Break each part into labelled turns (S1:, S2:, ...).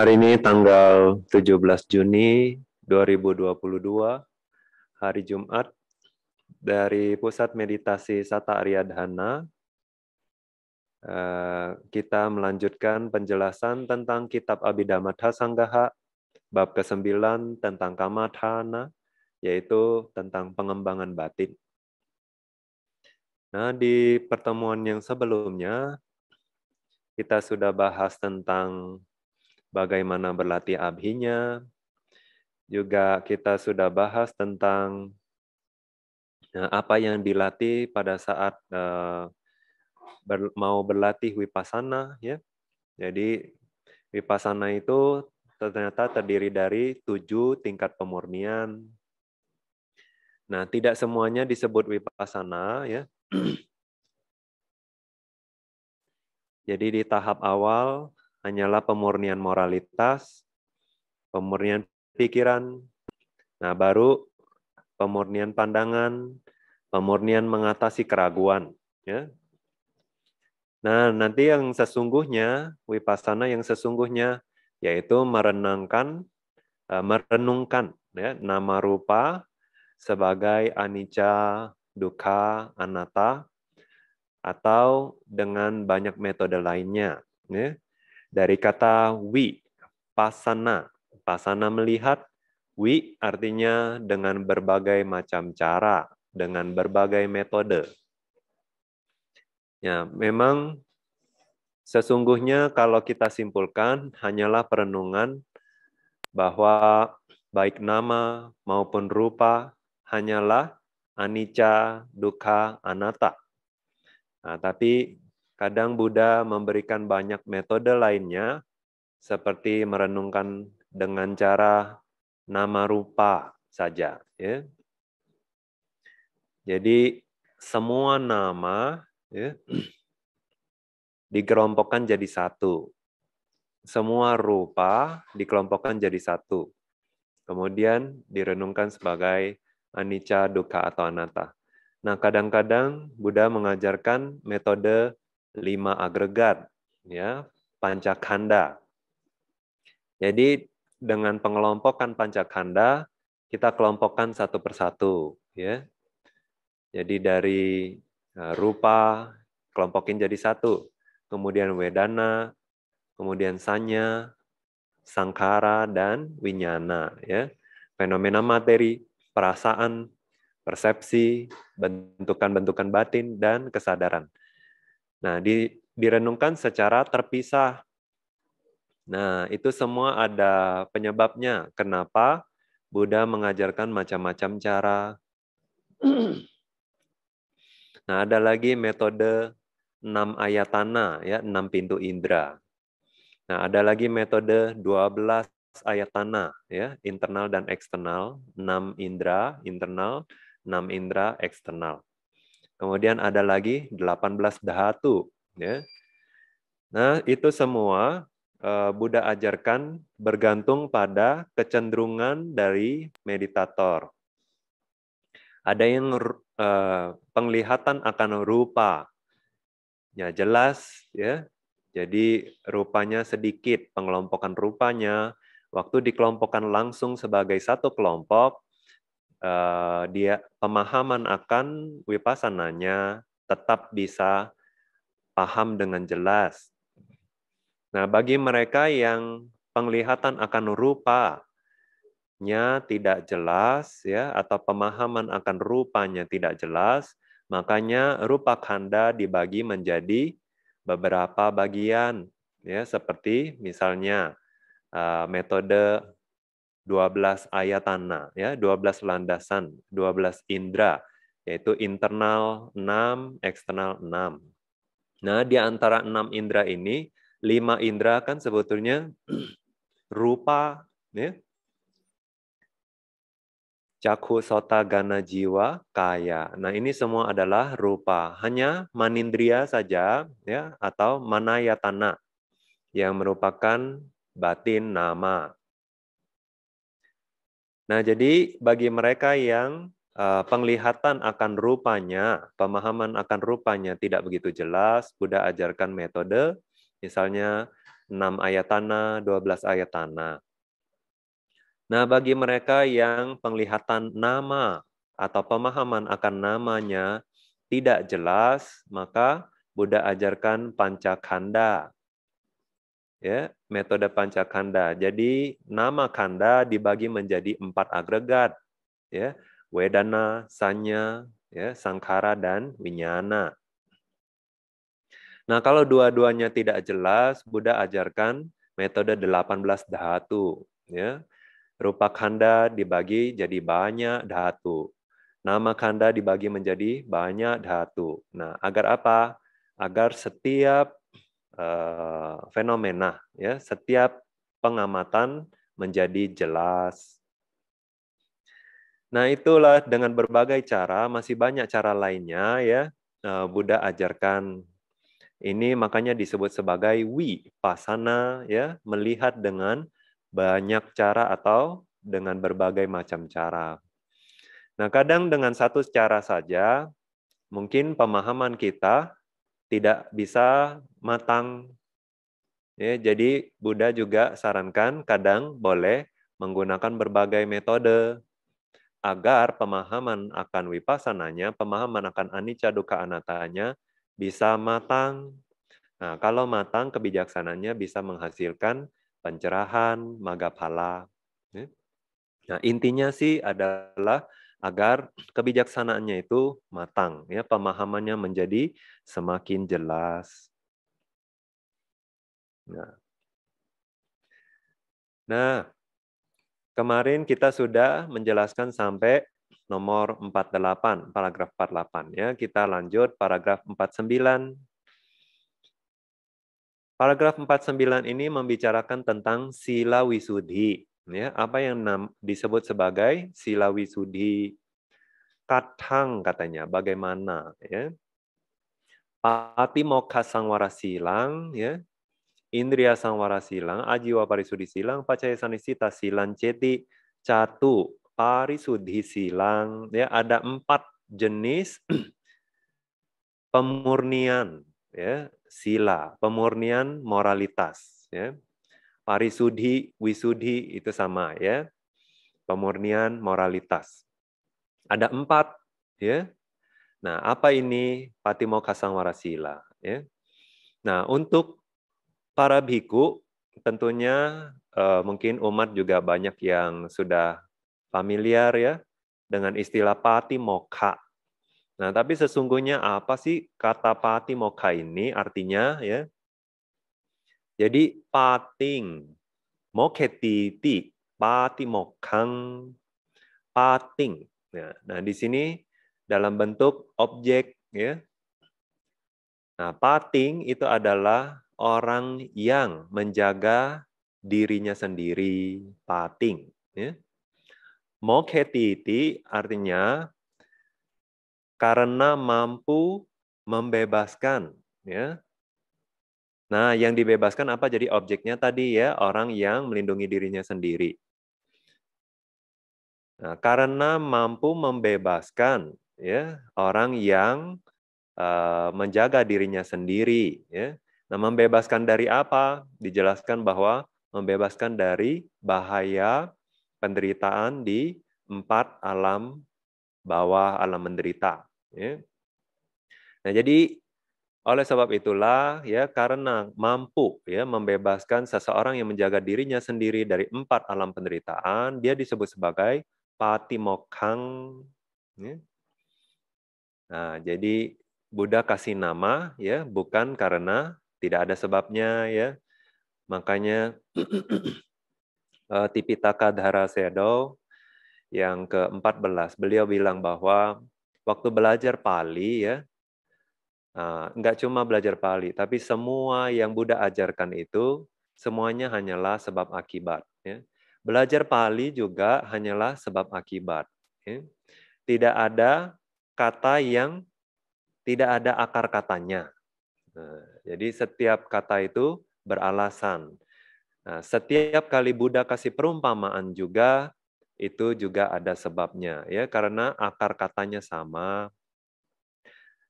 S1: Hari ini tanggal 17 Juni 2022, hari Jumat, dari Pusat Meditasi Sata Arya Dhana, eh, kita melanjutkan penjelasan tentang Kitab Abhidhamma Sanggaha, bab ke-9 tentang Kamadhana, yaitu tentang pengembangan batin. Nah, di pertemuan yang sebelumnya, kita sudah bahas tentang bagaimana berlatih abhinya. Juga kita sudah bahas tentang eh, apa yang dilatih pada saat eh, mau berlatih wipasana ya. Jadi wipasana itu ternyata terdiri dari tujuh tingkat pemurnian. Nah, tidak semuanya disebut wipasana ya. Jadi di tahap awal hanyalah pemurnian moralitas, pemurnian pikiran, nah baru pemurnian pandangan, pemurnian mengatasi keraguan. Ya. Nah, nanti yang sesungguhnya, wipasana yang sesungguhnya, yaitu merenangkan, e, merenungkan ya, nama rupa sebagai anicca, dukkha, anatta, atau dengan banyak metode lainnya. Ya. Dari kata wi pasana. Pasana melihat, wi artinya dengan berbagai macam cara, dengan berbagai metode. Ya, memang sesungguhnya kalau kita simpulkan hanyalah perenungan bahwa baik nama maupun rupa hanyalah anicca, dukkha, anatta. Nah, tapi Kadang Buddha memberikan banyak metode lainnya, seperti merenungkan dengan cara nama rupa saja. Ya. Jadi semua nama ya, dikelompokkan jadi satu. Semua rupa dikelompokkan jadi satu. Kemudian direnungkan sebagai anicca, dukkha, atau anatta. Nah, kadang-kadang Buddha mengajarkan metode lima agregat, ya, pancakanda. Jadi dengan pengelompokan pancakanda kita kelompokkan satu persatu, ya. Jadi dari e, rupa kelompokin jadi satu, kemudian wedana, kemudian sanya, sangkara dan winyana, ya. Fenomena materi, perasaan, persepsi, bentukan-bentukan batin dan kesadaran. Nah, di, direnungkan secara terpisah. Nah, itu semua ada penyebabnya. Kenapa Buddha mengajarkan macam-macam cara? Nah, ada lagi metode enam ayatana, ya, enam pintu indera. Nah, ada lagi metode dua 12 ayatana, ya, internal dan eksternal, enam indera internal, enam indera eksternal. Kemudian ada lagi 18 dahatu. Ya. Nah, itu semua eh, Buddha ajarkan bergantung pada kecenderungan dari meditator. Ada yang eh, penglihatan akan rupa, ya jelas, ya. Jadi rupanya sedikit, pengelompokan rupanya. Waktu dikelompokkan langsung sebagai satu kelompok, uh, dia pemahaman akan wipasananya tetap bisa paham dengan jelas. Nah, bagi mereka yang penglihatan akan rupa nya tidak jelas ya atau pemahaman akan rupanya tidak jelas, makanya rupa kanda dibagi menjadi beberapa bagian ya seperti misalnya eh, metode 12 ayatana, ya, 12 landasan, 12 indera, yaitu internal 6, eksternal 6. Nah, di antara 6 indera ini, 5 indera kan sebetulnya rupa, ya, Cakhu sota gana jiwa kaya. Nah ini semua adalah rupa. Hanya manindria saja ya atau manayatana yang merupakan batin nama Nah, jadi bagi mereka yang eh, penglihatan akan rupanya, pemahaman akan rupanya tidak begitu jelas, Buddha ajarkan metode, misalnya 6 tanah, 12 tanah. Nah, bagi mereka yang penglihatan nama atau pemahaman akan namanya tidak jelas, maka Buddha ajarkan pancakanda, ya metode pancakanda. Jadi nama kanda dibagi menjadi empat agregat, ya wedana, sanya, ya sangkara dan winyana. Nah kalau dua-duanya tidak jelas, Buddha ajarkan metode 18 dhatu, ya rupa kanda dibagi jadi banyak dhatu. Nama kanda dibagi menjadi banyak dhatu. Nah, agar apa? Agar setiap Eh, fenomena nah, ya setiap pengamatan menjadi jelas nah itulah dengan berbagai cara masih banyak cara lainnya ya eh, Buddha ajarkan ini makanya disebut sebagai wi pasana ya melihat dengan banyak cara atau dengan berbagai macam cara nah kadang dengan satu cara saja mungkin pemahaman kita tidak bisa matang. Ya, jadi Buddha juga sarankan kadang boleh menggunakan berbagai metode agar pemahaman akan wipasananya, pemahaman akan anicca dukkha anatanya bisa matang. Nah, kalau matang kebijaksanaannya bisa menghasilkan pencerahan, magapala. Ya. Nah, intinya sih adalah agar kebijaksanaannya itu matang ya pemahamannya menjadi semakin jelas. Nah. Nah, kemarin kita sudah menjelaskan sampai nomor 48, paragraf 48 ya. Kita lanjut paragraf 49. Paragraf 49 ini membicarakan tentang sila wisudhi ya apa yang disebut sebagai sila wisudi katang katanya bagaimana ya pati moka sangwara silang ya indriya sangwara silang ajiwa parisudi silang pacaya sanisita silang ceti catu parisudhi silang ya ada empat jenis pemurnian ya sila pemurnian moralitas ya Parisudhi, wisudhi itu sama ya. Pemurnian moralitas. Ada empat ya. Nah, apa ini Patimo Kasangwarasila ya? Nah, untuk para bhikkhu, tentunya eh, mungkin umat juga banyak yang sudah familiar ya dengan istilah pati moka. Nah, tapi sesungguhnya apa sih kata pati moka ini artinya ya? Jadi pating, moketiti, mokang pating. Ya, nah, di sini dalam bentuk objek ya. Nah, pating itu adalah orang yang menjaga dirinya sendiri, pating ya. Mokhetiti artinya karena mampu membebaskan ya Nah, yang dibebaskan apa jadi objeknya tadi ya, orang yang melindungi dirinya sendiri. Nah, karena mampu membebaskan ya orang yang uh, menjaga dirinya sendiri ya. Nah, membebaskan dari apa? Dijelaskan bahwa membebaskan dari bahaya penderitaan di empat alam bawah alam menderita ya. Nah, jadi oleh sebab itulah ya karena mampu ya membebaskan seseorang yang menjaga dirinya sendiri dari empat alam penderitaan, dia disebut sebagai patimokhang ya. Nah, jadi Buddha kasih nama ya bukan karena tidak ada sebabnya ya. Makanya eh, Tipitaka Dhara Sedo yang ke-14 beliau bilang bahwa waktu belajar Pali ya nggak cuma belajar Pali, tapi semua yang Buddha ajarkan itu semuanya hanyalah sebab akibat. Ya. Belajar Pali juga hanyalah sebab akibat. Ya. Tidak ada kata yang tidak ada akar katanya. Nah, jadi setiap kata itu beralasan. Nah, setiap kali Buddha kasih perumpamaan juga itu juga ada sebabnya ya karena akar katanya sama,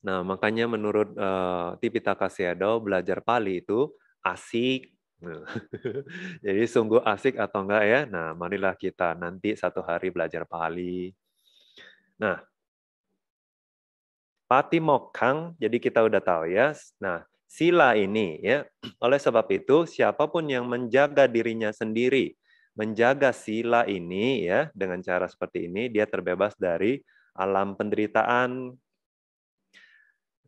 S1: Nah, makanya menurut uh, Tipitaka Seado, belajar Pali itu asik. Nah, jadi sungguh asik atau enggak ya? Nah, marilah kita nanti satu hari belajar Pali. Nah, Pati Mokang, jadi kita udah tahu ya. Nah, sila ini ya. Oleh sebab itu, siapapun yang menjaga dirinya sendiri, menjaga sila ini ya dengan cara seperti ini, dia terbebas dari alam penderitaan,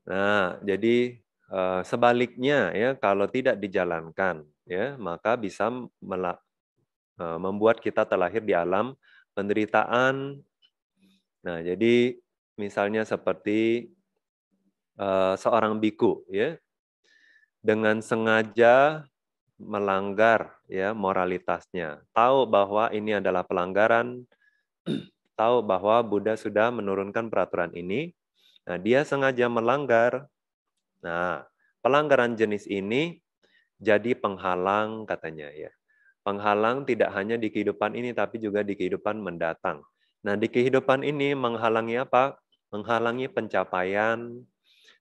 S1: Nah, jadi eh, sebaliknya ya kalau tidak dijalankan ya maka bisa eh, membuat kita terlahir di alam penderitaan. Nah, jadi misalnya seperti eh, seorang biku ya dengan sengaja melanggar ya moralitasnya, tahu bahwa ini adalah pelanggaran, tahu bahwa Buddha sudah menurunkan peraturan ini, Nah, dia sengaja melanggar. Nah, pelanggaran jenis ini jadi penghalang katanya ya. Penghalang tidak hanya di kehidupan ini tapi juga di kehidupan mendatang. Nah, di kehidupan ini menghalangi apa? Menghalangi pencapaian,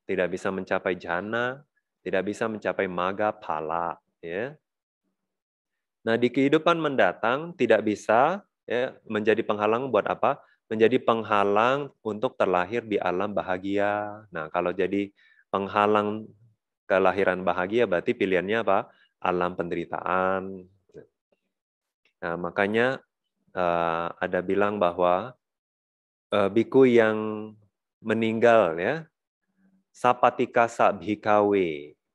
S1: tidak bisa mencapai jana, tidak bisa mencapai maga pala, ya. Nah, di kehidupan mendatang tidak bisa ya, menjadi penghalang buat apa? menjadi penghalang untuk terlahir di alam bahagia. Nah, kalau jadi penghalang kelahiran bahagia berarti pilihannya apa? Alam penderitaan. Nah, makanya eh, ada bilang bahwa eh, biku yang meninggal ya sapatika sabhikawe,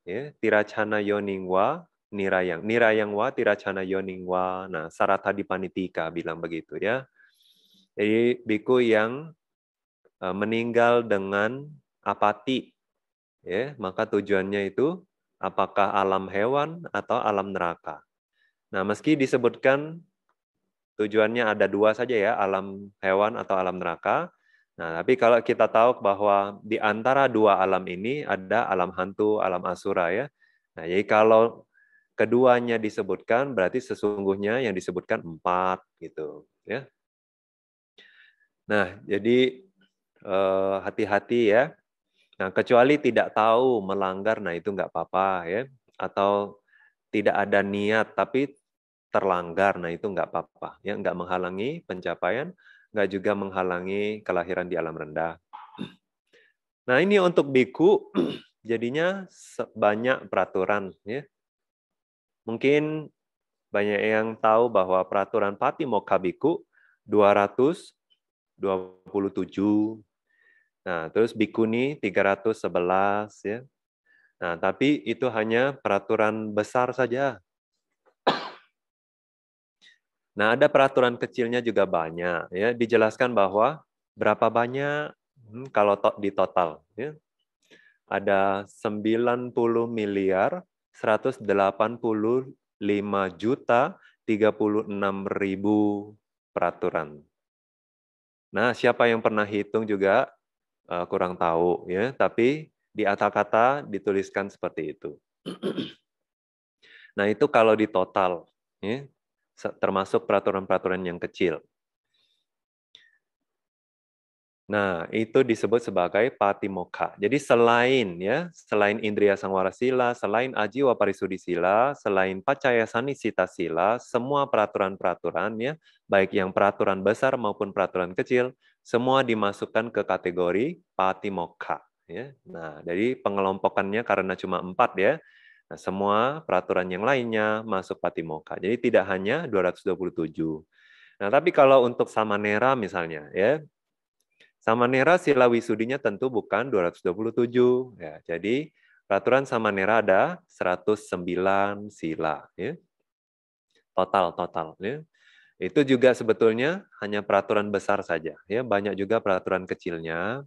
S1: ya tirachana yoningwa nirayang nirayangwa, yangwa tiracana yoningwa nah saratha dipanitika bilang begitu ya jadi biku yang eh, meninggal dengan apati, ya, maka tujuannya itu apakah alam hewan atau alam neraka. Nah, meski disebutkan tujuannya ada dua saja ya, alam hewan atau alam neraka. Nah, tapi kalau kita tahu bahwa di antara dua alam ini ada alam hantu, alam asura ya. Nah, jadi kalau keduanya disebutkan berarti sesungguhnya yang disebutkan empat gitu ya. Nah, jadi eh, hati-hati ya. Nah, kecuali tidak tahu melanggar, nah itu nggak apa-apa ya. Atau tidak ada niat tapi terlanggar, nah itu nggak apa-apa. Ya, nggak menghalangi pencapaian, nggak juga menghalangi kelahiran di alam rendah. Nah, ini untuk biku jadinya banyak peraturan ya. Mungkin banyak yang tahu bahwa peraturan Pati Mokabiku 200 27. Nah, terus bikuni 311 ya. Nah, tapi itu hanya peraturan besar saja. Nah, ada peraturan kecilnya juga banyak ya, dijelaskan bahwa berapa banyak hmm, kalau to di total ya. Ada 90 miliar 185 juta 36 ribu peraturan. Nah, siapa yang pernah hitung juga eh, kurang tahu ya, tapi di atas kata dituliskan seperti itu. nah, itu kalau di total ya, termasuk peraturan-peraturan yang kecil. Nah, itu disebut sebagai patimoka Jadi selain ya, selain indria sangwara sila, selain ajiwa parisudi sila, selain pacaya sanisita sila, semua peraturan-peraturan ya, baik yang peraturan besar maupun peraturan kecil, semua dimasukkan ke kategori patimoka Ya. Nah, jadi pengelompokannya karena cuma empat ya, nah, semua peraturan yang lainnya masuk patimoka Jadi tidak hanya 227. Nah, tapi kalau untuk samanera misalnya, ya Samanera sila wisudinya tentu bukan 227. Ya, jadi peraturan Samanera ada 109 sila. Ya. Total, total. Ya. Itu juga sebetulnya hanya peraturan besar saja. ya Banyak juga peraturan kecilnya.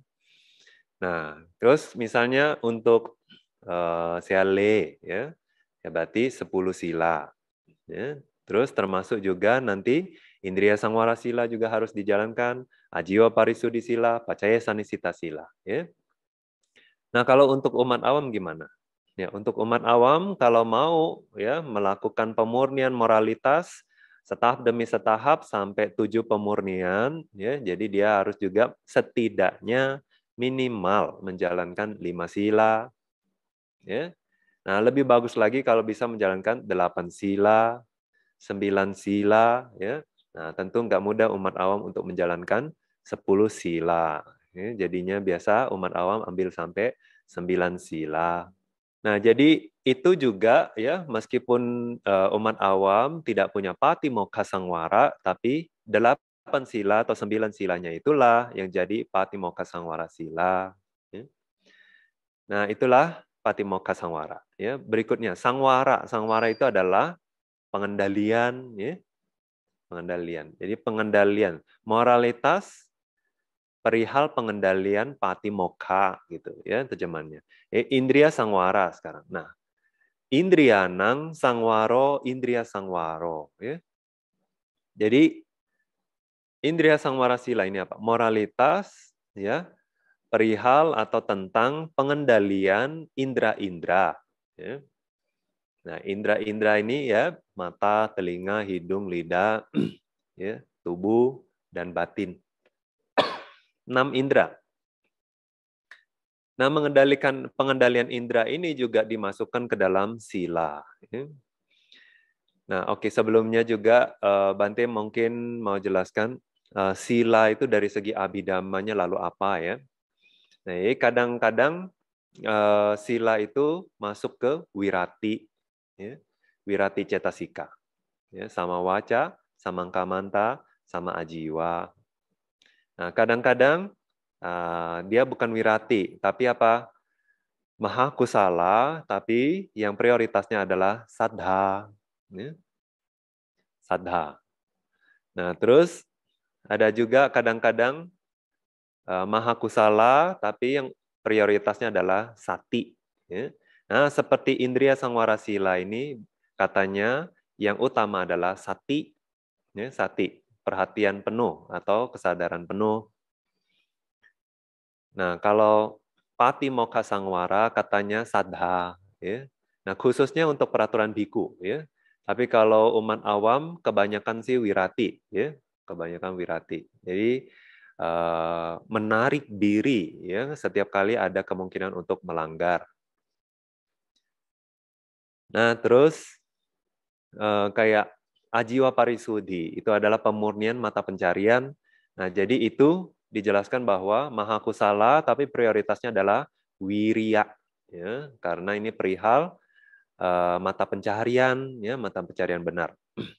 S1: Nah, terus misalnya untuk uh, eh, siale, ya, ya berarti 10 sila. Ya. Terus termasuk juga nanti Indriya Sangwara Sila juga harus dijalankan, Ajiwa Parisudi Sila, Pacaya Sanisita Sila. Ya. Nah kalau untuk umat awam gimana? Ya, untuk umat awam kalau mau ya melakukan pemurnian moralitas setahap demi setahap sampai tujuh pemurnian, ya, jadi dia harus juga setidaknya minimal menjalankan lima sila, ya. Nah lebih bagus lagi kalau bisa menjalankan delapan sila, sembilan sila, ya, Nah, tentu nggak mudah umat awam untuk menjalankan 10 sila. Jadinya biasa umat awam ambil sampai 9 sila. Nah, jadi itu juga ya meskipun eh, umat awam tidak punya pati mau sangwara, tapi delapan sila atau sembilan silanya itulah yang jadi pati mau sangwara sila. Ya. Nah, itulah pati mau sangwara. Ya, berikutnya sangwara. Sangwara itu adalah pengendalian ya pengendalian. Jadi pengendalian, moralitas perihal pengendalian pati moka gitu ya terjemahannya. Eh, indria sangwara sekarang. Nah, nang sangwaro indria sangwaro ya. Jadi indria sangwara sila ini apa? Moralitas ya perihal atau tentang pengendalian indra-indra ya. Nah, indera-indera ini ya mata, telinga, hidung, lidah, ya, tubuh dan batin. Enam indera. Nah, mengendalikan pengendalian indera ini juga dimasukkan ke dalam sila. Ya. Nah, oke okay, sebelumnya juga eh, Bante mungkin mau jelaskan eh, sila itu dari segi abidamanya lalu apa ya? Nah, kadang-kadang eh, sila itu masuk ke wirati ya, wirati cetasika. Ya, sama waca, sama kamanta, sama ajiwa. Nah, kadang-kadang uh, dia bukan wirati, tapi apa? Maha kusala, tapi yang prioritasnya adalah sadha. Ya. Sadha. Nah, terus ada juga kadang-kadang uh, ah, maha kusala, tapi yang prioritasnya adalah sati. Ya. Nah, seperti indria sangwara sila ini katanya yang utama adalah sati, ya, sati perhatian penuh atau kesadaran penuh. Nah, kalau pati moka sangwara katanya sadha, ya. Nah, khususnya untuk peraturan biku, ya. Tapi kalau umat awam kebanyakan sih wirati, ya, kebanyakan wirati. Jadi eh, menarik diri ya setiap kali ada kemungkinan untuk melanggar Nah, terus uh, kayak ajiwa parisudi, itu adalah pemurnian mata pencarian. Nah, jadi itu dijelaskan bahwa maha kusala, tapi prioritasnya adalah wirya. Ya, karena ini perihal uh, mata pencarian, ya, mata pencarian benar.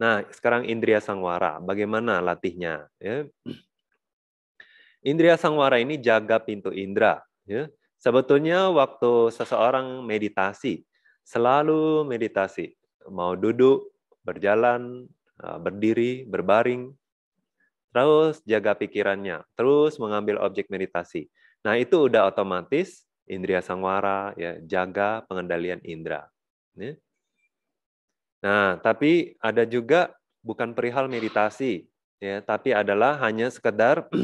S1: Nah, sekarang indria sangwara, bagaimana latihnya? Ya. Indria sangwara ini jaga pintu indra. Ya. Sebetulnya waktu seseorang meditasi, Selalu meditasi, mau duduk, berjalan, e, berdiri, berbaring, terus jaga pikirannya, terus mengambil objek meditasi. Nah, itu udah otomatis indria sangwara, ya, jaga pengendalian indera. Nah, tapi ada juga bukan perihal meditasi, ya, tapi adalah hanya sekedar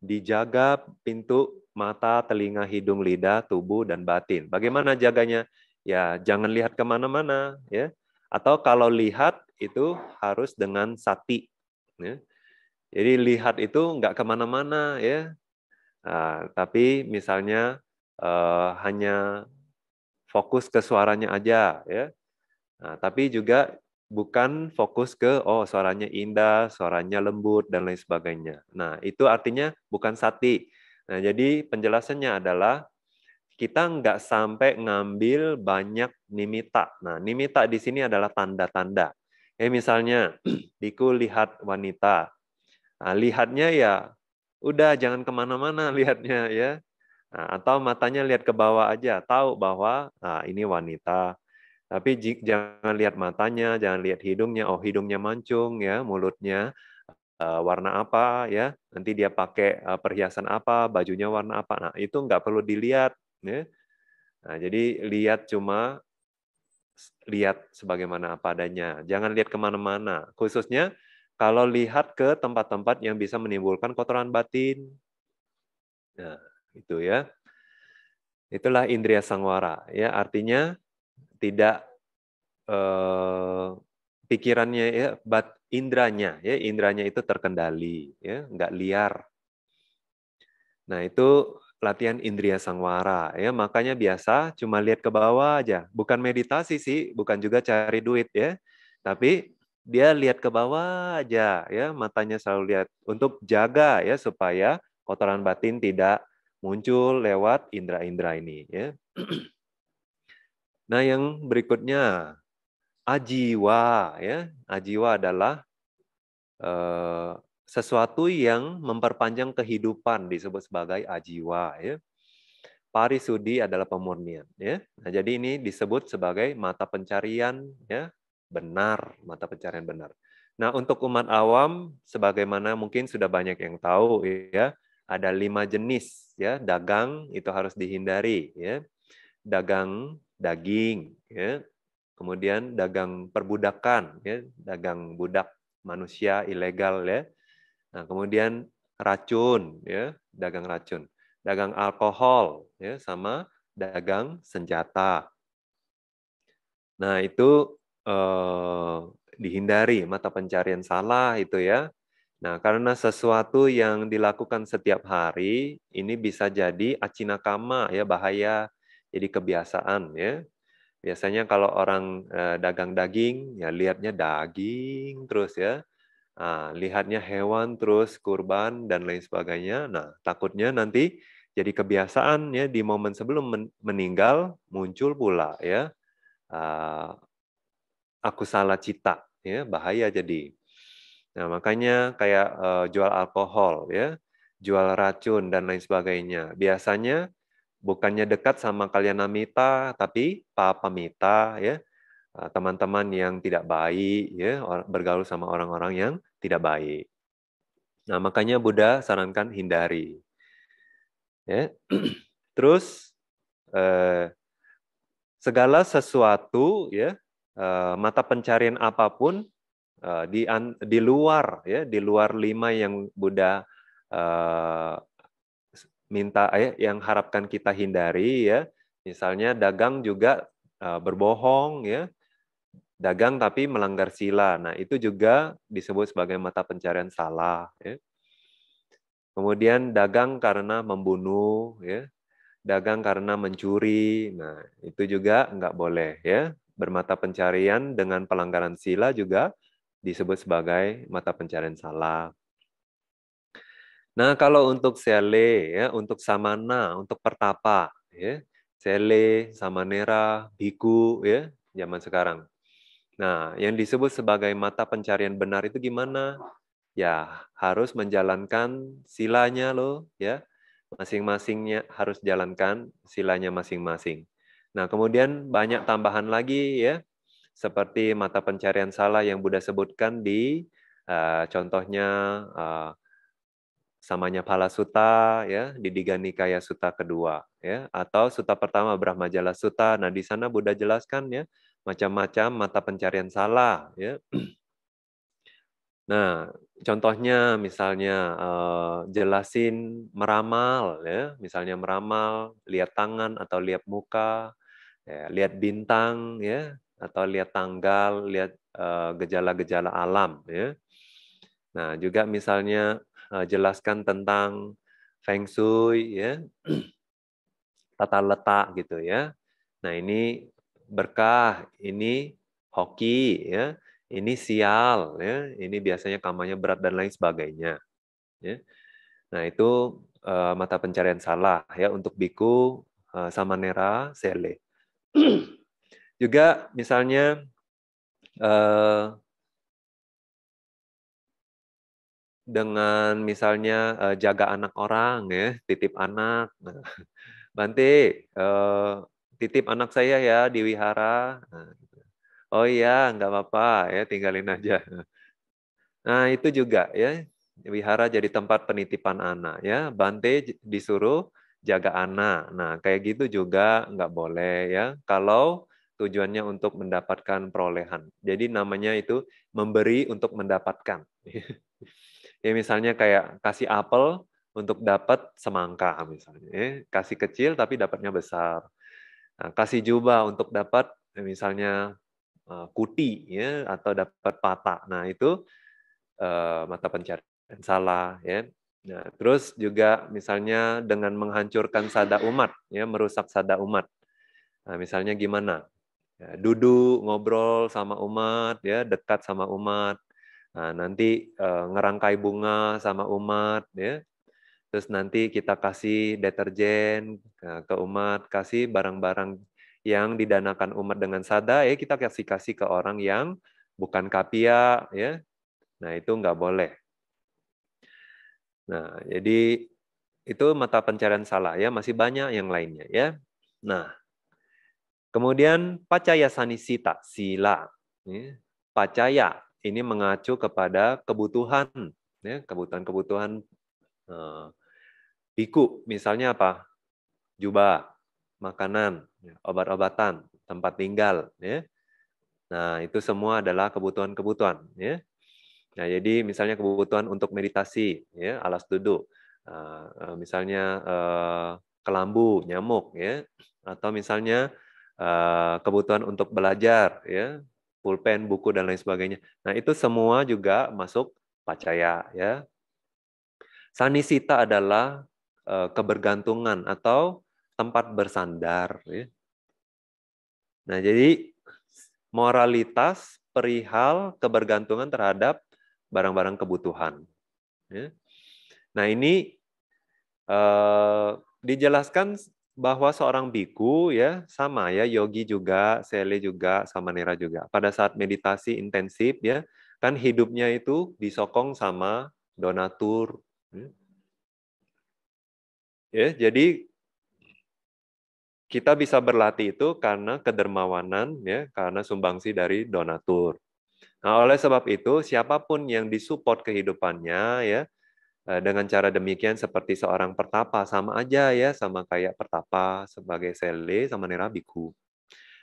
S1: dijaga pintu mata, telinga, hidung, lidah, tubuh, dan batin. Bagaimana jaganya? ya jangan lihat kemana-mana ya atau kalau lihat itu harus dengan sati ya. jadi lihat itu nggak kemana-mana ya nah, tapi misalnya eh, hanya fokus ke suaranya aja ya nah, tapi juga bukan fokus ke oh suaranya indah suaranya lembut dan lain sebagainya nah itu artinya bukan sati nah jadi penjelasannya adalah kita nggak sampai ngambil banyak nimita. Nah, nimita di sini adalah tanda-tanda. eh misalnya, Diku lihat wanita. Nah, lihatnya ya, udah jangan kemana-mana lihatnya ya. Nah, atau matanya lihat ke bawah aja, tahu bahwa nah, ini wanita. Tapi jangan lihat matanya, jangan lihat hidungnya. Oh, hidungnya mancung ya, mulutnya eh, warna apa ya nanti dia pakai eh, perhiasan apa bajunya warna apa nah itu nggak perlu dilihat Ya. Nah, jadi lihat cuma lihat sebagaimana apa adanya. Jangan lihat kemana-mana. Khususnya kalau lihat ke tempat-tempat yang bisa menimbulkan kotoran batin. Nah, itu ya. Itulah indria sangwara. Ya, artinya tidak eh, pikirannya ya, bat indranya ya, indranya itu terkendali ya, nggak liar. Nah itu latihan indria sangwara ya makanya biasa cuma lihat ke bawah aja bukan meditasi sih bukan juga cari duit ya tapi dia lihat ke bawah aja ya matanya selalu lihat untuk jaga ya supaya kotoran batin tidak muncul lewat indra-indra ini ya nah yang berikutnya ajiwa ya ajiwa adalah eh, sesuatu yang memperpanjang kehidupan disebut sebagai ajiwa ya. Parisudi adalah pemurnian ya. Nah, jadi ini disebut sebagai mata pencarian ya, benar, mata pencarian benar. Nah, untuk umat awam sebagaimana mungkin sudah banyak yang tahu ya, ada lima jenis ya, dagang itu harus dihindari ya. Dagang daging ya. Kemudian dagang perbudakan ya, dagang budak manusia ilegal ya Nah, kemudian racun ya, dagang racun, dagang alkohol ya sama dagang senjata. Nah, itu eh, dihindari mata pencarian salah itu ya. Nah, karena sesuatu yang dilakukan setiap hari ini bisa jadi acinakama ya bahaya jadi kebiasaan ya. Biasanya kalau orang eh, dagang daging ya lihatnya daging terus ya. Nah, lihatnya hewan terus kurban dan lain sebagainya. Nah, takutnya nanti jadi kebiasaan ya di momen sebelum meninggal muncul pula ya ah, aku salah cita ya bahaya jadi. Nah, makanya kayak eh, jual alkohol ya, jual racun dan lain sebagainya. Biasanya bukannya dekat sama kalian amita tapi papa Mita ya Eh, teman-teman yang tidak baik, ya, bergaul sama orang-orang yang tidak baik. Nah, makanya Buddha sarankan hindari. Ya. Terus eh, segala sesuatu, ya, eh, mata pencarian apapun di di luar, ya, di luar lima yang Buddha eh, minta, eh, yang harapkan kita hindari, ya. Misalnya dagang juga eh, berbohong, ya, dagang tapi melanggar sila. Nah, itu juga disebut sebagai mata pencarian salah. Ya. Kemudian dagang karena membunuh, ya. dagang karena mencuri. Nah, itu juga nggak boleh. ya Bermata pencarian dengan pelanggaran sila juga disebut sebagai mata pencarian salah. Nah, kalau untuk sele, ya, untuk samana, untuk pertapa, ya, sele, samanera, biku, ya, zaman sekarang. Nah, yang disebut sebagai mata pencarian benar itu gimana? Ya, harus menjalankan silanya loh, ya. Masing-masingnya harus jalankan silanya masing-masing. Nah, kemudian banyak tambahan lagi ya, seperti mata pencarian salah yang Buddha sebutkan di uh, contohnya uh, samanya Pala Sutta ya di Diganikaya Sutta kedua ya atau Sutta pertama Brahmajala Sutta. Nah di sana Buddha jelaskan ya macam-macam mata pencarian salah ya. Nah, contohnya misalnya eh, jelasin meramal ya, misalnya meramal lihat tangan atau lihat muka, ya, lihat bintang ya atau lihat tanggal, lihat eh, gejala-gejala alam ya. Nah, juga misalnya eh, jelaskan tentang feng shui ya. tata letak gitu ya. Nah, ini berkah, ini hoki, ya, ini sial, ya, ini biasanya kampanye berat dan lain sebagainya. Ya. Nah itu uh, mata pencarian salah ya untuk biku, uh, nera sele. Juga misalnya uh, dengan misalnya uh, jaga anak orang ya titip anak nah, uh, titip anak saya ya di wihara. Nah, gitu. Oh iya, nggak apa-apa ya, tinggalin aja. Nah itu juga ya, wihara jadi tempat penitipan anak ya. Bante disuruh jaga anak. Nah kayak gitu juga nggak boleh ya. Kalau tujuannya untuk mendapatkan perolehan. Jadi namanya itu memberi untuk mendapatkan. ya misalnya kayak kasih apel untuk dapat semangka misalnya. Ya, kasih kecil tapi dapatnya besar Nah, kasih jubah untuk dapat eh, misalnya eh, kuti ya atau dapat patah. Nah, itu uh, mata pencarian salah ya. Nah, terus juga misalnya dengan menghancurkan sada umat ya, merusak sada umat. Nah, misalnya gimana? Ya, duduk ngobrol sama umat ya, dekat sama umat. Nah, nanti uh, ngerangkai bunga sama umat ya. Terus nanti kita kasih deterjen eh, ke umat, kasih barang-barang yang didanakan umat dengan sada, ya kita kasih-kasih ke orang yang bukan kapia, ya. Nah, itu nggak boleh. Nah, jadi itu mata pencarian salah ya, masih banyak yang lainnya ya. Nah, kemudian pacaya sanisita, sila. ya. Pacaya ini mengacu kepada kebutuhan, ya, kebutuhan-kebutuhan eh, Biku misalnya apa? Jubah, makanan, ya, obat-obatan, tempat tinggal. Ya. Nah, itu semua adalah kebutuhan-kebutuhan. Ya. Nah, jadi misalnya kebutuhan untuk meditasi, ya, alas duduk, eh, eh, misalnya eh, kelambu, nyamuk, ya, atau misalnya kebutuhan untuk belajar, ya, pulpen, buku dan lain sebagainya. Nah, itu semua juga masuk pacaya, ya. Sanisita adalah Eh, kebergantungan atau tempat bersandar. Ya. Nah, jadi moralitas perihal kebergantungan terhadap barang-barang kebutuhan. Ya. Nah, ini eh, dijelaskan bahwa seorang biku ya sama ya yogi juga, sele juga, sama samanera juga. Pada saat meditasi intensif ya kan hidupnya itu disokong sama donatur. Ya. Ya, jadi kita bisa berlatih itu karena kedermawanan ya, karena sumbangsi dari donatur. Nah, oleh sebab itu siapapun yang disupport kehidupannya ya eh, dengan cara demikian seperti seorang pertapa sama aja ya sama kayak pertapa sebagai sele sama nerabiku.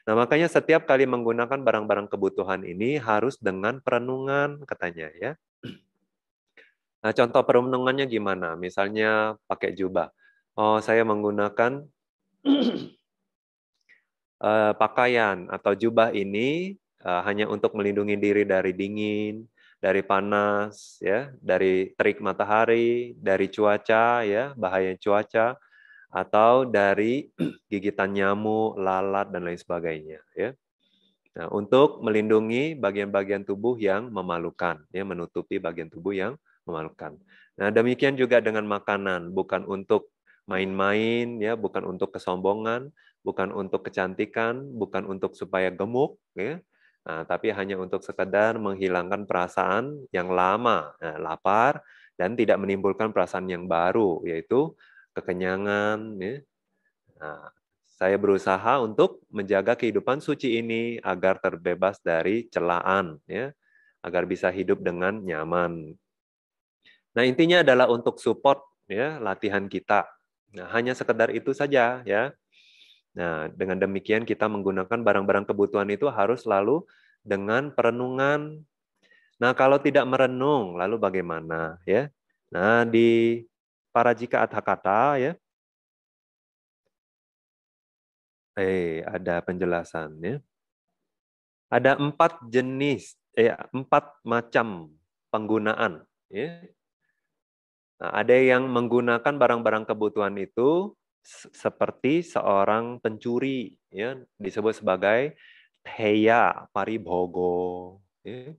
S1: Nah, makanya setiap kali menggunakan barang-barang kebutuhan ini harus dengan perenungan katanya ya. Nah, contoh perenungannya gimana? Misalnya pakai jubah oh, saya menggunakan uh, pakaian atau jubah ini uh, hanya untuk melindungi diri dari dingin, dari panas, ya, dari terik matahari, dari cuaca, ya, bahaya cuaca, atau dari gigitan nyamuk, lalat dan lain sebagainya, ya. Nah, untuk melindungi bagian-bagian tubuh yang memalukan, ya, menutupi bagian tubuh yang memalukan. Nah, demikian juga dengan makanan, bukan untuk main-main ya bukan untuk kesombongan bukan untuk kecantikan bukan untuk supaya gemuk ya nah, tapi hanya untuk sekedar menghilangkan perasaan yang lama ya, lapar dan tidak menimbulkan perasaan yang baru yaitu kekenyangan ya nah, saya berusaha untuk menjaga kehidupan suci ini agar terbebas dari celaan ya agar bisa hidup dengan nyaman nah intinya adalah untuk support ya latihan kita Nah, hanya sekedar itu saja ya. Nah, dengan demikian kita menggunakan barang-barang kebutuhan itu harus selalu dengan perenungan. Nah, kalau tidak merenung, lalu bagaimana ya? Nah, di para jika Parajika kata ya. Eh, ada penjelasan ya. Ada empat jenis, eh, empat macam penggunaan. Ya. Nah, ada yang menggunakan barang-barang kebutuhan itu seperti seorang pencuri, ya, disebut sebagai teya paribogo. Ya.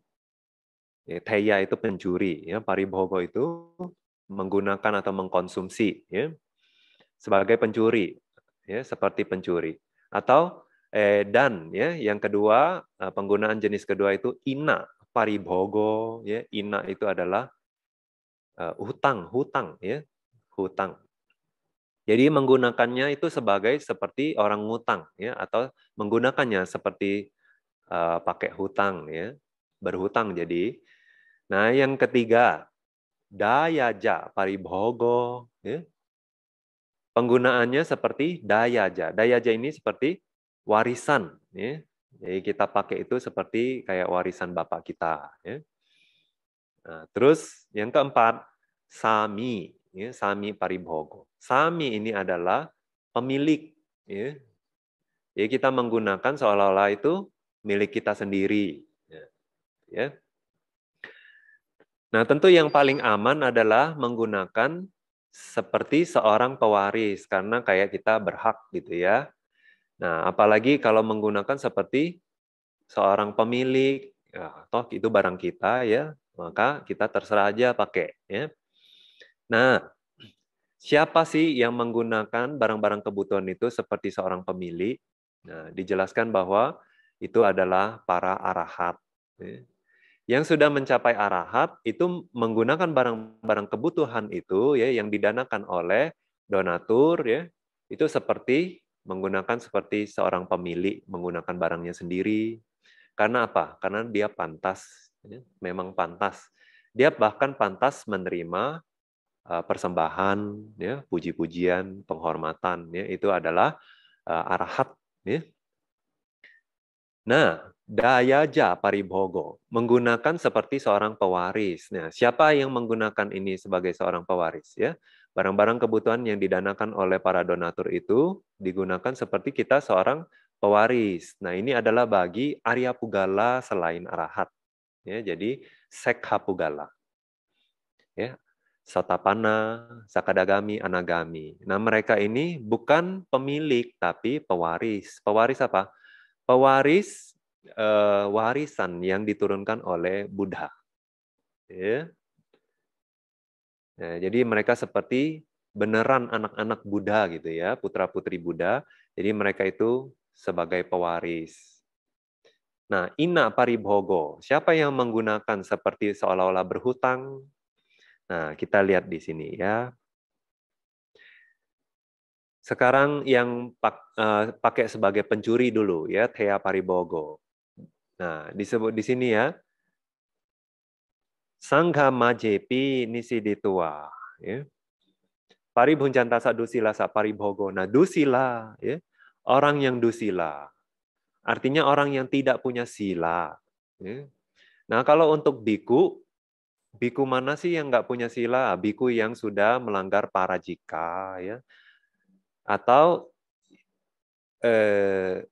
S1: Teya itu pencuri, ya, paribogo itu menggunakan atau mengkonsumsi, ya, sebagai pencuri, ya, seperti pencuri. Atau eh, dan, ya, yang kedua eh, penggunaan jenis kedua itu ina paribogo, ya, ina itu adalah uh, hutang, hutang ya, hutang. Jadi menggunakannya itu sebagai seperti orang ngutang ya atau menggunakannya seperti uh, pakai hutang ya, berhutang jadi. Nah, yang ketiga daya dayaja paribhogo ya. Penggunaannya seperti daya Daya Dayaja ini seperti warisan ya. Jadi kita pakai itu seperti kayak warisan bapak kita ya. Nah, terus yang keempat, sami, ya, sami paribhogo. Sami ini adalah pemilik. Ya. Jadi ya, kita menggunakan seolah-olah itu milik kita sendiri. Ya, ya. Nah tentu yang paling aman adalah menggunakan seperti seorang pewaris karena kayak kita berhak gitu ya. Nah apalagi kalau menggunakan seperti seorang pemilik, ya, toh itu barang kita ya, maka kita terserah aja pakai ya. Nah, siapa sih yang menggunakan barang-barang kebutuhan itu seperti seorang pemilik? Nah, dijelaskan bahwa itu adalah para arahat. Ya. Yang sudah mencapai arahat itu menggunakan barang-barang kebutuhan itu ya yang didanakan oleh donatur ya. Itu seperti menggunakan seperti seorang pemilik menggunakan barangnya sendiri. Karena apa? Karena dia pantas Iya. memang pantas. Dia bahkan pantas menerima eh, persembahan, ya, puji-pujian, penghormatan. Ya, itu adalah eh, arahat. Ya. Nah, Dayaja Paribhogo menggunakan seperti seorang pewaris. Nah, siapa yang menggunakan ini sebagai seorang pewaris? Ya, barang-barang kebutuhan yang didanakan oleh para donatur itu digunakan seperti kita seorang pewaris. Nah, ini adalah bagi Arya Pugala selain arahat. Ya, jadi sekhapugala. Ya, satapana, sakadagami, anagami. Nah, mereka ini bukan pemilik tapi pewaris. Pewaris apa? Pewaris eh, warisan yang diturunkan oleh Buddha. Ya. Nah, jadi mereka seperti beneran anak-anak Buddha gitu ya, putra-putri Buddha. Jadi mereka itu sebagai pewaris. Nah, ina paribhogo, siapa yang menggunakan seperti seolah-olah berhutang? Nah, kita lihat di sini ya. Sekarang yang eh, pakai sebagai pencuri dulu ya, thea paribhogo. Nah, disebut di sini ya. Sangha majepi nisi ditua. Ya. Paribhunjantasa dusila sa paribhogo. Nah, dusila, ya. orang yang dusila Artinya orang yang tidak punya sila. Ya. Nah kalau untuk biku, biku mana sih yang nggak punya sila? Biku yang sudah melanggar parajika, ya. Atau eh,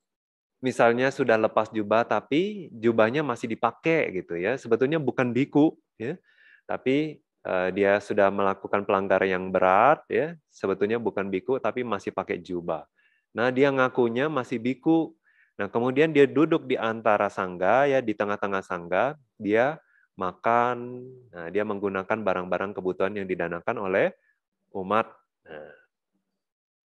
S1: misalnya sudah lepas jubah tapi jubahnya masih dipakai gitu ya sebetulnya bukan biku ya tapi eh, dia sudah melakukan pelanggaran yang berat ya sebetulnya bukan biku tapi masih pakai jubah nah dia ngakunya masih biku Nah, kemudian dia duduk di antara sangga ya di tengah-tengah sangga, dia makan. Nah, dia menggunakan barang-barang kebutuhan yang didanakan oleh umat. Nah,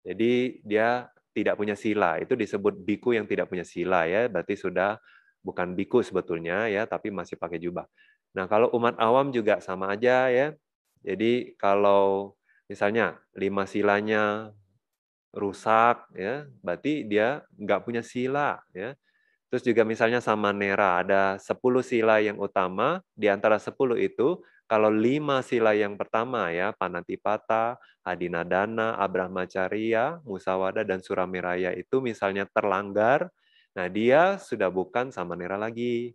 S1: jadi dia tidak punya sila, itu disebut biku yang tidak punya sila ya, berarti sudah bukan biku sebetulnya ya, tapi masih pakai jubah. Nah, kalau umat awam juga sama aja ya. Jadi kalau misalnya lima silanya rusak ya berarti dia nggak punya sila ya terus juga misalnya sama nera ada 10 sila yang utama di antara 10 itu kalau lima sila yang pertama ya panatipata adinadana abrahmacarya musawada dan suramiraya itu misalnya terlanggar nah dia sudah bukan sama nera lagi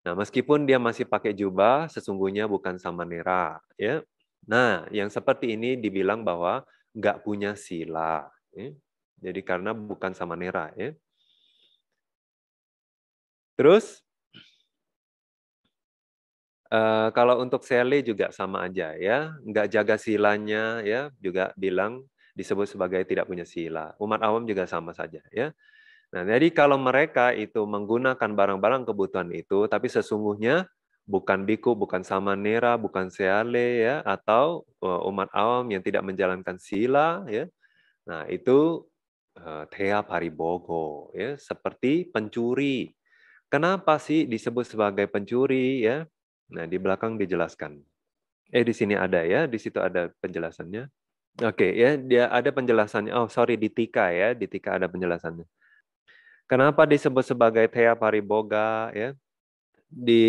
S1: Nah, meskipun dia masih pakai jubah, sesungguhnya bukan sama nera Ya. Nah, yang seperti ini dibilang bahwa nggak punya sila. Ya. Jadi karena bukan sama nera. Ya. Terus eh, kalau untuk Sele juga sama aja ya, nggak jaga silanya ya, juga bilang disebut sebagai tidak punya sila. Umat awam juga sama saja ya. Nah, jadi kalau mereka itu menggunakan barang-barang kebutuhan itu, tapi sesungguhnya bukan biku, bukan samanera, bukan seale ya atau eh, umat awam yang tidak menjalankan sila ya. Nah, itu eh, Thea Paribogo ya, seperti pencuri. Kenapa sih disebut sebagai pencuri ya? Nah, di belakang dijelaskan. Eh di sini ada ya, di situ ada penjelasannya. Oke ya, dia ada penjelasannya. Oh, sorry di Tika ya, di Tika ada penjelasannya. Kenapa disebut sebagai Thea Pariboga ya? di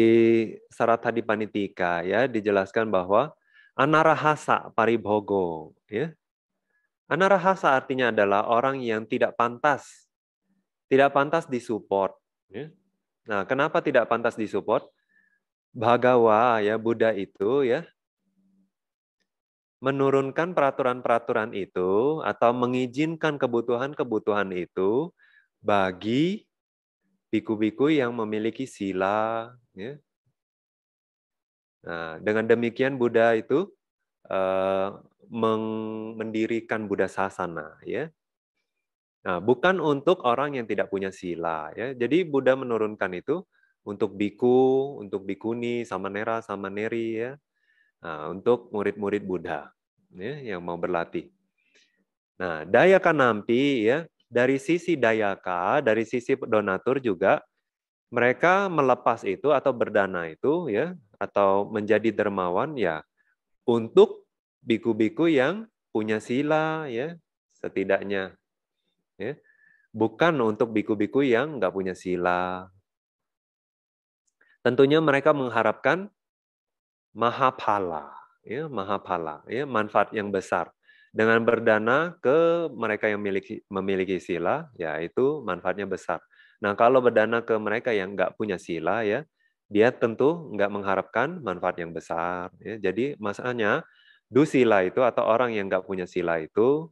S1: Saratadi Panitika ya dijelaskan bahwa anarahasa paribhogo ya. Anarahasa artinya adalah orang yang tidak pantas tidak pantas disupport ya. Nah, kenapa tidak pantas disupport? Bhagawa ya Buddha itu ya menurunkan peraturan-peraturan itu atau mengizinkan kebutuhan-kebutuhan itu bagi biku-biku yang memiliki sila. Ya. Nah, dengan demikian Buddha itu uh, mendirikan Buddha Sasana. Ya. Nah, bukan untuk orang yang tidak punya sila. Ya. Jadi Buddha menurunkan itu untuk biku, untuk bikuni, sama nera, sama neri. Ya. Nah, untuk murid-murid Buddha ya, yang mau berlatih. Nah, daya kanampi ya dari sisi dayaka, dari sisi donatur juga mereka melepas itu atau berdana itu ya atau menjadi dermawan ya untuk biku-biku yang punya sila ya setidaknya ya bukan untuk biku-biku yang nggak punya sila tentunya mereka mengharapkan maha mahapala ya maha mahapala ya manfaat yang besar dengan berdana ke mereka yang memiliki, memiliki sila, yaitu manfaatnya besar. Nah, kalau berdana ke mereka yang nggak punya sila, ya dia tentu nggak mengharapkan manfaat yang besar. Ya. Jadi masalahnya, dusila itu atau orang yang nggak punya sila itu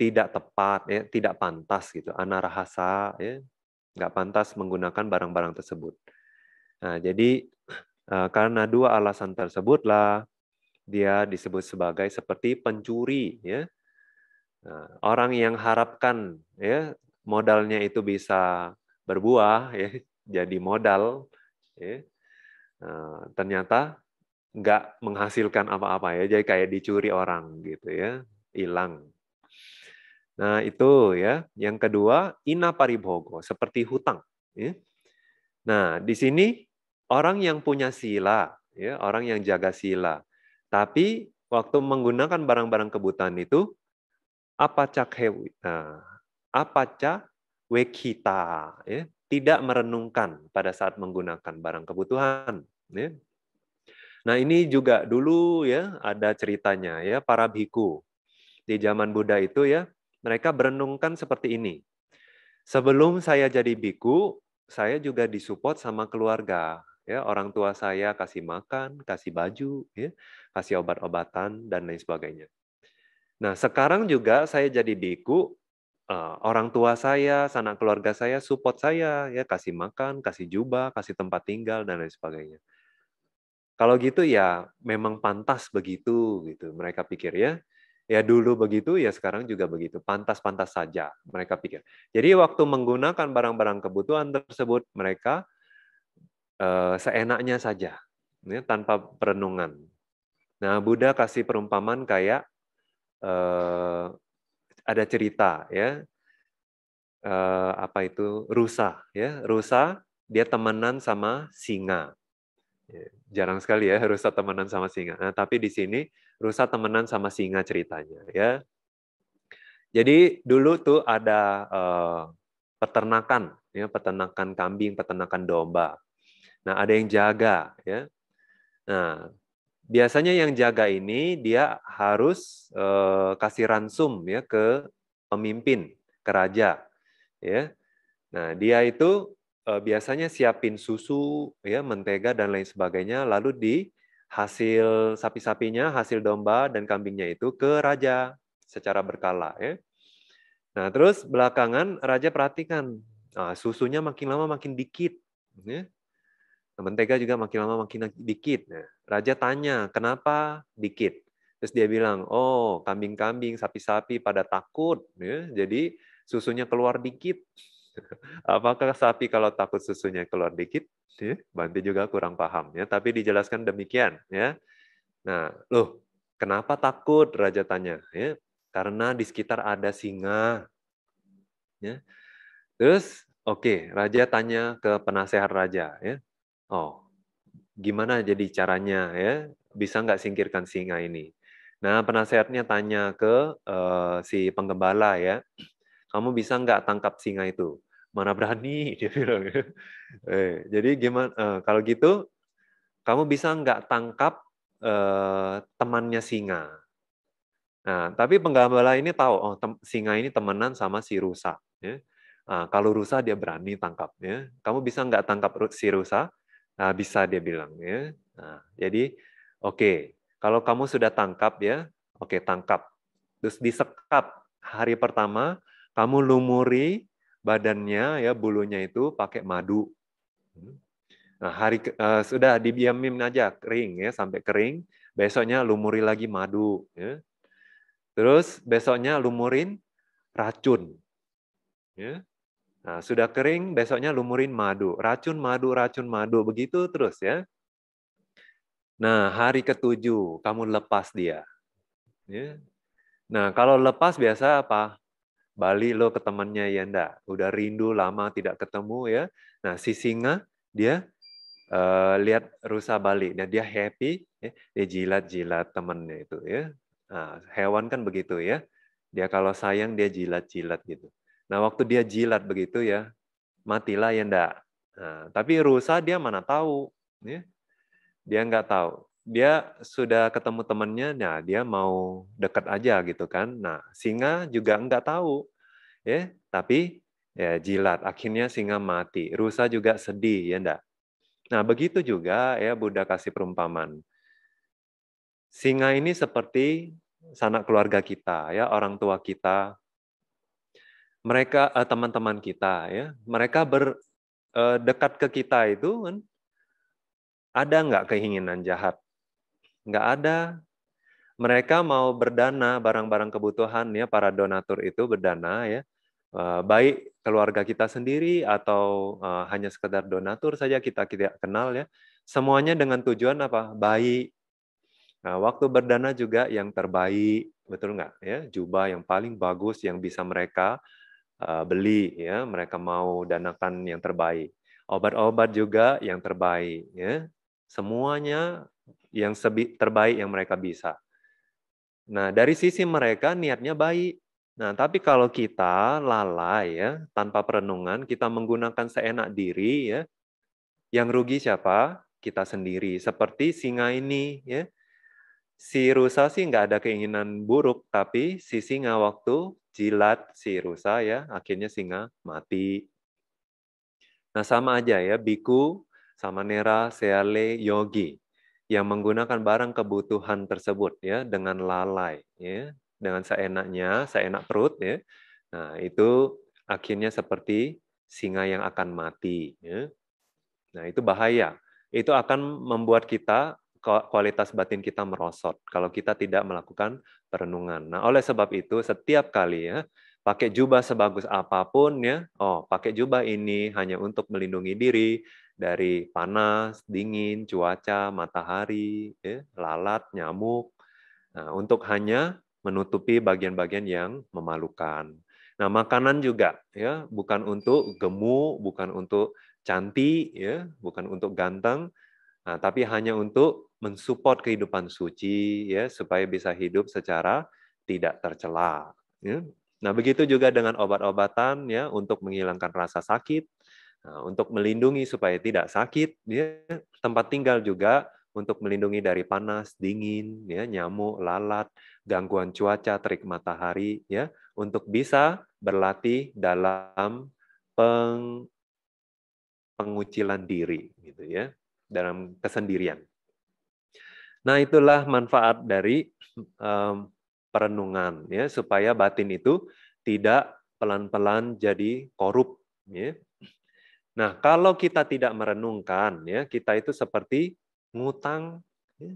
S1: tidak tepat, ya, tidak pantas gitu, anarahasa, ya, nggak pantas menggunakan barang-barang tersebut. Nah, jadi eh, karena dua alasan tersebutlah dia disebut sebagai seperti pencuri ya nah, orang yang harapkan ya modalnya itu bisa berbuah ya jadi modal ya nah, ternyata nggak menghasilkan apa-apa ya jadi kayak dicuri orang gitu ya hilang nah itu ya yang kedua inaparibogo seperti hutang ya. nah di sini orang yang punya sila ya orang yang jaga sila tapi waktu menggunakan barang-barang kebutuhan itu apa cakhewi, nah, apa cak wekita, ya, tidak merenungkan pada saat menggunakan barang kebutuhan. Ya. Nah ini juga dulu ya ada ceritanya ya para bhikkhu di zaman Buddha itu ya mereka berenungkan seperti ini. Sebelum saya jadi bhikkhu, saya juga disupport sama keluarga ya orang tua saya kasih makan, kasih baju, ya, kasih obat-obatan dan lain sebagainya. Nah, sekarang juga saya jadi biku, eh, orang tua saya, sanak keluarga saya support saya, ya kasih makan, kasih jubah, kasih tempat tinggal dan lain sebagainya. Kalau gitu ya memang pantas begitu gitu mereka pikir ya. Ya dulu begitu ya sekarang juga begitu. Pantas-pantas saja mereka pikir. Jadi waktu menggunakan barang-barang kebutuhan tersebut mereka Eh, seenaknya saja, ya, tanpa perenungan. Nah, Buddha kasih perumpamaan kayak eh, ada cerita, ya eh, apa itu rusa, ya rusa dia temenan sama singa. Ya, jarang sekali ya rusa temenan sama singa. Nah, tapi di sini rusa temenan sama singa ceritanya, ya. Jadi dulu tuh ada eh, peternakan, ya peternakan kambing, peternakan domba Nah, ada yang jaga ya. Nah, biasanya yang jaga ini dia harus eh, kasih ransum ya ke pemimpin, ke raja ya. Nah, dia itu eh, biasanya siapin susu ya, mentega dan lain sebagainya lalu di hasil sapi-sapinya, hasil domba dan kambingnya itu ke raja secara berkala ya. Nah, terus belakangan raja perhatikan, nah, susunya makin lama makin dikit ya. Mentega juga makin lama makin dikit. Nah, Raja tanya, kenapa dikit? Terus dia bilang, oh kambing-kambing, sapi-sapi pada takut, ya, jadi susunya keluar dikit. Apakah sapi kalau takut susunya keluar dikit? Ya, Banti juga kurang paham, ya. tapi dijelaskan demikian. Ya. Nah, loh, kenapa takut? Raja tanya. Ya. Karena di sekitar ada singa. Ya. Terus, oke, okay, Raja tanya ke penasehat Raja. Ya. Oh, gimana jadi caranya ya? Bisa nggak singkirkan singa ini? Nah, penasehatnya tanya ke uh, si penggembala ya, kamu bisa nggak tangkap singa itu? Mana berani dia bilang. Ya. eh, jadi gimana? Uh, kalau gitu, kamu bisa nggak tangkap uh, temannya singa? Nah, tapi penggembala ini tahu, oh singa ini temenan sama si rusa. Ya. Nah, kalau rusa dia berani tangkapnya. Kamu bisa nggak tangkap si rusa? Nah, bisa dia bilang ya. Nah, jadi oke, okay, kalau kamu sudah tangkap ya, oke okay, tangkap. Terus disekap hari pertama, kamu lumuri badannya ya bulunya itu pakai madu. Nah, hari uh, sudah dibiamin aja kering ya sampai kering. Besoknya lumuri lagi madu. Ya. Terus besoknya lumurin racun. Ya. Nah, sudah kering, besoknya lumurin madu. Racun madu, racun madu, begitu terus ya. Nah, hari ketujuh kamu lepas dia. Ya. Nah, kalau lepas biasa apa? Bali lo ke temannya ya Yanda. Udah rindu lama tidak ketemu ya. Nah, si singa dia uh, lihat rusa Bali. Nah, dia happy, ya. dia jilat-jilat temannya itu ya. Nah, hewan kan begitu ya. Dia kalau sayang dia jilat-jilat gitu. Nah, waktu dia jilat begitu ya, matilah ya ndak. Nah, tapi rusa dia mana tahu, ya. Dia nggak tahu. Dia sudah ketemu temannya, nah dia mau dekat aja gitu kan. Nah, singa juga nggak tahu, ya. Tapi ya jilat, akhirnya singa mati. Rusa juga sedih, ya ndak. Nah, begitu juga ya Buddha kasih perumpamaan. Singa ini seperti sanak keluarga kita, ya orang tua kita, mereka eh, teman-teman uh, kita ya mereka berdekat eh, dekat ke kita itu kan ada nggak keinginan jahat nggak ada mereka mau berdana barang-barang kebutuhan ya para donatur itu berdana ya uh, baik keluarga kita sendiri atau hanya sekedar donatur saja kita tidak kenal ya semuanya dengan tujuan apa baik Nah, waktu berdana juga yang terbaik, betul nggak? Ya, jubah yang paling bagus yang bisa mereka Eh, beli ya mereka mau danakan yang terbaik obat-obat juga yang terbaik ya semuanya yang terbaik yang mereka bisa nah dari sisi mereka niatnya baik nah tapi kalau kita lalai ya tanpa perenungan kita menggunakan seenak diri ya yang rugi siapa kita sendiri seperti singa ini ya si rusa sih nggak ada keinginan buruk tapi si singa waktu jilat si rusa ya, akhirnya singa mati. Nah sama aja ya, biku, sama nera seale, yogi yang menggunakan barang kebutuhan tersebut ya dengan lalai ya dengan seenaknya seenak perut ya nah itu akhirnya seperti singa yang akan mati ya. nah itu bahaya itu akan membuat kita kualitas batin kita merosot kalau kita tidak melakukan perenungan. Nah, oleh sebab itu setiap kali ya pakai jubah sebagus apapun ya, oh pakai jubah ini hanya untuk melindungi diri dari panas, dingin, cuaca, matahari, ya, lalat, nyamuk. Nah, untuk hanya menutupi bagian-bagian yang memalukan. Nah, makanan juga ya, bukan untuk gemuk, bukan untuk cantik ya, bukan untuk ganteng, Nah, tapi hanya untuk mensupport kehidupan suci ya supaya bisa hidup secara tidak tercela. Ya. Nah, begitu juga dengan obat-obatan ya untuk menghilangkan rasa sakit, nah, untuk melindungi supaya tidak sakit, ya. tempat tinggal juga untuk melindungi dari panas, dingin, ya, nyamuk, lalat, gangguan cuaca, terik matahari, ya, untuk bisa berlatih dalam peng, pengucilan diri, gitu ya dalam kesendirian. Nah, itulah manfaat dari um, perenungan ya supaya batin itu tidak pelan-pelan jadi korup ya. Nah, kalau kita tidak merenungkan ya, kita itu seperti ngutang ya.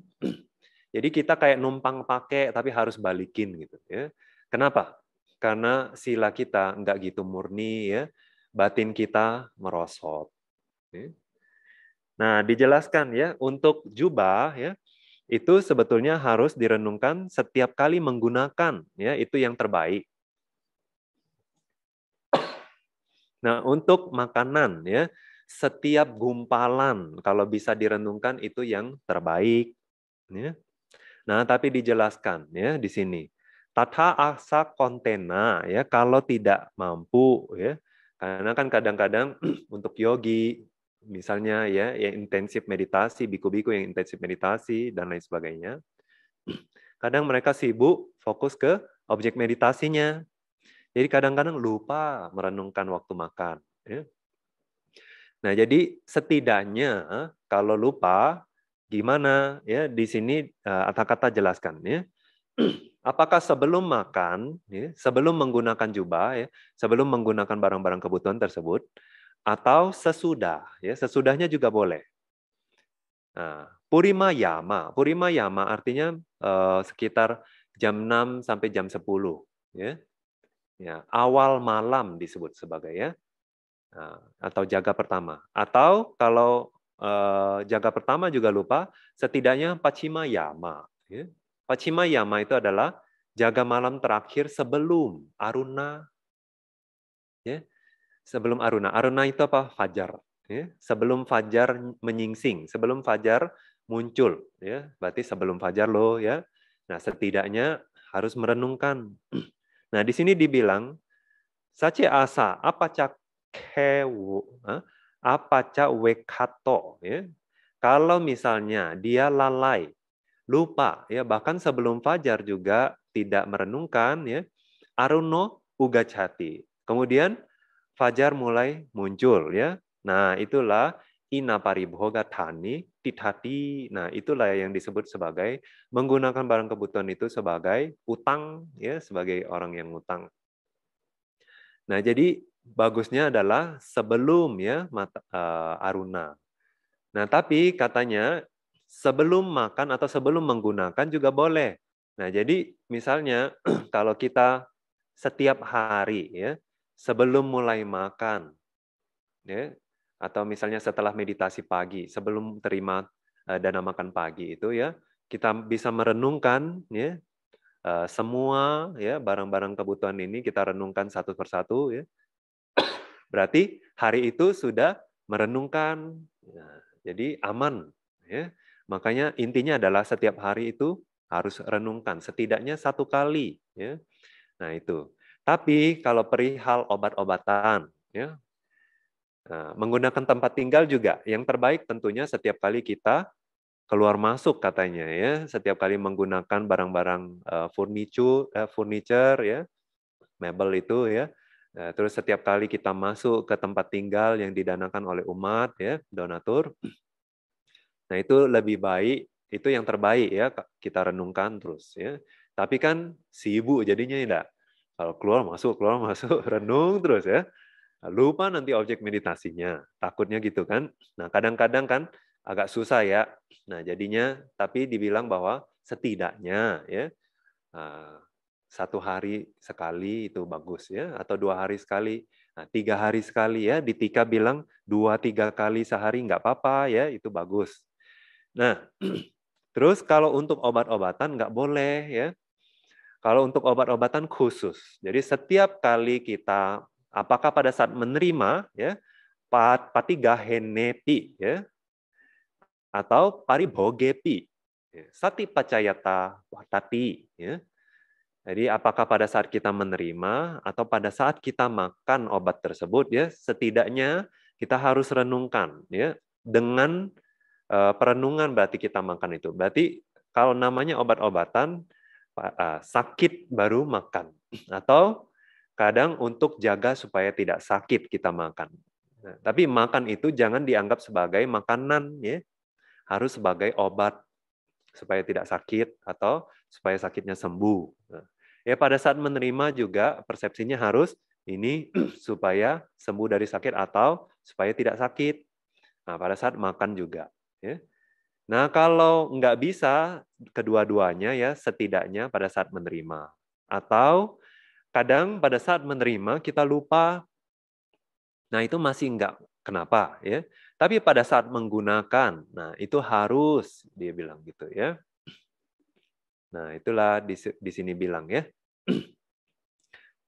S1: Jadi kita kayak numpang pakai tapi harus balikin gitu ya. Kenapa? Karena sila kita nggak gitu murni ya, batin kita merosot. Ya. Nah, dijelaskan ya untuk jubah ya itu sebetulnya harus direnungkan setiap kali menggunakan ya itu yang terbaik. Nah, untuk makanan ya setiap gumpalan kalau bisa direnungkan itu yang terbaik ya. Nah, tapi dijelaskan ya di sini. tata asa kontena ya kalau tidak mampu ya. Karena kan kadang-kadang untuk yogi misalnya ya yang intensif meditasi, biku-biku yang intensif meditasi dan lain sebagainya. Kadang mereka sibuk fokus ke objek meditasinya. Jadi kadang-kadang lupa merenungkan waktu makan. Ya. Nah jadi setidaknya eh, kalau lupa gimana ya di sini kata-kata eh, jelaskan ya. Apakah sebelum makan, ya, sebelum menggunakan jubah, ya, sebelum menggunakan barang-barang kebutuhan tersebut, atau sesudah ya sesudahnya juga boleh nah, purima yama purima yama artinya eh, sekitar jam 6 sampai jam 10 ya ya awal malam disebut sebagai ya nah, atau jaga pertama atau kalau eh, jaga pertama juga lupa setidaknya pacima yama ya. pacima yama itu adalah jaga malam terakhir sebelum aruna ya sebelum aruna. Aruna itu apa? Fajar. Ya. Sebelum fajar menyingsing, sebelum fajar muncul. Ya. Berarti sebelum fajar lo ya. Nah setidaknya harus merenungkan. Nah di sini dibilang sace asa apa cak cakewu apa cak cawekato ya. Kalau misalnya dia lalai, lupa ya bahkan sebelum fajar juga tidak merenungkan ya aruno ugacati. Kemudian fajar mulai muncul ya. Nah, itulah inaparibhoga tani titati. Nah, itulah yang disebut sebagai menggunakan barang kebutuhan itu sebagai utang ya, sebagai orang yang utang. Nah, jadi bagusnya adalah sebelum ya mata, uh, aruna. Nah, tapi katanya sebelum makan atau sebelum menggunakan juga boleh. Nah, jadi misalnya kalau kita setiap hari ya sebelum mulai makan, ya, atau misalnya setelah meditasi pagi, sebelum terima eh, dana makan pagi itu ya, kita bisa merenungkan ya eh, semua ya barang-barang kebutuhan ini kita renungkan satu persatu ya. Berarti hari itu sudah merenungkan, ya, jadi aman ya. Makanya intinya adalah setiap hari itu harus renungkan setidaknya satu kali ya. Nah itu. Tapi kalau perihal obat-obatan, ya, nah, menggunakan tempat tinggal juga. Yang terbaik tentunya setiap kali kita keluar masuk katanya ya, setiap kali menggunakan barang-barang uh, eh, furniture, eh, furniture ya, mebel itu ya. Nah, terus setiap kali kita masuk ke tempat tinggal yang didanakan oleh umat ya, donatur. Nah itu lebih baik, itu yang terbaik ya kita renungkan terus ya. Tapi kan si ibu jadinya tidak ya, kalau keluar masuk, keluar masuk, renung terus ya. Lupa nanti objek meditasinya. Takutnya gitu kan. Nah, kadang-kadang kan agak susah ya. Nah, jadinya tapi dibilang bahwa setidaknya ya ah, satu hari sekali itu bagus ya atau dua hari sekali nah, tiga hari sekali ya ditika bilang dua tiga kali sehari nggak apa-apa ya itu bagus nah terus kalau untuk obat-obatan nggak boleh ya kalau untuk obat-obatan khusus, jadi setiap kali kita apakah pada saat menerima ya pat pati gahenepi, ya atau paribogepi ya, sati pacayata watati ya jadi apakah pada saat kita menerima atau pada saat kita makan obat tersebut ya setidaknya kita harus renungkan ya dengan uh, perenungan berarti kita makan itu berarti kalau namanya obat-obatan Eh, sakit baru makan atau kadang untuk jaga supaya tidak sakit kita makan. Nah, tapi makan itu jangan dianggap sebagai makanan ya. Harus sebagai obat supaya tidak sakit atau supaya sakitnya sembuh. Nah, ya pada saat menerima juga persepsinya harus ini supaya sembuh dari sakit atau supaya tidak sakit. Nah, pada saat makan juga ya. Nah, kalau nggak bisa kedua-duanya ya setidaknya pada saat menerima. Atau kadang pada saat menerima kita lupa, nah itu masih nggak kenapa ya. Tapi pada saat menggunakan, nah itu harus dia bilang gitu ya. Nah itulah di, di sini bilang ya.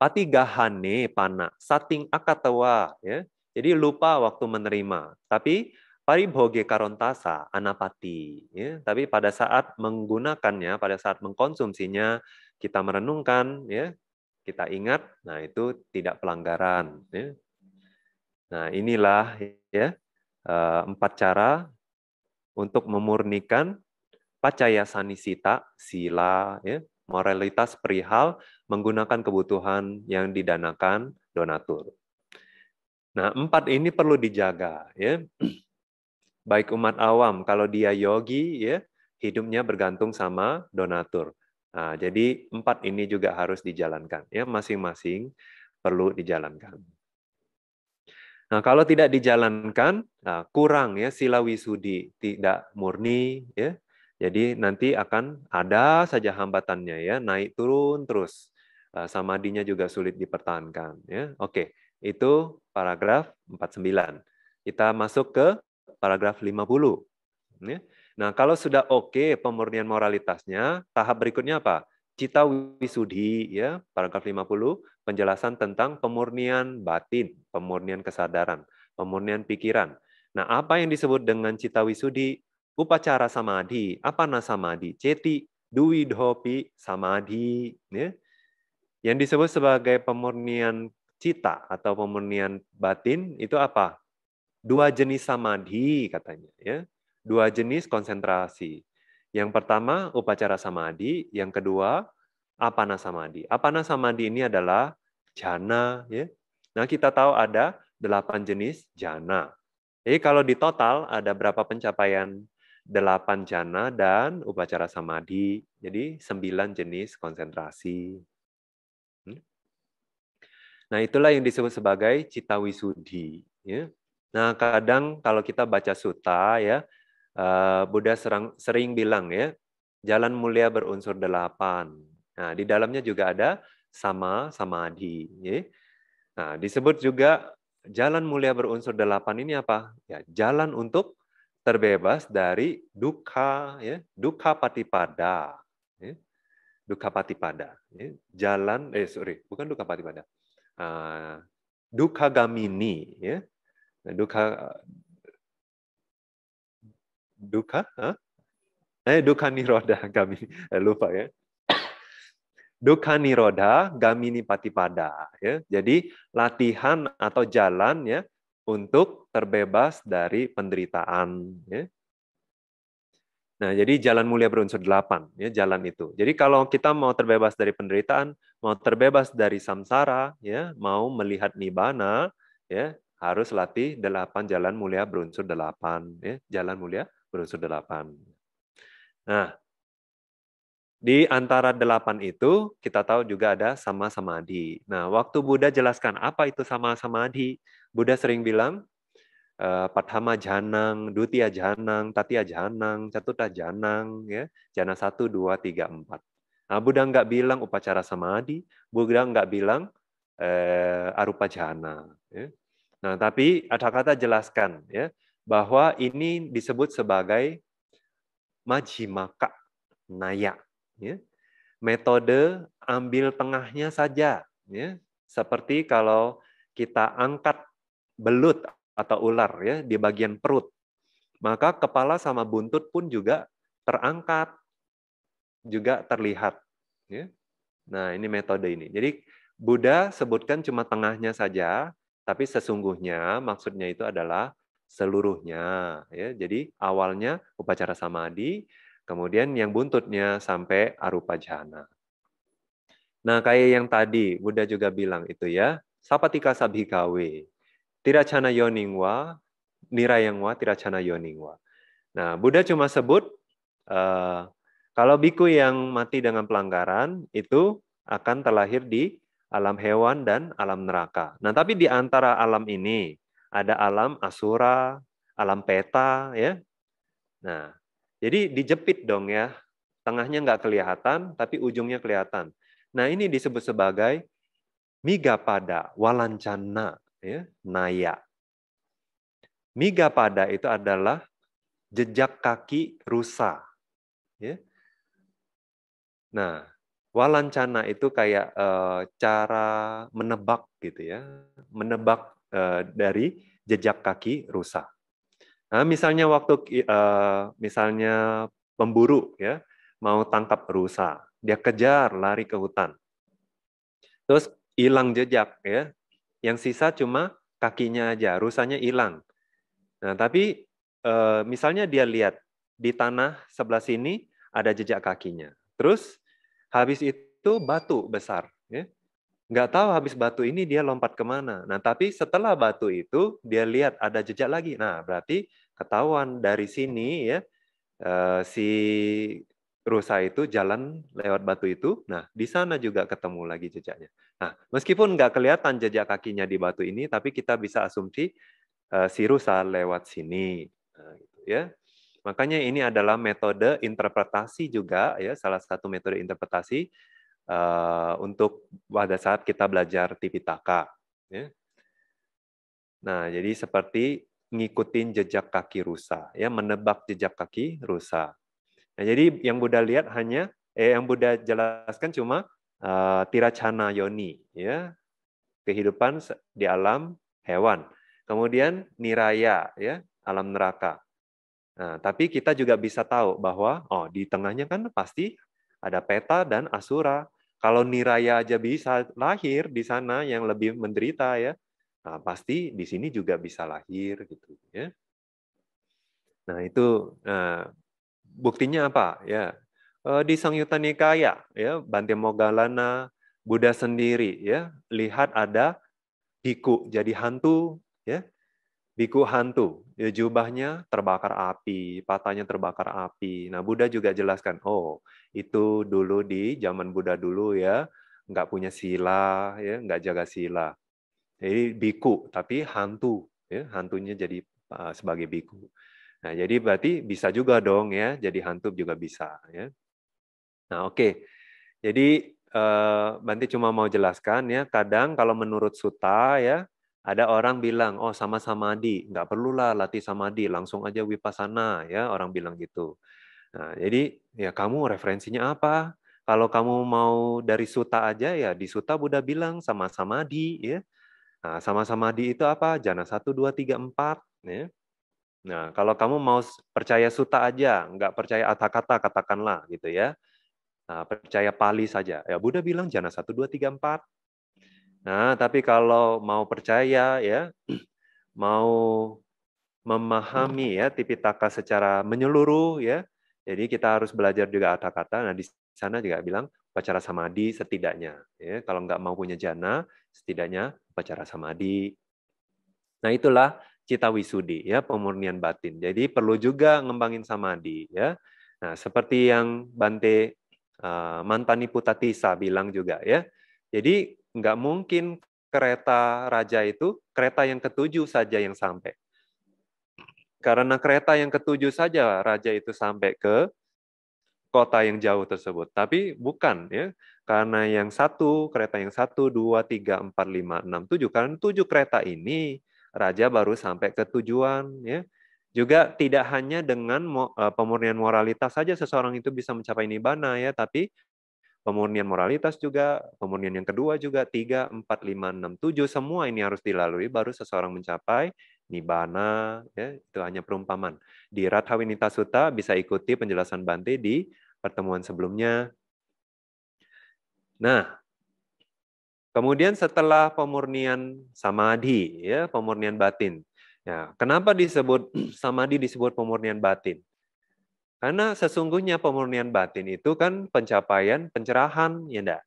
S1: Pati gahane pana sating akatawa ya. Jadi lupa waktu menerima. Tapi Pariboge karontasa anapati ya tapi pada saat menggunakannya pada saat mengkonsumsinya kita merenungkan ya kita ingat nah itu tidak pelanggaran ya nah inilah ya eh, empat cara untuk memurnikan pacaya sanisita sila ya moralitas perihal menggunakan kebutuhan yang didanakan donatur nah empat ini perlu dijaga ya baik umat awam kalau dia yogi ya hidupnya bergantung sama donatur. Nah, jadi empat ini juga harus dijalankan ya masing-masing perlu dijalankan. Nah, kalau tidak dijalankan nah, kurang ya sila wisudi tidak murni ya. Jadi nanti akan ada saja hambatannya ya, naik turun terus. Nah, Samadinya juga sulit dipertahankan ya. Oke, itu paragraf 49. Kita masuk ke paragraf 50. Nah, kalau sudah oke okay, pemurnian moralitasnya, tahap berikutnya apa? Cita wisudi ya, paragraf 50, penjelasan tentang pemurnian batin, pemurnian kesadaran, pemurnian pikiran. Nah, apa yang disebut dengan cita wisudi? Upacara samadhi, na samadhi, ceti, duwidhopi, samadhi, ya. Yang disebut sebagai pemurnian cita atau pemurnian batin itu apa? dua jenis samadhi katanya ya dua jenis konsentrasi yang pertama upacara samadhi yang kedua apana samadhi apana samadhi ini adalah jana ya nah kita tahu ada delapan jenis jana jadi eh, kalau di total ada berapa pencapaian delapan jana dan upacara samadhi jadi sembilan jenis konsentrasi hmm? nah itulah yang disebut sebagai cita wisudi ya Nah, kadang kalau kita baca suta ya, eh, Buddha serang, sering bilang ya, jalan mulia berunsur delapan. Nah, di dalamnya juga ada sama samadhi. Ya. Nah, disebut juga jalan mulia berunsur delapan ini apa? Ya, jalan untuk terbebas dari duka, ya, duka pati pada. Ya. Duka patipada. Ya. Jalan, eh sorry, bukan duka pati pada. Uh, ah, duka gamini. Ya duka, duka, Huh? Eh, duka niroda kami. Eh, lupa ya. duka niroda gamini patipada. Ya. Jadi latihan atau jalan ya untuk terbebas dari penderitaan. Ya. Nah, jadi jalan mulia berunsur delapan, ya jalan itu. Jadi kalau kita mau terbebas dari penderitaan, mau terbebas dari samsara, ya, mau melihat nibana, ya, harus latih delapan jalan mulia berunsur delapan, ya, jalan mulia berunsur delapan. Nah, di antara delapan itu kita tahu juga ada sama samadhi. Nah, waktu Buddha jelaskan apa itu sama samadhi, Buddha sering bilang eh, Pathama janang, dutia janang, tatia janang, catuta janang, ya, jana satu, dua, tiga, empat. Nah, Buddha nggak bilang upacara samadhi, Buddha nggak bilang eh, arupa jana. Ya. Nah, tapi ada kata jelaskan ya bahwa ini disebut sebagai majimaka naya, ya. metode ambil tengahnya saja, ya. seperti kalau kita angkat belut atau ular ya di bagian perut, maka kepala sama buntut pun juga terangkat, juga terlihat. Ya. Nah, ini metode ini. Jadi Buddha sebutkan cuma tengahnya saja, tapi sesungguhnya maksudnya itu adalah seluruhnya. Ya, jadi awalnya upacara samadhi, kemudian yang buntutnya sampai arupa jhana. Nah, kayak yang tadi Buddha juga bilang itu ya, sapatika sabhikawe, tiracana yoningwa, nirayangwa, tiracana yoningwa. Nah, Buddha cuma sebut uh, kalau biku yang mati dengan pelanggaran itu akan terlahir di alam hewan dan alam neraka. Nah, tapi di antara alam ini ada alam asura, alam peta, ya. Nah, jadi dijepit dong ya, tengahnya nggak kelihatan, tapi ujungnya kelihatan. Nah, ini disebut sebagai migapada, walancana, ya, naya. Migapada itu adalah jejak kaki rusa. Ya. Nah, walancana itu kayak uh, cara menebak gitu ya, menebak uh, dari jejak kaki rusa. Nah, misalnya waktu uh, misalnya pemburu ya mau tangkap rusa, dia kejar lari ke hutan. Terus hilang jejak ya. Yang sisa cuma kakinya aja, rusanya hilang. Nah, tapi uh, misalnya dia lihat di tanah sebelah sini ada jejak kakinya. Terus Habis itu batu besar. Ya. Nggak tahu habis batu ini dia lompat kemana. Nah, tapi setelah batu itu dia lihat ada jejak lagi. Nah, berarti ketahuan dari sini ya eh, si rusa itu jalan lewat batu itu. Nah, di sana juga ketemu lagi jejaknya. Nah, meskipun nggak kelihatan jejak kakinya di batu ini, tapi kita bisa asumsi eh, si rusa lewat sini. Nah, gitu ya. Makanya ini adalah metode interpretasi juga ya, salah satu metode interpretasi uh, untuk pada saat kita belajar Tipitaka. Ya. Nah, jadi seperti ngikutin jejak kaki rusa, ya menebak jejak kaki rusa. Nah, jadi yang Buddha lihat hanya, eh, yang Buddha jelaskan cuma uh, tiracana yoni, ya kehidupan di alam hewan. Kemudian niraya, ya alam neraka. Nah, tapi kita juga bisa tahu bahwa oh di tengahnya kan pasti ada peta dan asura. Kalau niraya aja bisa lahir di sana yang lebih menderita ya, nah, pasti di sini juga bisa lahir gitu ya. Nah itu nah, buktinya apa ya eh, di Sangyutta Nikaya ya Bante Mogalana Buddha sendiri ya lihat ada biku jadi hantu ya biku hantu, ya jubahnya terbakar api, patanya terbakar api. Nah, Buddha juga jelaskan, oh, itu dulu di zaman Buddha dulu ya, nggak punya sila, ya nggak jaga sila. Jadi biku, tapi hantu, ya hantunya jadi eh, sebagai biku. Nah, jadi berarti bisa juga dong ya, jadi hantu juga bisa ya. Nah, oke. Okay. Jadi eh, Banti cuma mau jelaskan ya, kadang kalau menurut Suta ya, ada orang bilang, oh sama samadhi, nggak perlulah latih samadhi, langsung aja wipasana, ya orang bilang gitu. Nah, jadi ya kamu referensinya apa? Kalau kamu mau dari suta aja ya di suta Buddha bilang sama samadhi, ya. Nah, sama samadhi itu apa? Jana satu dua tiga empat. Ya. Nah, kalau kamu mau percaya suta aja, nggak percaya kata-kata, katakanlah gitu ya. Nah, percaya pali saja. Ya Buddha bilang jana satu dua tiga empat. Nah, tapi kalau mau percaya ya, mau memahami ya tipitaka secara menyeluruh ya. Jadi kita harus belajar juga kata-kata. Nah, di sana juga bilang upacara samadhi setidaknya ya. Kalau nggak mau punya jana, setidaknya upacara samadhi. Nah, itulah cita wisudi ya pemurnian batin. Jadi perlu juga ngembangin samadhi ya. Nah, seperti yang Bante uh, eh, Mantani Putatisa bilang juga ya. Jadi nggak mungkin kereta raja itu kereta yang ketujuh saja yang sampai. Karena kereta yang ketujuh saja raja itu sampai ke kota yang jauh tersebut. Tapi bukan ya, karena yang satu kereta yang satu dua tiga empat lima enam tujuh karena tujuh kereta ini raja baru sampai ke tujuan ya. Juga tidak hanya dengan eh, pemurnian moralitas saja seseorang itu bisa mencapai nibana ya, tapi pemurnian moralitas juga, pemurnian yang kedua juga, tiga empat lima enam tujuh semua ini harus dilalui baru seseorang mencapai nibbana, ya, itu hanya perumpamaan. Di Radhawinita Sutta bisa ikuti penjelasan Bante di pertemuan sebelumnya. Nah, kemudian setelah pemurnian samadhi, ya, pemurnian batin. Ya, kenapa disebut samadhi disebut pemurnian batin? Karena sesungguhnya pemurnian batin itu kan pencapaian pencerahan, ya enggak?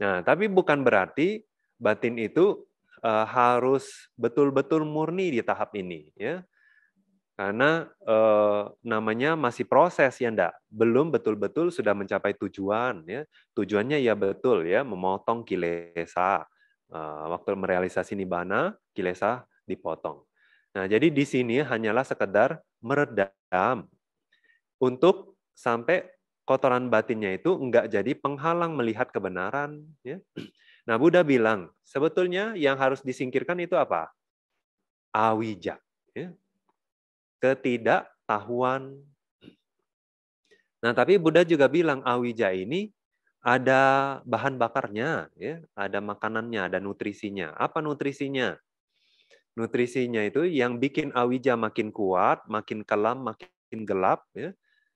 S1: Nah, tapi bukan berarti batin itu e, harus betul-betul murni di tahap ini, ya. Karena e, namanya masih proses ya enggak, belum betul-betul sudah mencapai tujuan ya. Tujuannya ya betul ya, memotong kilesa. E, waktu merealisasi nibana, kilesa dipotong. Nah, jadi di sini hanyalah sekedar meredam untuk sampai kotoran batinnya itu enggak jadi penghalang melihat kebenaran. Ya. Nah, Buddha bilang, sebetulnya yang harus disingkirkan itu apa? Awija. Ya. Ketidaktahuan. Nah, tapi Buddha juga bilang awija ini ada bahan bakarnya, ya, ada makanannya, ada nutrisinya. Apa nutrisinya? Nutrisinya itu yang bikin awija makin kuat, makin kelam, makin gelap, ya,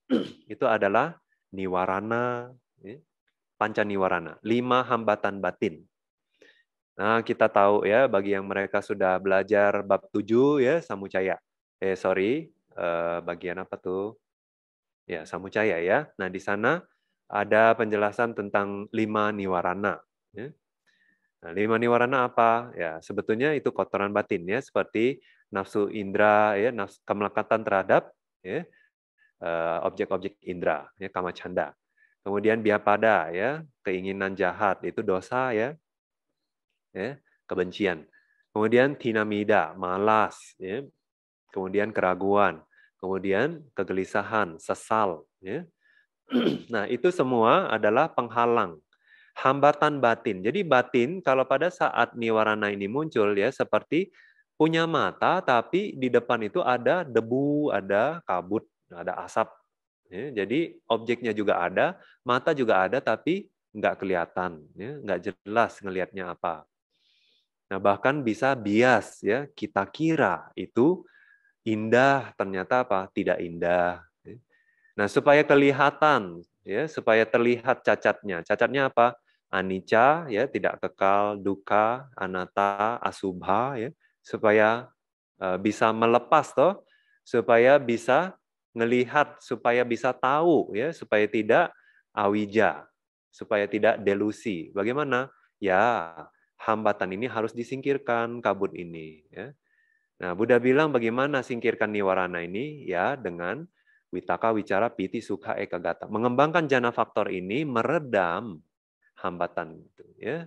S1: itu adalah niwarana, ya, panca niwarana, lima hambatan batin. Nah, kita tahu ya bagi yang mereka sudah belajar bab tujuh ya samucaya. Eh sorry, eh, bagian apa tuh? Ya, samucaya ya. Nah, di sana ada penjelasan tentang lima niwarana. Ya. Nah, lima niwarana apa? Ya, sebetulnya itu kotoran batin ya, seperti nafsu indra, ya, nafsu kemelekatan terhadap, ya, Eh, objek-objek indera, ya, kama canda. Kemudian biapada, ya, keinginan jahat itu dosa, ya, ya kebencian. Kemudian tinamida, malas, ya. kemudian keraguan, kemudian kegelisahan, sesal. Ya. nah itu semua adalah penghalang, hambatan batin. Jadi batin kalau pada saat niwarana ini muncul ya seperti punya mata tapi di depan itu ada debu, ada kabut Nah, ada asap. Ya, jadi objeknya juga ada, mata juga ada, tapi nggak kelihatan, ya, nggak jelas ngelihatnya apa. Nah bahkan bisa bias ya kita kira itu indah ternyata apa tidak indah. Ya. Nah supaya kelihatan ya supaya terlihat cacatnya. Cacatnya apa? Anicca ya tidak kekal, duka, anata asubha ya supaya eh, bisa melepas toh supaya bisa ngelihat supaya bisa tahu ya, supaya tidak awija, supaya tidak delusi. Bagaimana? Ya, hambatan ini harus disingkirkan kabut ini ya. Nah, Buddha bilang bagaimana singkirkan niwarana ini? Ya, dengan witaka wicara piti sukha ekagata. Mengembangkan jana faktor ini meredam hambatan itu ya.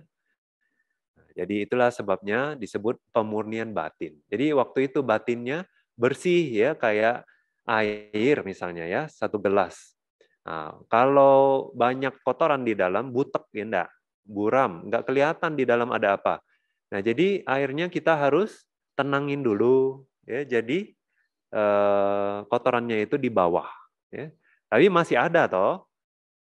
S1: Nah, jadi itulah sebabnya disebut pemurnian batin. Jadi waktu itu batinnya bersih ya kayak air misalnya ya satu gelas. Nah, kalau banyak kotoran di dalam, butek ya enggak, buram, nggak kelihatan di dalam ada apa. Nah jadi airnya kita harus tenangin dulu, ya. Jadi eh, kotorannya itu di bawah, ya. Tapi masih ada toh,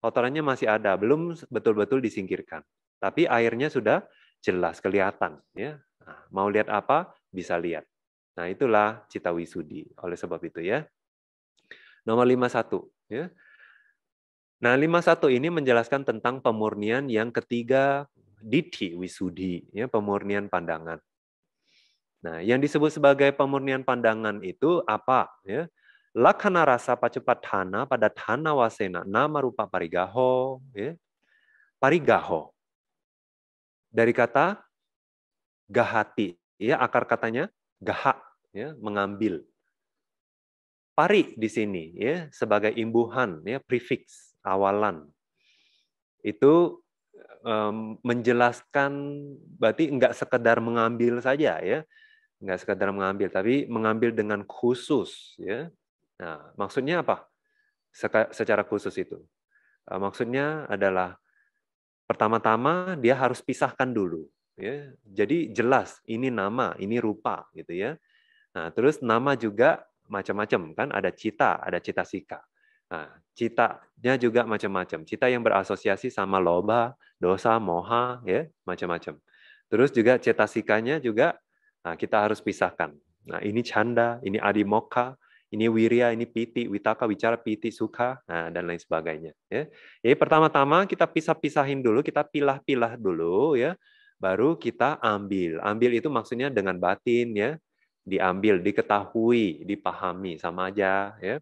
S1: kotorannya masih ada, belum betul-betul disingkirkan. Tapi airnya sudah jelas kelihatan, ya. Nah, mau lihat apa bisa lihat. Nah itulah cita wisudi. Oleh sebab itu ya nomor 51 ya. Nah, 51 ini menjelaskan tentang pemurnian yang ketiga diti wisudi ya, pemurnian pandangan. Nah, yang disebut sebagai pemurnian pandangan itu apa ya? Lakhana rasa tana pada tana wasena nama rupa parigaho ya. Parigaho. Dari kata gahati ya akar katanya gaha ya mengambil pari di sini ya sebagai imbuhan ya prefix awalan itu um, menjelaskan berarti nggak sekedar mengambil saja ya nggak sekedar mengambil tapi mengambil dengan khusus ya nah maksudnya apa Seka, secara khusus itu uh, maksudnya adalah pertama-tama dia harus pisahkan dulu ya jadi jelas ini nama ini rupa gitu ya nah terus nama juga macam-macam kan ada cita, ada cita sika. Nah, citanya juga macam-macam. Cita yang berasosiasi sama loba, dosa, moha, ya macam-macam. Terus juga cita cetasikanya juga nah, kita harus pisahkan. Nah, ini canda, ini adi moka ini wirya, ini piti, witaka, bicara piti, suka, nah, dan lain sebagainya. Ya. Jadi pertama-tama kita pisah-pisahin dulu, kita pilah-pilah dulu, ya, baru kita ambil. Ambil itu maksudnya dengan batin, ya, diambil, diketahui, dipahami sama aja ya.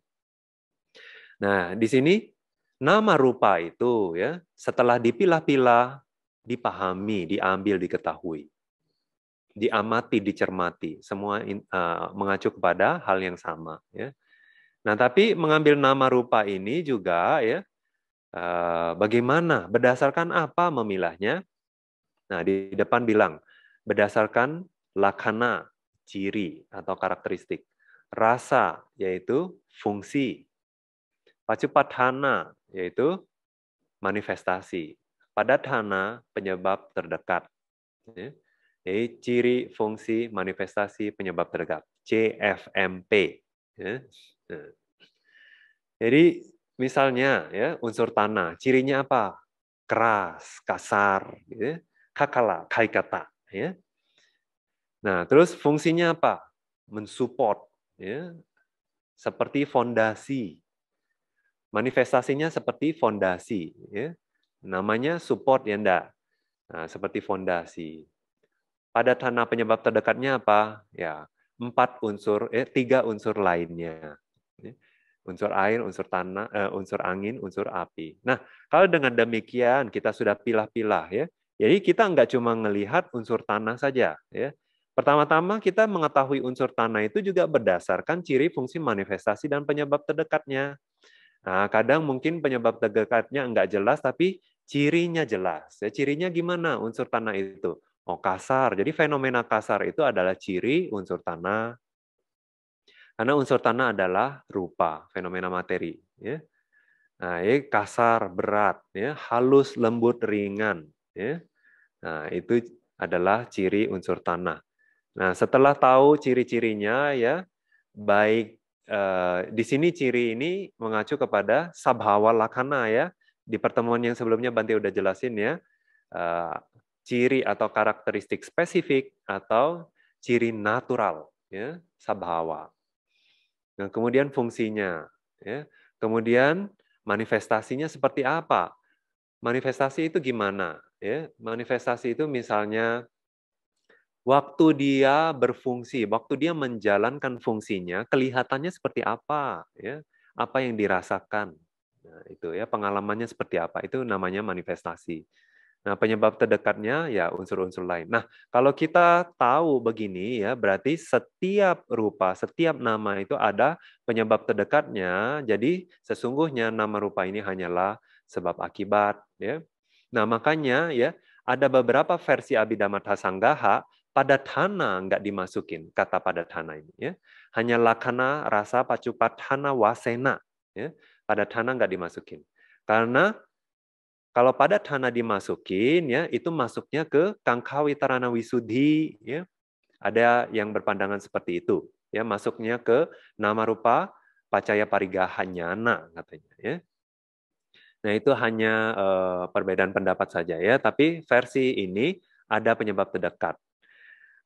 S1: Nah, di sini nama rupa itu ya setelah dipilah-pilah, dipahami, diambil, diketahui. Diamati, dicermati, semua in, uh, mengacu kepada hal yang sama ya. Nah, tapi mengambil nama rupa ini juga ya uh, bagaimana berdasarkan apa memilahnya? Nah, di depan bilang berdasarkan lakana ciri atau karakteristik. Rasa, yaitu fungsi. Pacupadhana, yaitu manifestasi. Padathana, penyebab terdekat. Ya. Jadi ciri, fungsi, manifestasi, penyebab terdekat. CFMP. Ya. Ya. Jadi misalnya ya unsur tanah, cirinya apa? Keras, kasar, gitu. kakala, kaikata. Ya. Nah, terus fungsinya apa? Mensupport, ya. Seperti fondasi. Manifestasinya seperti fondasi, ya. Namanya support ya enggak. Nah, seperti fondasi. Pada tanah penyebab terdekatnya apa? Ya, empat unsur, eh, tiga unsur lainnya. Ya. Unsur air, unsur tanah, eh, unsur angin, unsur api. Nah, kalau dengan demikian kita sudah pilah-pilah ya. Jadi kita nggak cuma melihat unsur tanah saja, ya Pertama-tama kita mengetahui unsur tanah itu juga berdasarkan ciri fungsi manifestasi dan penyebab terdekatnya. Nah, kadang mungkin penyebab terdekatnya nggak jelas, tapi cirinya jelas. Ya, cirinya gimana unsur tanah itu? Oh, kasar. Jadi fenomena kasar itu adalah ciri unsur tanah. Karena unsur tanah adalah rupa, fenomena materi. Ya. Nah, ya kasar, berat, ya, halus, lembut, ringan. Ya. Nah, itu adalah ciri unsur tanah. Nah, setelah tahu ciri-cirinya ya, baik eh, di sini ciri ini mengacu kepada sabhawa lakana ya. Di pertemuan yang sebelumnya Banti udah jelasin ya. Eh, ciri atau karakteristik spesifik atau ciri natural ya, sabhawa. Nah, kemudian fungsinya ya. Kemudian manifestasinya seperti apa? Manifestasi itu gimana? Ya, manifestasi itu misalnya Waktu dia berfungsi, waktu dia menjalankan fungsinya, kelihatannya seperti apa, ya? Apa yang dirasakan? Nah, itu ya pengalamannya seperti apa? Itu namanya manifestasi. Nah, penyebab terdekatnya ya unsur-unsur lain. Nah, kalau kita tahu begini ya, berarti setiap rupa, setiap nama itu ada penyebab terdekatnya. Jadi sesungguhnya nama rupa ini hanyalah sebab akibat ya. Nah, makanya ya ada beberapa versi Abhidhamma Sanggaha padatana nggak dimasukin kata padatana ini ya hanya lakana rasa pacu pacupadhana wasena ya padatana nggak dimasukin karena kalau tanah dimasukin ya itu masuknya ke kangkawi tarana wisudhi ya ada yang berpandangan seperti itu ya masuknya ke nama rupa pacaya parigahanyana katanya ya Nah, itu hanya uh, perbedaan pendapat saja ya, tapi versi ini ada penyebab terdekat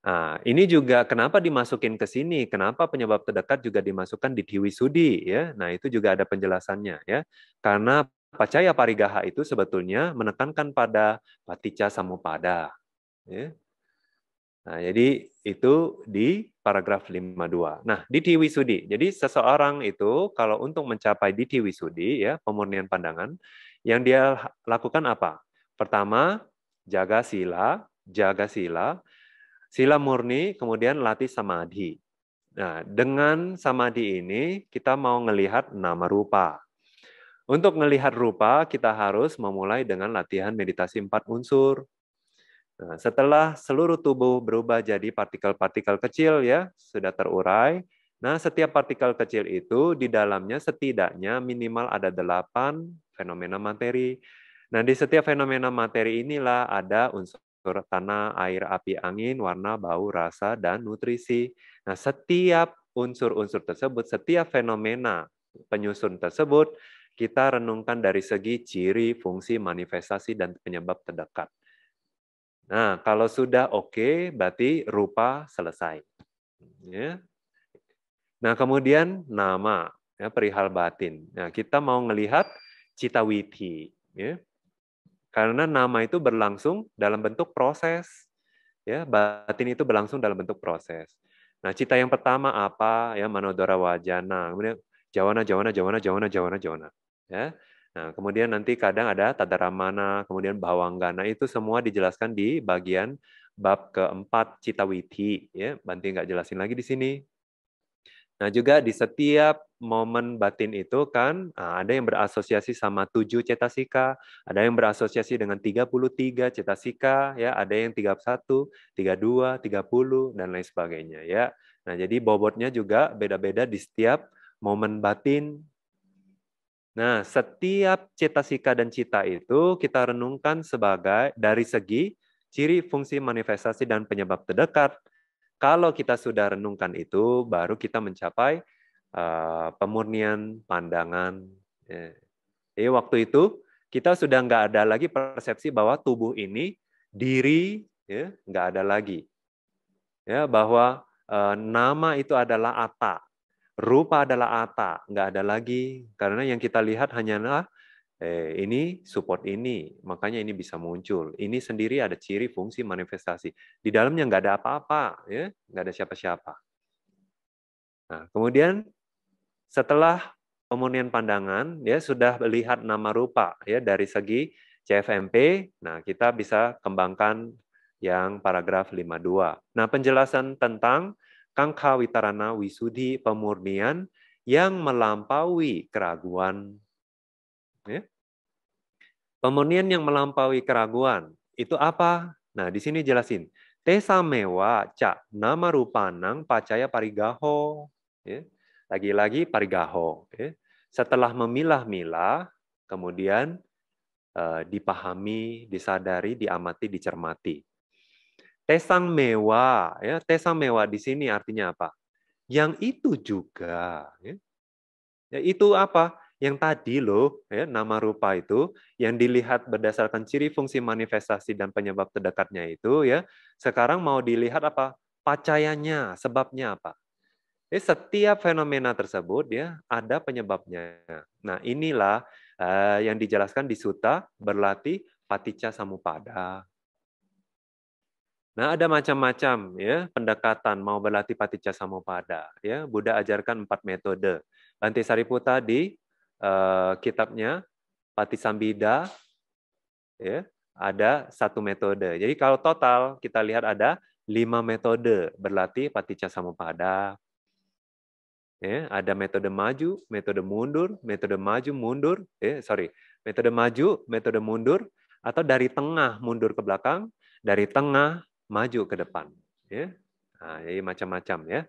S1: Nah, ini juga kenapa dimasukin ke sini? Kenapa penyebab terdekat juga dimasukkan di Dewi Sudi ya? Nah, itu juga ada penjelasannya ya. Karena pacaya parigaha itu sebetulnya menekankan pada Paticca samupada ya. Nah, jadi itu di paragraf 52. Nah, di Tiwi Sudi. Jadi seseorang itu kalau untuk mencapai di Tiwi Sudi ya, pemurnian pandangan, yang dia lakukan apa? Pertama, jaga sila, jaga sila, Sila murni kemudian latih samadhi. Nah, dengan samadhi ini kita mau melihat nama rupa. Untuk melihat rupa, kita harus memulai dengan latihan meditasi empat unsur. Nah, setelah seluruh tubuh berubah jadi partikel-partikel kecil ya, sudah terurai. Nah, setiap partikel kecil itu di dalamnya setidaknya minimal ada delapan fenomena materi. Nah, di setiap fenomena materi inilah ada unsur tanah, air, api, angin, warna, bau, rasa, dan nutrisi. Nah, setiap unsur-unsur tersebut, setiap fenomena penyusun tersebut, kita renungkan dari segi ciri, fungsi, manifestasi, dan penyebab terdekat. Nah, kalau sudah oke, okay, berarti rupa selesai. Ya. Nah, kemudian nama, ya, perihal batin. Nah, kita mau melihat citawiti. Ya. Karena nama itu berlangsung dalam bentuk proses. Ya, batin itu berlangsung dalam bentuk proses. Nah, cita yang pertama apa? Ya, manodora wajana. Kemudian jawana jawana jawana jawana jawana jawana. Ya. Nah, kemudian nanti kadang ada tadaramana, kemudian bawanggana. itu semua dijelaskan di bagian bab keempat cita witi ya. Banti nggak jelasin lagi di sini Nah, juga di setiap momen batin itu kan ah, ada yang berasosiasi sama tujuh cetasika, ada yang berasosiasi dengan 33 cetasika, ya, ada yang 31, 32, 30 dan lain sebagainya ya. Nah, jadi bobotnya juga beda-beda di setiap momen batin. Nah, setiap cetasika dan cita itu kita renungkan sebagai dari segi ciri fungsi manifestasi dan penyebab terdekat kalau kita sudah renungkan itu, baru kita mencapai uh, pemurnian pandangan. Eh, waktu itu kita sudah nggak ada lagi persepsi bahwa tubuh ini diri ya, nggak ada lagi. Ya, bahwa uh, nama itu adalah ata, rupa adalah ata, nggak ada lagi. Karena yang kita lihat hanyalah eh, ini support ini, makanya ini bisa muncul. Ini sendiri ada ciri fungsi manifestasi. Di dalamnya nggak ada apa-apa, ya, nggak ada siapa-siapa. Nah, kemudian setelah pemurnian pandangan, ya sudah melihat nama rupa ya dari segi CFMP. Nah, kita bisa kembangkan yang paragraf 52. Nah, penjelasan tentang Kangka Witarana Wisudi pemurnian yang melampaui keraguan. Ya, Pemurnian yang melampaui keraguan itu apa? Nah, di sini jelasin. Tesa mewa cak nama rupanang pacaya parigaho. Ya. Lagi-lagi parigaho. Ya. Setelah memilah-milah, kemudian eh, dipahami, disadari, diamati, dicermati. Tesang mewa, ya tesang mewa di sini artinya apa? Yang itu juga, ya, ya itu apa? yang tadi loh, ya, nama rupa itu yang dilihat berdasarkan ciri fungsi manifestasi dan penyebab terdekatnya itu ya, sekarang mau dilihat apa? Pacayanya, sebabnya apa? Eh setiap fenomena tersebut ya ada penyebabnya. Nah, inilah eh, yang dijelaskan di Suta berlatih paticca samupada. Nah, ada macam-macam ya pendekatan mau berlatih paticca samupada ya. Buddha ajarkan empat metode. Banti Sariputa di Eh, kitabnya Patisambida, ya, ada satu metode. Jadi kalau total kita lihat ada lima metode berlatih paticca samupada. Ya, ada metode maju, metode mundur, metode maju mundur, eh sorry, metode maju, metode mundur, atau dari tengah mundur ke belakang, dari tengah maju ke depan. Ya. Nah, jadi macam-macam ya.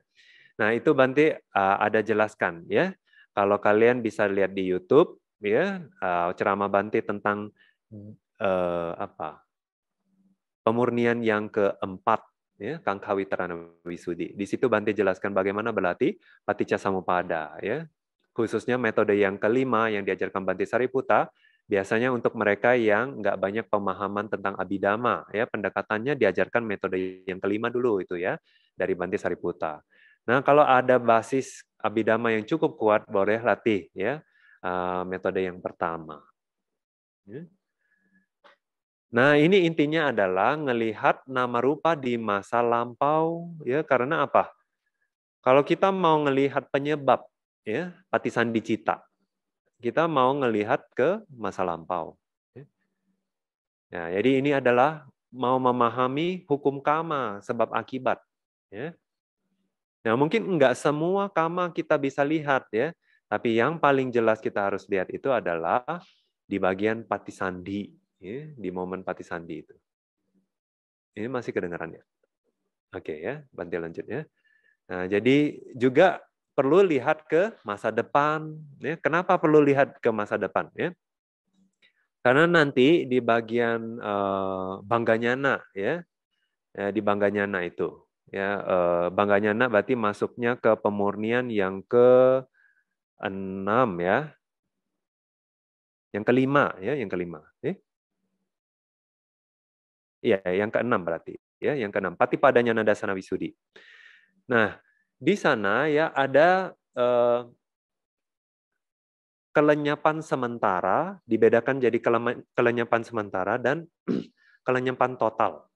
S1: Nah itu banti uh, eh, ada jelaskan ya kalau kalian bisa lihat di YouTube, ya uh, ceramah Bante tentang uh, apa pemurnian yang keempat, ya Kang Kawitrana Wisudi. Di situ Bante jelaskan bagaimana berlatih paticca samupada, ya khususnya metode yang kelima yang diajarkan Bante Sariputa biasanya untuk mereka yang nggak banyak pemahaman tentang abidama ya pendekatannya diajarkan metode yang kelima dulu itu ya dari Banti Sariputa Nah, kalau ada basis abidama yang cukup kuat, boleh latih ya eh, metode yang pertama. Ya. Nah, ini intinya adalah melihat nama rupa di masa lampau ya karena apa? Kalau kita mau melihat penyebab ya patisan dicita, kita mau melihat ke masa lampau. Ya. ya, jadi ini adalah mau memahami hukum kama sebab akibat. Ya. Nah, mungkin enggak semua kama kita bisa lihat ya, tapi yang paling jelas kita harus lihat itu adalah di bagian patisandi, ya, di momen pati sandi itu. Ini masih kedengarannya. Oke ya, bantai lanjut ya. Nah, jadi juga perlu lihat ke masa depan. Ya. Kenapa perlu lihat ke masa depan? Ya? Karena nanti di bagian uh, bangganyana ya, ya di bangganyana itu ya eh, bangganya nak berarti masuknya ke pemurnian yang ke enam ya yang kelima ya yang kelima eh? yang yang keenam berarti ya yang keenam pati padanya nada sana wisudi nah di sana ya ada eh, kelenyapan sementara dibedakan jadi kelenyapan sementara dan kelenyapan total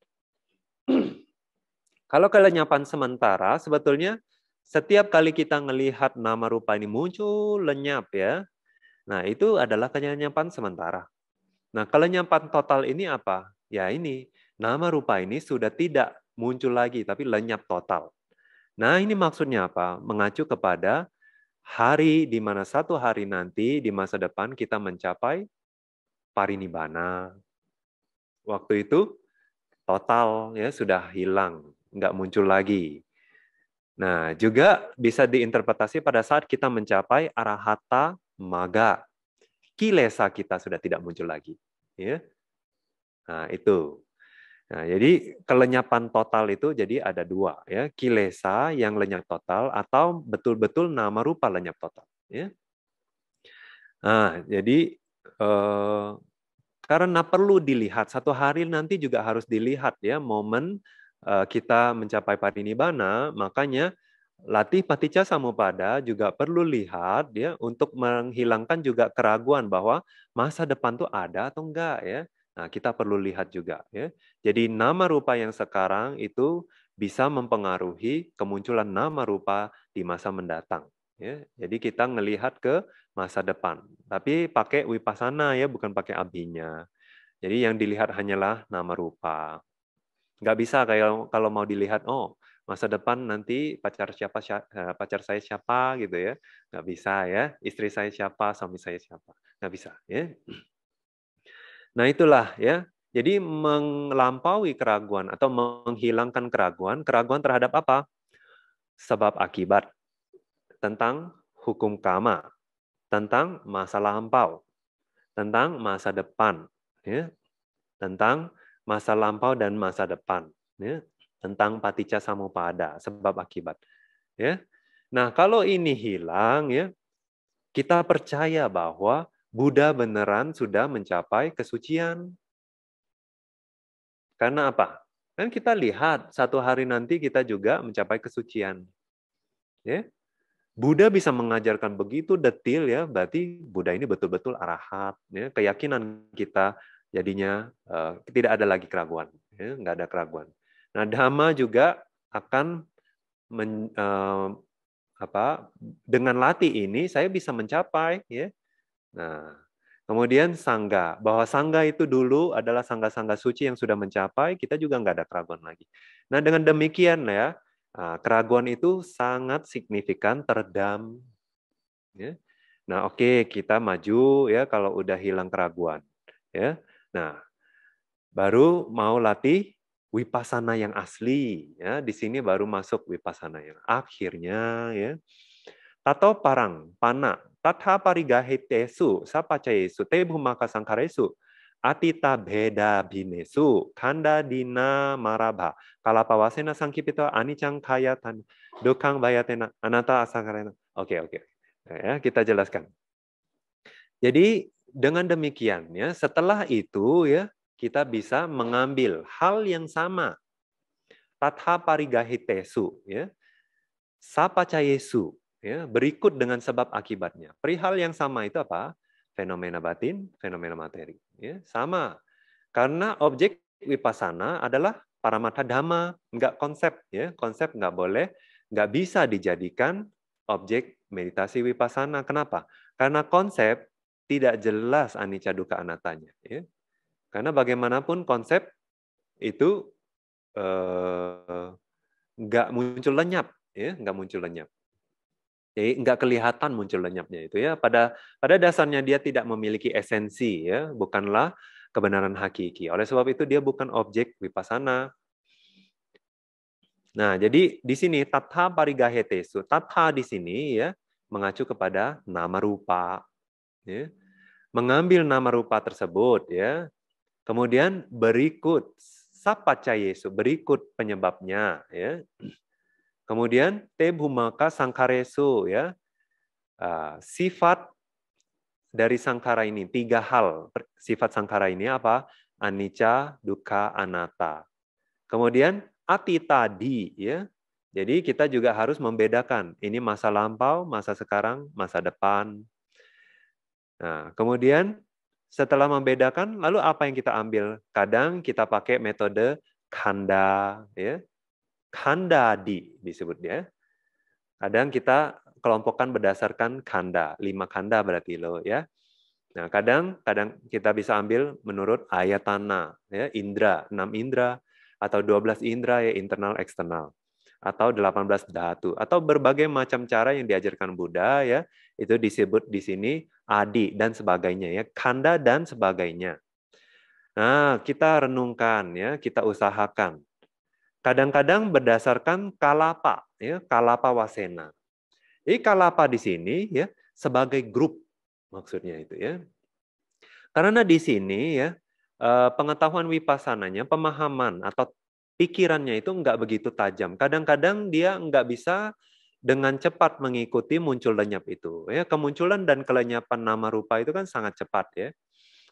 S1: kalau kelenyapan sementara, sebetulnya setiap kali kita melihat nama rupa ini muncul, lenyap ya. Nah, itu adalah kelenyapan sementara. Nah, kelenyapan total ini apa? Ya ini, nama rupa ini sudah tidak muncul lagi, tapi lenyap total. Nah, ini maksudnya apa? Mengacu kepada hari di mana satu hari nanti di masa depan kita mencapai parinibbana. Waktu itu total ya sudah hilang nggak muncul lagi. Nah, juga bisa diinterpretasi pada saat kita mencapai arahata maga. Kilesa kita sudah tidak muncul lagi. Ya. Nah, itu. Nah, jadi kelenyapan total itu jadi ada dua ya, kilesa yang lenyap total atau betul-betul nama rupa lenyap total ya. Nah, jadi eh, karena perlu dilihat satu hari nanti juga harus dilihat ya momen Eh, kita mencapai parinibbana, makanya latih paticca samupada juga perlu lihat ya untuk menghilangkan juga keraguan bahwa masa depan tuh ada atau enggak ya. Nah, kita perlu lihat juga ya. Jadi nama rupa yang sekarang itu bisa mempengaruhi kemunculan nama rupa di masa mendatang ya. Jadi kita melihat ke masa depan. Tapi pakai wipasana ya, bukan pakai abinya. Jadi yang dilihat hanyalah nama rupa. Nggak bisa kayak kalau mau dilihat, oh masa depan nanti pacar siapa, eh, pacar saya siapa gitu ya nggak bisa ya istri saya siapa suami saya siapa nggak bisa ya nah itulah ya jadi melampaui keraguan atau menghilangkan keraguan keraguan terhadap apa sebab akibat tentang hukum kama tentang masa lampau tentang masa depan ya tentang masa lampau dan masa depan ya tentang paticca samupada sebab akibat ya nah kalau ini hilang ya kita percaya bahwa Buddha beneran sudah mencapai kesucian karena apa kan kita lihat satu hari nanti kita juga mencapai kesucian ya Buddha bisa mengajarkan begitu detil ya berarti Buddha ini betul-betul arahat ya keyakinan kita Jadinya uh, tidak ada lagi keraguan, ya, nggak ada keraguan. Nah, dhamma juga akan men, uh, apa dengan latih ini saya bisa mencapai ya. Nah, kemudian sangga bahwa sangga itu dulu adalah sangga-sangga suci yang sudah mencapai, kita juga nggak ada keraguan lagi. Nah, dengan demikian ya, eh, keraguan itu sangat signifikan terdam ya. Nah, oke okay, kita maju ya kalau udah hilang keraguan ya. Nah, baru mau latih wipasana yang asli ya di sini baru masuk wipasana yang akhirnya ya tato parang pana tatha sapa sapacayesu te maka sangkaresu atita beda binesu kanda dina maraba kalapawasena sangkipito anicang kaya tan dukang bayatena anata asangarena oke okay, oke okay. ya kita jelaskan jadi dengan demikian ya setelah itu ya kita bisa mengambil hal yang sama tatha parigahitesu ya sapa cayesu ya berikut dengan sebab akibatnya perihal yang sama itu apa fenomena batin fenomena materi ya sama karena objek wipasana adalah paramata dhamma nggak konsep ya konsep nggak boleh nggak bisa dijadikan objek meditasi wipasana kenapa karena konsep tidak jelas anicca dukkha anatanya Ya. Karena bagaimanapun konsep itu eh, nggak eh, muncul lenyap, ya nggak muncul lenyap. Jadi nggak kelihatan muncul lenyapnya itu ya. Pada pada dasarnya dia tidak memiliki esensi ya, bukanlah kebenaran hakiki. Oleh sebab itu dia bukan objek wipasana. Nah, jadi di sini tatha parigahetesu. Tatha di sini ya mengacu kepada nama rupa. Ya mengambil nama rupa tersebut ya. Kemudian berikut sapaca Yesus berikut penyebabnya ya. Kemudian tebhumaka sangkaresu ya. Ah, sifat dari sangkara ini tiga hal sifat sangkara ini apa anicca duka anatta kemudian ati tadi ya jadi kita juga harus membedakan ini masa lampau masa sekarang masa depan Nah, kemudian setelah membedakan, lalu apa yang kita ambil? Kadang kita pakai metode kanda, ya. Kanda di disebut ya. Kadang kita kelompokkan berdasarkan kanda, lima kanda berarti lo ya. Nah, kadang kadang kita bisa ambil menurut ayatana, ya, indra, enam indra atau 12 indra ya internal eksternal atau 18 dhatu atau berbagai macam cara yang diajarkan Buddha ya itu disebut di sini adi dan sebagainya ya kanda dan sebagainya. Nah, kita renungkan ya, kita usahakan. Kadang-kadang berdasarkan kalapa ya, kalapa wasena. ini kalapa di sini ya sebagai grup maksudnya itu ya. Karena di sini ya eh, pengetahuan wipasananya, pemahaman atau pikirannya itu nggak begitu tajam. Kadang-kadang dia nggak bisa dengan cepat mengikuti muncul lenyap itu. Ya, kemunculan dan kelenyapan nama rupa itu kan sangat cepat ya.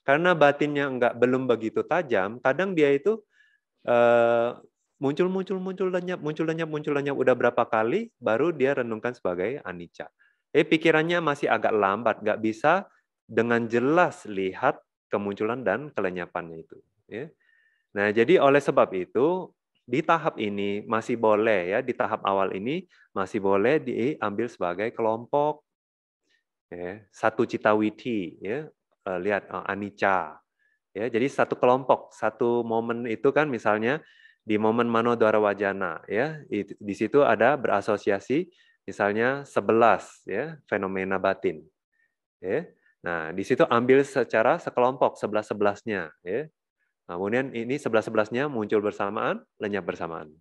S1: Karena batinnya nggak belum begitu tajam, kadang dia itu eh, muncul muncul muncul lenyap muncul lenyap muncul lenyap udah berapa kali baru dia renungkan sebagai anicca. Eh pikirannya masih agak lambat, nggak bisa dengan jelas lihat kemunculan dan kelenyapannya itu. Ya. Nah jadi oleh sebab itu di tahap ini masih boleh ya di tahap awal ini masih boleh diambil sebagai kelompok ya, satu cita witi ya e, lihat e, anicca ya jadi satu kelompok satu momen itu kan misalnya di momen mano dwara wajana ya di situ ada berasosiasi misalnya sebelas ya fenomena batin ya nah di situ ambil secara sekelompok sebelas sebelasnya ya Nah, kemudian ini sebelas-sebelasnya muncul bersamaan, lenyap bersamaan.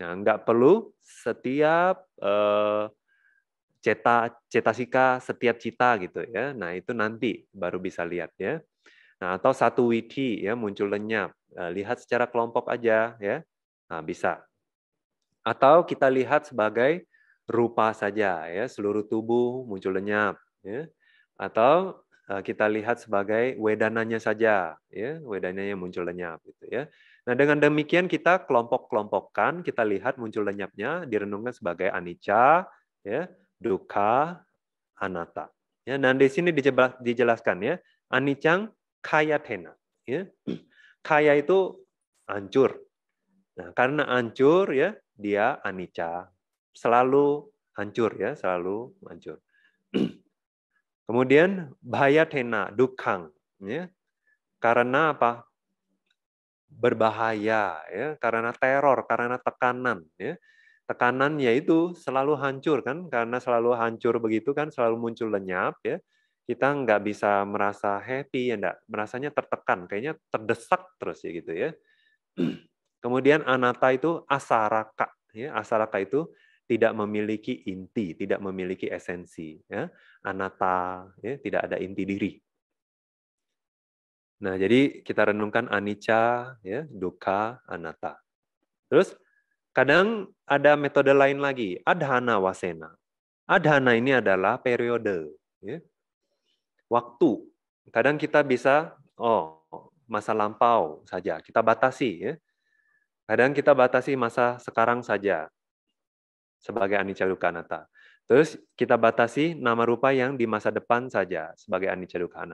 S1: Nah, nggak perlu setiap eh, ceta cetasika setiap cita gitu ya. Nah, itu nanti baru bisa lihat ya. Nah, atau satu witi ya muncul lenyap. Eh, lihat secara kelompok aja ya. Nah, bisa. Atau kita lihat sebagai rupa saja ya, seluruh tubuh muncul lenyap ya. Atau Eh, kita lihat sebagai wedananya saja, ya, wedananya muncul lenyap gitu ya. Nah, dengan demikian kita kelompok-kelompokkan, kita lihat muncul lenyapnya direnungkan sebagai anicca, ya, dukkha, anatta. Ya, dan di sini dijelaskan ya, anicang kaya tena, ya. Kaya itu hancur. Nah, karena hancur ya, dia anicca, selalu hancur ya, selalu hancur. Kemudian bahaya tena, dukang, ya. Karena apa? Berbahaya, ya. Karena teror, karena tekanan, ya. Tekanan yaitu selalu hancur kan, karena selalu hancur begitu kan, selalu muncul lenyap, ya. Kita nggak bisa merasa happy, ya enggak, merasanya tertekan, kayaknya terdesak terus ya gitu ya. Kemudian anata itu asaraka, ya. Asaraka itu tidak memiliki inti, tidak memiliki esensi, ya. Anata, ya, tidak ada inti diri. Nah, jadi kita renungkan anicca, ya, dukkha, anatta. Terus kadang ada metode lain lagi, adhana wasena. Adhana ini adalah periode, ya. Waktu. Kadang kita bisa oh, masa lampau saja, kita batasi, ya. Kadang kita batasi masa sekarang saja, sebagai anicca dukkha Terus kita batasi nama rupa yang di masa depan saja sebagai anicca dukkha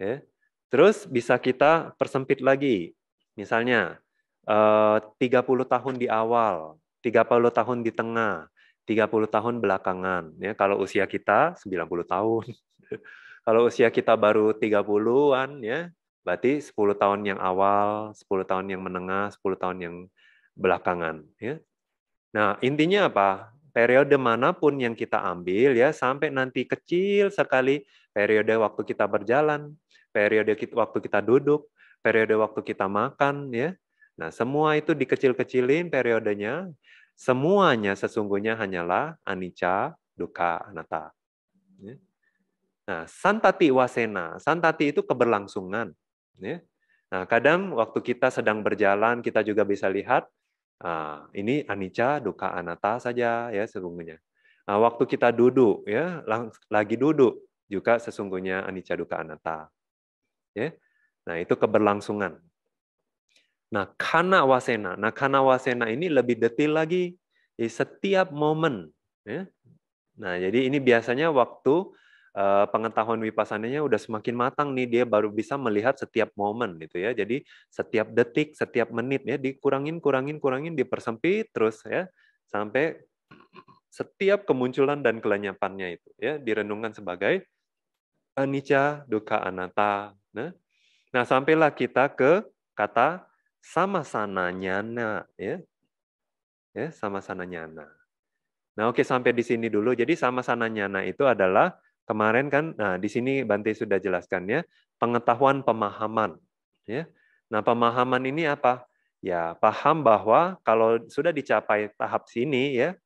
S1: Ya. Terus bisa kita persempit lagi. Misalnya 30 eh, tahun di awal, 30 tahun di tengah, 30 tahun belakangan. Ya, kalau usia kita 90 tahun. kalau usia kita baru 30-an ya, berarti 10 tahun yang awal, 10 tahun yang menengah, 10 tahun yang belakangan ya. Nah, intinya apa? Periode manapun yang kita ambil ya sampai nanti kecil sekali periode waktu kita berjalan, periode waktu kita duduk, periode waktu kita makan ya. Nah, semua itu dikecil-kecilin periodenya. Semuanya sesungguhnya hanyalah anicca, duka anatta. Ya. Nah, santati wasena. Santati itu keberlangsungan. Ya. Nah, kadang waktu kita sedang berjalan, kita juga bisa lihat Nah, ini anicca, Duka Anata saja ya sesungguhnya. Nah, waktu kita duduk ya, lagi duduk juga sesungguhnya anicca, Duka Anata. Ya. Nah, itu keberlangsungan. Nah, kana wasena. Nah, kana wasena ini lebih detil lagi. di setiap momen ya. Nah, jadi ini biasanya waktu uh, pengetahuan wipasannya udah semakin matang nih dia baru bisa melihat setiap momen gitu ya jadi setiap detik setiap menit ya dikurangin kurangin kurangin dipersempit terus ya sampai setiap kemunculan dan kelenyapannya itu ya direnungkan sebagai anicca dukkha anatta nah nah sampailah kita ke kata sama nyana ya ya sama sana nyana nah oke sampai di sini dulu jadi sama sana nyana itu adalah Kemarin kan, nah di sini Bante sudah jelaskan ya pengetahuan pemahaman. Ya. Nah pemahaman ini apa? Ya paham bahwa kalau sudah dicapai tahap sini ya,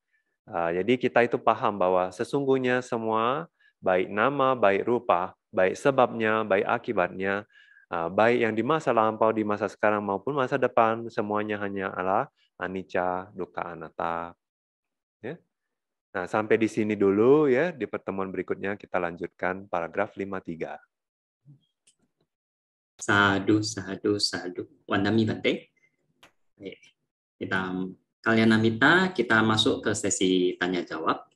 S1: ah, jadi kita itu paham bahwa sesungguhnya semua baik nama, baik rupa, baik sebabnya, baik akibatnya, ah, baik yang di masa lampau, di masa sekarang maupun masa depan, semuanya hanya Allah anicca, dukkha, anatta, Nah, sampai di sini dulu ya. Di pertemuan berikutnya kita lanjutkan paragraf 53. Sadu, sadu, sadu. Wandami Bante.
S2: Kita kalian Namita, kita masuk ke sesi tanya jawab.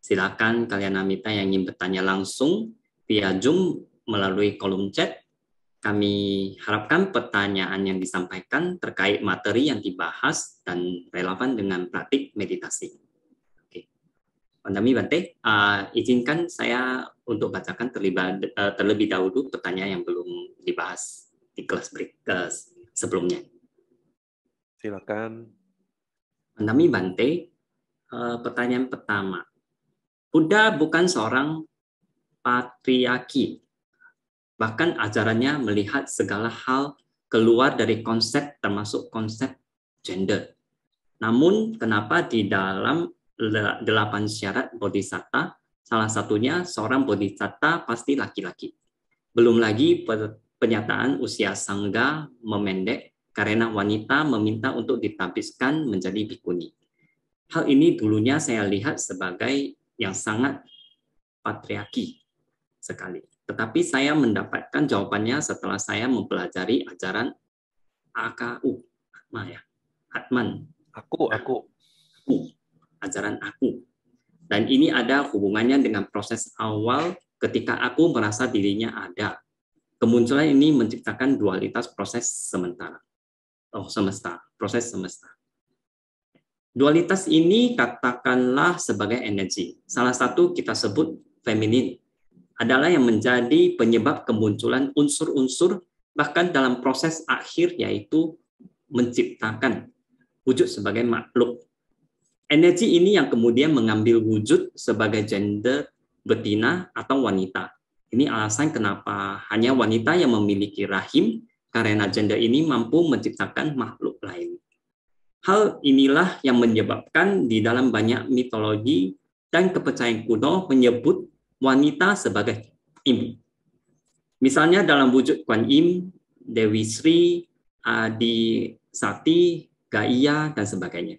S2: Silakan kalian Namita yang ingin bertanya langsung via Zoom melalui kolom chat. Kami harapkan pertanyaan yang disampaikan terkait materi yang dibahas dan relevan dengan praktik meditasi. Pandemi Bante, uh, ah, izinkan saya untuk bacakan terlibat, uh, terlebih dahulu pertanyaan yang belum dibahas di kelas break uh, sebelumnya. Silakan. Pandemi Bante, uh, eh, pertanyaan pertama. Buddha bukan seorang patriarki, bahkan ajarannya melihat segala hal keluar dari konsep termasuk konsep gender. Namun kenapa di dalam delapan syarat bodhisatta, salah satunya seorang bodhisatta pasti laki-laki. Belum lagi pernyataan usia sangga memendek karena wanita meminta untuk ditapiskan menjadi bikuni. Hal ini dulunya saya lihat sebagai yang sangat patriarki sekali. Tetapi saya mendapatkan jawabannya setelah saya mempelajari ajaran AKU, ya, Atman. aku. Aku, ajaran aku. Dan ini ada hubungannya dengan proses awal ketika aku merasa dirinya ada. Kemunculan ini menciptakan dualitas proses sementara. Oh, semesta, proses semesta. Dualitas ini katakanlah sebagai energi. Salah satu kita sebut feminin adalah yang menjadi penyebab kemunculan unsur-unsur bahkan dalam proses akhir yaitu menciptakan wujud sebagai makhluk. Energi ini yang kemudian mengambil wujud sebagai gender betina atau wanita. Ini alasan kenapa hanya wanita yang memiliki rahim karena gender ini mampu menciptakan makhluk lain. Hal inilah yang menyebabkan di dalam banyak mitologi dan kepercayaan kuno menyebut wanita sebagai Im. Misalnya dalam wujud Kuan Im, Dewi Sri, Adi Sati, Gaia, dan sebagainya.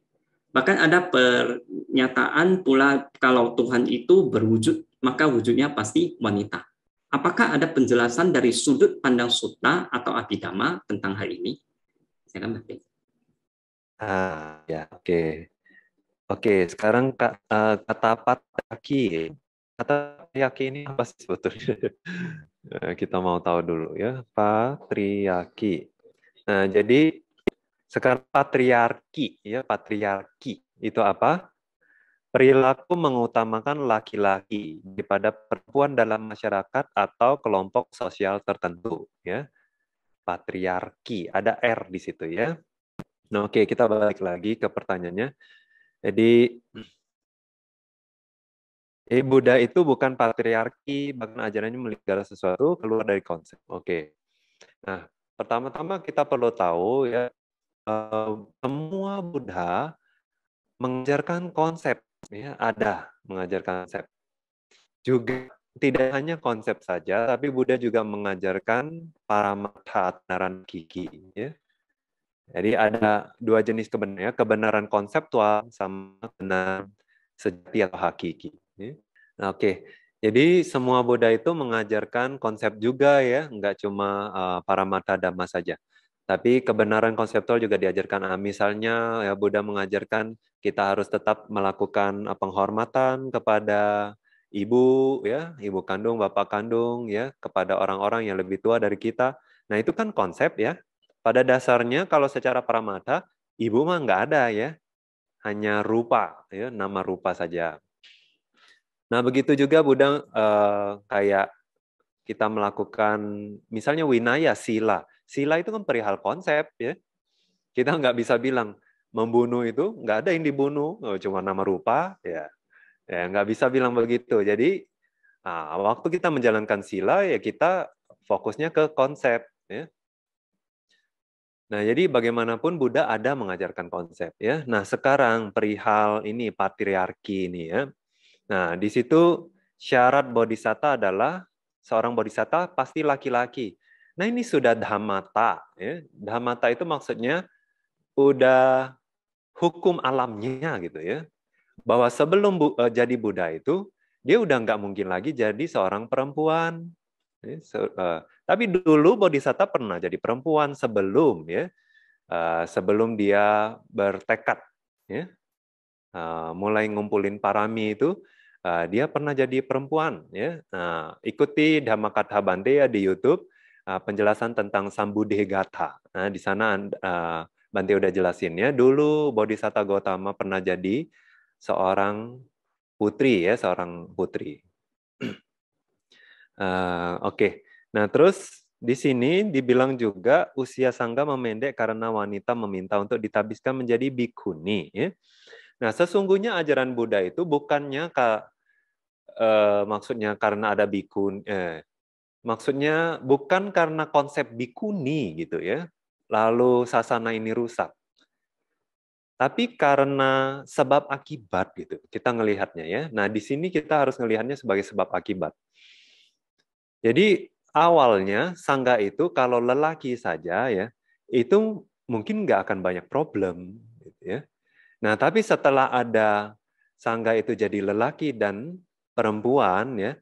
S2: Bahkan ada pernyataan pula kalau Tuhan itu berwujud, maka wujudnya pasti wanita. Apakah ada penjelasan dari sudut pandang sutta atau
S1: abidama tentang hal ini? Saya akan berhenti. Ah, ya, oke. Okay. Oke, okay, sekarang eh, kata pataki. Kata patriarki ini apa sih sebetulnya? Eh, kita mau tahu dulu ya, Triyaki. Nah, jadi sekarang patriarki, ya patriarki itu apa? Perilaku mengutamakan laki-laki daripada perempuan dalam masyarakat atau kelompok sosial tertentu, ya. Patriarki, ada R di situ ya. Nah, oke, kita balik lagi ke pertanyaannya. Jadi eh Buddha itu bukan patriarki, bahkan ajarannya melihat sesuatu keluar dari konsep. Oke. Nah, pertama-tama kita perlu tahu ya semua Buddha mengajarkan konsep ya ada mengajarkan konsep juga tidak hanya konsep saja tapi Buddha juga mengajarkan para naran kiki ya jadi ada dua jenis kebenaran, ya, kebenaran konseptual sama benar sejati atau hakiki. Ya. Nah, Oke, okay. jadi semua Buddha itu mengajarkan konsep juga ya, nggak cuma uh, para mata dhamma saja. Tapi kebenaran konseptual juga diajarkan. Nah, misalnya ya Buddha mengajarkan kita harus tetap melakukan eh, penghormatan kepada ibu ya, ibu kandung, bapak kandung ya, kepada orang-orang yang lebih tua dari kita. Nah, itu kan konsep ya. Pada dasarnya kalau secara pramata ibu mah nggak ada ya. Hanya rupa ya, nama rupa saja. Nah, begitu juga Buddha eh, kayak kita melakukan misalnya winaya sila Sila itu kan perihal konsep ya. Kita nggak bisa bilang membunuh itu nggak ada yang dibunuh, oh, cuma nama rupa ya. Ya nggak bisa bilang begitu. Jadi nah, waktu kita menjalankan sila ya kita fokusnya ke konsep ya. Nah, jadi bagaimanapun Buddha ada mengajarkan konsep ya. Nah, sekarang perihal ini patriarki ini ya. Nah, di situ syarat bodhisatta adalah seorang bodhisatta pasti laki-laki. Nah ini sudah dhammata. Ya. Dhammata itu maksudnya udah hukum alamnya gitu ya. Bahwa sebelum bu, eh, jadi Buddha itu, dia udah nggak mungkin lagi jadi seorang perempuan. Ya, so, uh, eh, tapi dulu Bodhisatta pernah jadi perempuan sebelum ya, uh, sebelum dia bertekad, ya, uh, mulai ngumpulin parami itu, uh, dia pernah jadi perempuan. Ya, uh, ikuti Dhammakatha ya di YouTube, Uh, penjelasan tentang Sambuddhegata. Nah, di sana uh, Bante udah jelasin ya. Dulu Bodhisatta Gautama pernah jadi seorang putri ya, seorang putri. uh, Oke. Okay. Nah, terus di sini dibilang juga usia sangga memendek karena wanita meminta untuk ditabiskan menjadi bikuni. Ya. Nah, sesungguhnya ajaran Buddha itu bukannya ka, eh, maksudnya karena ada bikuni. eh, Maksudnya bukan karena konsep bikuni gitu ya, lalu sasana ini rusak. Tapi karena sebab akibat gitu, kita ngelihatnya ya. Nah di sini kita harus ngelihatnya sebagai sebab akibat. Jadi awalnya sangga itu kalau lelaki saja ya, itu mungkin nggak akan banyak problem. Gitu ya. Nah tapi setelah ada sangga itu jadi lelaki dan perempuan ya,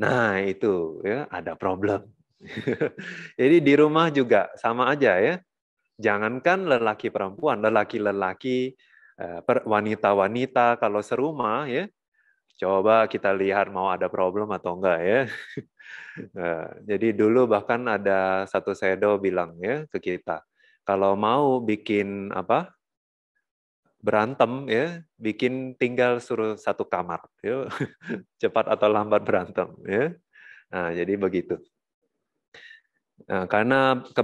S1: Nah, itu ya ada problem. Jadi di rumah juga sama aja ya. Jangankan lelaki perempuan, lelaki-lelaki, eh, wanita-wanita kalau serumah ya. Coba kita lihat mau ada problem atau enggak ya. Eh, jadi dulu bahkan ada satu sedo bilang ya ke kita, kalau mau bikin apa berantem ya bikin tinggal suruh satu kamar ya cepat atau lambat berantem ya nah, jadi begitu nah, karena ke,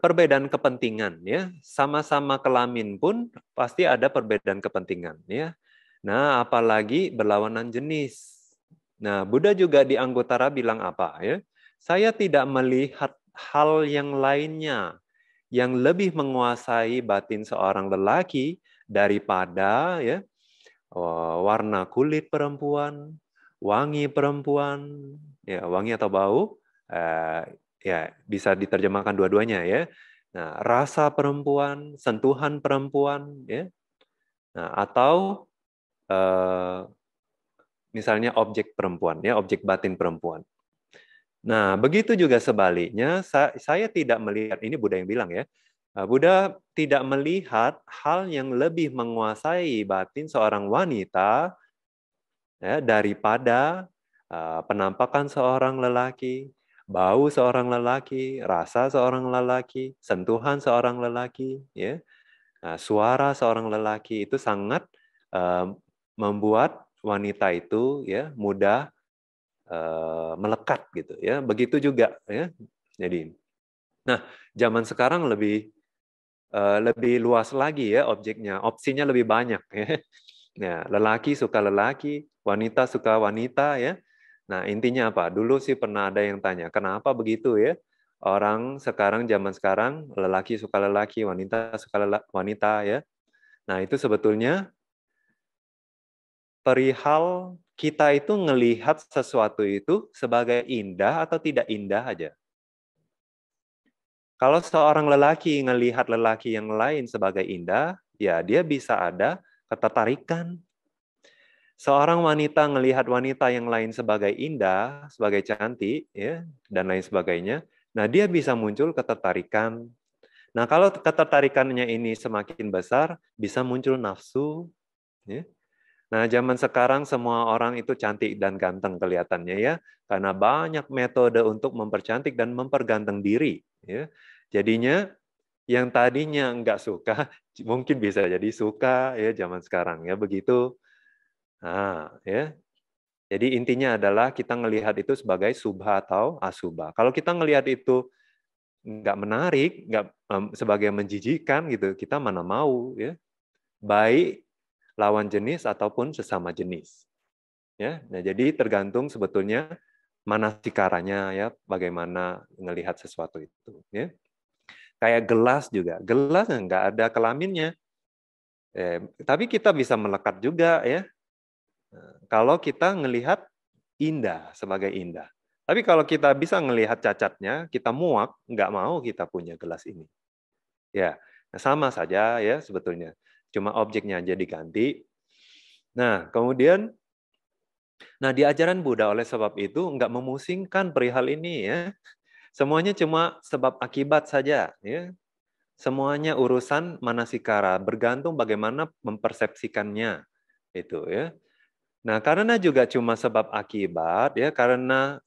S1: perbedaan kepentingan ya sama-sama kelamin pun pasti ada perbedaan kepentingan ya nah apalagi berlawanan jenis nah Buddha juga di Anggotara bilang apa ya saya tidak melihat hal yang lainnya yang lebih menguasai batin seorang lelaki daripada ya eh, warna kulit perempuan, wangi perempuan, ya wangi atau bau, eh, ya bisa diterjemahkan dua-duanya ya. Nah, rasa perempuan, sentuhan perempuan, ya. Nah, atau eh, misalnya objek perempuan, ya objek batin perempuan. Nah, begitu juga sebaliknya, saya, tidak melihat ini Buddha yang bilang ya. Eh, Buddha tidak melihat hal yang lebih menguasai batin seorang wanita ya, daripada uh, penampakan seorang lelaki, bau seorang lelaki, rasa seorang lelaki, sentuhan seorang lelaki, ya, uh, suara seorang lelaki itu sangat uh, membuat wanita itu ya mudah uh, melekat gitu ya. Begitu juga ya. Jadi, nah zaman sekarang lebih Eh, lebih luas lagi ya objeknya, opsinya lebih banyak ya. ya lelaki suka lelaki, wanita suka wanita ya. Nah, intinya apa? Dulu sih pernah ada yang tanya, kenapa begitu ya? Orang sekarang zaman sekarang lelaki suka lelaki, wanita suka lelaki, wanita ya. Nah, itu sebetulnya perihal kita itu melihat sesuatu itu sebagai indah atau tidak indah aja. Kalau seorang lelaki ngelihat lelaki yang lain sebagai indah, ya dia bisa ada ketertarikan. Seorang wanita ngelihat wanita yang lain sebagai indah, sebagai cantik, ya, dan lain sebagainya. Nah, dia bisa muncul ketertarikan. Nah, kalau ketertarikannya ini semakin besar, bisa muncul nafsu. Ya. Nah, zaman sekarang semua orang itu cantik dan ganteng kelihatannya ya, karena banyak metode untuk mempercantik dan memperganteng diri Ya. Jadinya yang tadinya nggak suka mungkin bisa jadi suka ya zaman sekarang ya begitu. Nah, ya. Jadi intinya adalah kita melihat itu sebagai subha atau asubha. Kalau kita melihat itu nggak menarik, nggak um, sebagai menjijikan gitu, kita mana mau ya. Baik lawan jenis ataupun sesama jenis. Ya, nah jadi tergantung sebetulnya mana sikaranya ya, bagaimana melihat sesuatu itu ya. Kayak gelas juga, gelas nggak ada kelaminnya. Eh, tapi kita bisa melekat juga ya. Eh, kalau kita melihat indah sebagai indah. Tapi kalau kita bisa melihat cacatnya, kita muak, nggak mau kita punya gelas ini. Ya, nah sama saja ya sebetulnya. Cuma objeknya aja diganti. Nah, kemudian Nah, di ajaran Buddha oleh sebab itu nggak memusingkan perihal ini ya. Semuanya cuma sebab akibat saja ya. Semuanya urusan manasikara, bergantung bagaimana mempersepsikannya itu ya. Nah, karena juga cuma sebab akibat ya karena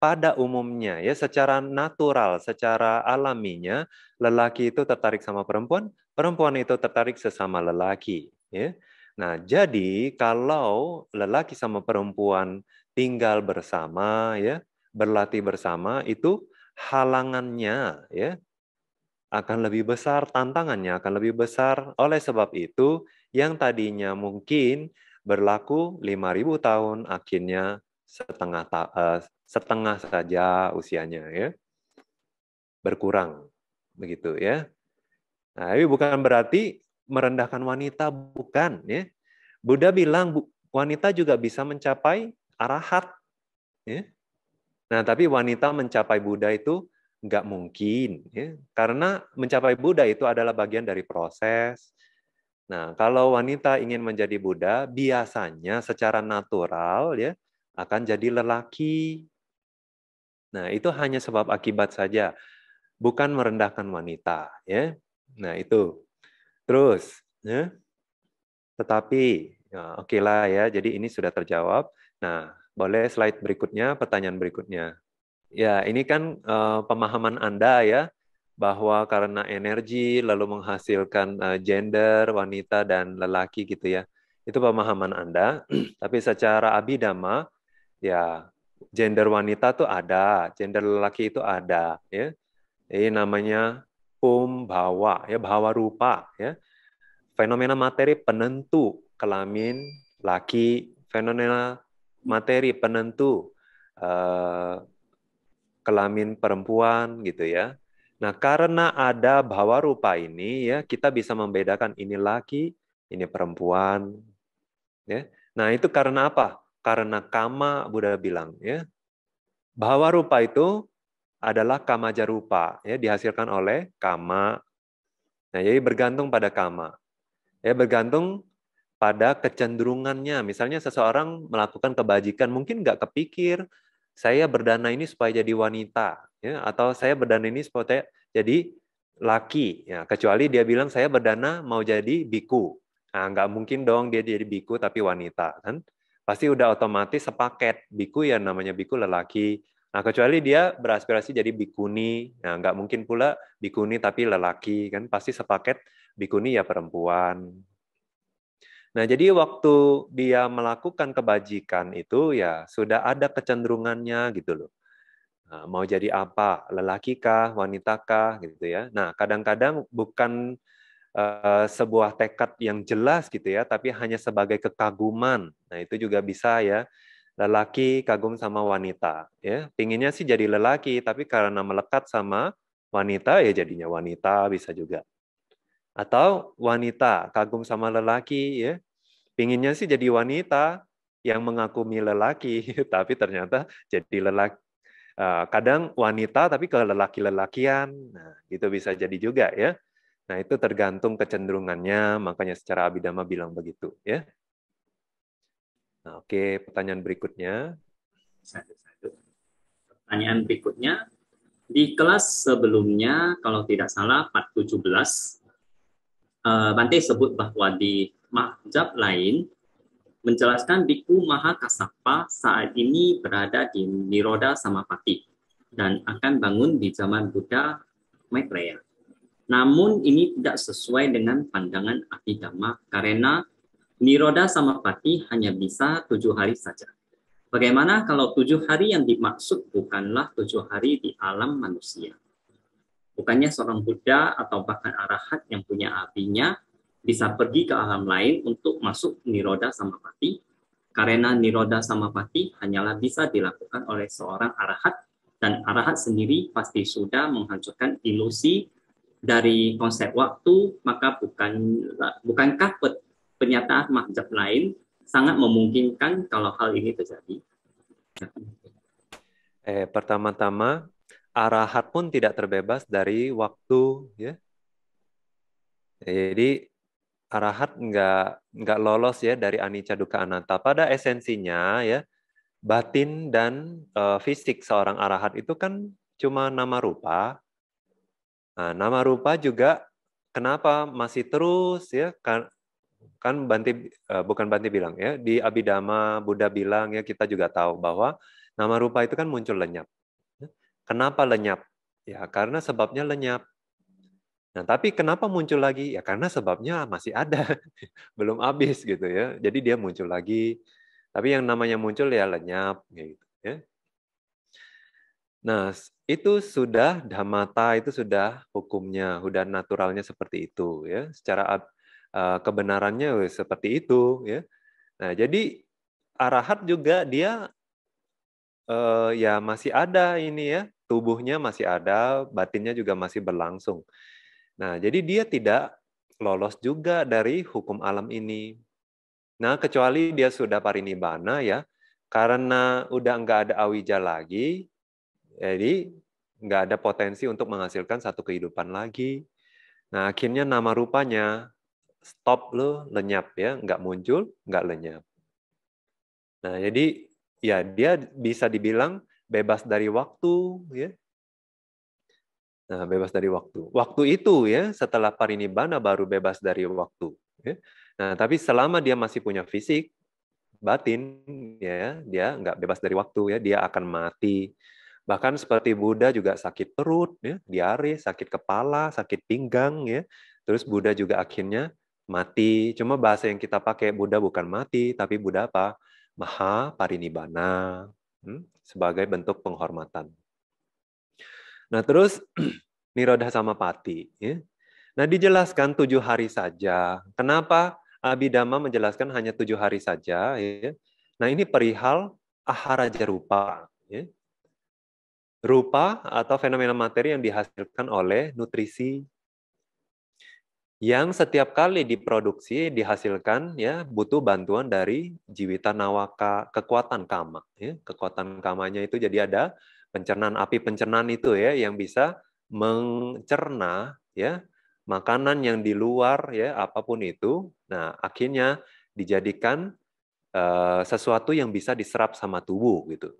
S1: pada umumnya ya secara natural, secara alaminya lelaki itu tertarik sama perempuan, perempuan itu tertarik sesama lelaki ya. Nah, jadi kalau lelaki sama perempuan tinggal bersama ya, berlatih bersama itu halangannya ya akan lebih besar, tantangannya akan lebih besar. Oleh sebab itu, yang tadinya mungkin berlaku 5000 tahun akhirnya setengah ta eh, setengah saja usianya ya. Berkurang begitu ya. Nah, ini bukan berarti merendahkan wanita, bukan. Ya. Buddha bilang wanita juga bisa mencapai arahat. Ya. Nah, tapi wanita mencapai Buddha itu nggak mungkin. Ya. Karena mencapai Buddha itu adalah bagian dari proses. Nah, kalau wanita ingin menjadi Buddha, biasanya secara natural ya akan jadi lelaki. Nah, itu hanya sebab akibat saja, bukan merendahkan wanita, ya. Nah, itu. Terus, ya. Tetapi, ya, oke okay lah ya. Jadi ini sudah terjawab. Nah, boleh slide berikutnya, pertanyaan berikutnya. Ya, ini kan uh, pemahaman Anda ya bahwa karena energi lalu menghasilkan uh, gender wanita dan lelaki gitu ya. Itu pemahaman Anda, tapi secara abidama ya gender wanita tuh ada, gender lelaki itu ada ya. Ini namanya um bawa ya bawa rupa ya fenomena materi penentu kelamin laki fenomena materi penentu uh, kelamin perempuan gitu ya nah karena ada bawa rupa ini ya kita bisa membedakan ini laki ini perempuan ya nah itu karena apa karena kama Buddha bilang ya bahwa rupa itu adalah kama jarupa, ya dihasilkan oleh kama. Nah, jadi bergantung pada kama. Ya bergantung pada kecenderungannya. Misalnya seseorang melakukan kebajikan, mungkin nggak kepikir saya berdana ini supaya jadi wanita, ya atau saya berdana ini supaya jadi laki, ya kecuali dia bilang saya berdana mau jadi biku. Nah, nggak mungkin dong dia jadi biku tapi wanita, kan? Pasti udah otomatis sepaket biku ya namanya biku lelaki, Nah, kecuali dia beraspirasi jadi bikuni. Nah, nggak mungkin pula bikuni tapi lelaki, kan? Pasti sepaket bikuni ya perempuan. Nah, jadi waktu dia melakukan kebajikan itu ya sudah ada kecenderungannya gitu loh. Nah, mau jadi apa? Lelaki kah? Wanita kah? Gitu ya. Nah, kadang-kadang bukan uh, sebuah tekad yang jelas gitu ya, tapi hanya sebagai kekaguman. Nah, itu juga bisa ya lelaki kagum sama wanita ya pinginnya sih jadi lelaki tapi karena melekat sama wanita ya jadinya wanita bisa juga atau wanita kagum sama lelaki ya pinginnya sih jadi wanita yang mengakumi lelaki tapi ternyata jadi lelaki e, kadang wanita tapi ke lelaki-lelakian nah itu bisa jadi juga ya nah itu tergantung kecenderungannya makanya secara abidama bilang begitu ya Nah, oke, pertanyaan berikutnya. Pertanyaan
S2: berikutnya, di kelas sebelumnya, kalau tidak salah, 417, eh, Bante sebut bahwa di mahjab lain, menjelaskan Biku Maha Kasapa saat ini berada di Niroda Samapati dan akan bangun di zaman Buddha Maitreya. Namun ini tidak sesuai dengan pandangan Abhidhamma karena Niroda sama pati hanya bisa tujuh hari saja. Bagaimana kalau tujuh hari yang dimaksud bukanlah tujuh hari di alam manusia? Bukannya seorang Buddha atau bahkan arahat yang punya apinya bisa pergi ke alam lain untuk masuk Niroda sama pati? karena Niroda sama pati hanyalah bisa dilakukan oleh seorang arahat, dan arahat sendiri pasti sudah menghancurkan ilusi dari konsep waktu, maka bukan bukankah pernyataan mazhab lain sangat memungkinkan kalau hal ini terjadi?
S1: Eh, pertama-tama arahat pun tidak terbebas dari waktu, ya. Jadi arahat nggak nggak lolos ya dari anicca dukkha anatta. Pada esensinya ya batin dan uh, fisik seorang arahat itu kan cuma nama rupa. Nah, nama rupa juga kenapa masih terus ya kan Banti eh, bukan Banti bilang ya di Abhidhamma Buddha bilang ya kita juga tahu bahwa nama rupa itu kan muncul lenyap. Ya, kenapa lenyap? Ya karena sebabnya lenyap. Nah, tapi kenapa muncul lagi? Ya karena sebabnya masih ada, belum habis gitu ya. Jadi dia muncul lagi. Tapi yang namanya muncul ya lenyap gitu ya. Nah, itu sudah dhamata, itu sudah hukumnya, sudah naturalnya seperti itu ya. Secara Eh, kebenarannya seperti itu ya. Nah, jadi arahat juga dia uh, ya masih ada ini ya, tubuhnya masih ada, batinnya juga masih berlangsung. Nah, jadi dia tidak lolos juga dari hukum alam ini. Nah, kecuali dia sudah parinibbana ya, karena udah nggak ada awija lagi, jadi nggak ada potensi untuk menghasilkan satu kehidupan lagi. Nah, akhirnya nama rupanya stop lo lenyap ya, nggak muncul, nggak lenyap. Nah, jadi ya dia bisa dibilang bebas dari waktu ya. Nah, bebas dari waktu. Waktu itu ya setelah parinibbana baru bebas dari waktu ya. Nah, tapi selama dia masih punya fisik, batin ya, dia nggak bebas dari waktu ya, dia akan mati. Bahkan seperti Buddha juga sakit perut ya, diare, sakit kepala, sakit pinggang ya. Terus Buddha juga akhirnya mati. Cuma bahasa yang kita pakai Buddha bukan mati, tapi Buddha apa? Maha Parinibbana hmm? sebagai bentuk penghormatan. Nah terus Nirodha sama Pati. Ya. Nah dijelaskan tujuh hari saja. Kenapa Abhidharma menjelaskan hanya tujuh hari saja? Ya. Nah ini perihal aharaja rupa. Ya. Rupa atau fenomena materi yang dihasilkan oleh nutrisi yang setiap kali diproduksi dihasilkan ya butuh bantuan dari jiwita nawaka kekuatan kama ya kekuatan kamanya itu jadi ada pencernaan api pencernaan itu ya yang bisa mencerna ya makanan yang di luar ya apapun itu nah akhirnya dijadikan uh, sesuatu yang bisa diserap sama tubuh gitu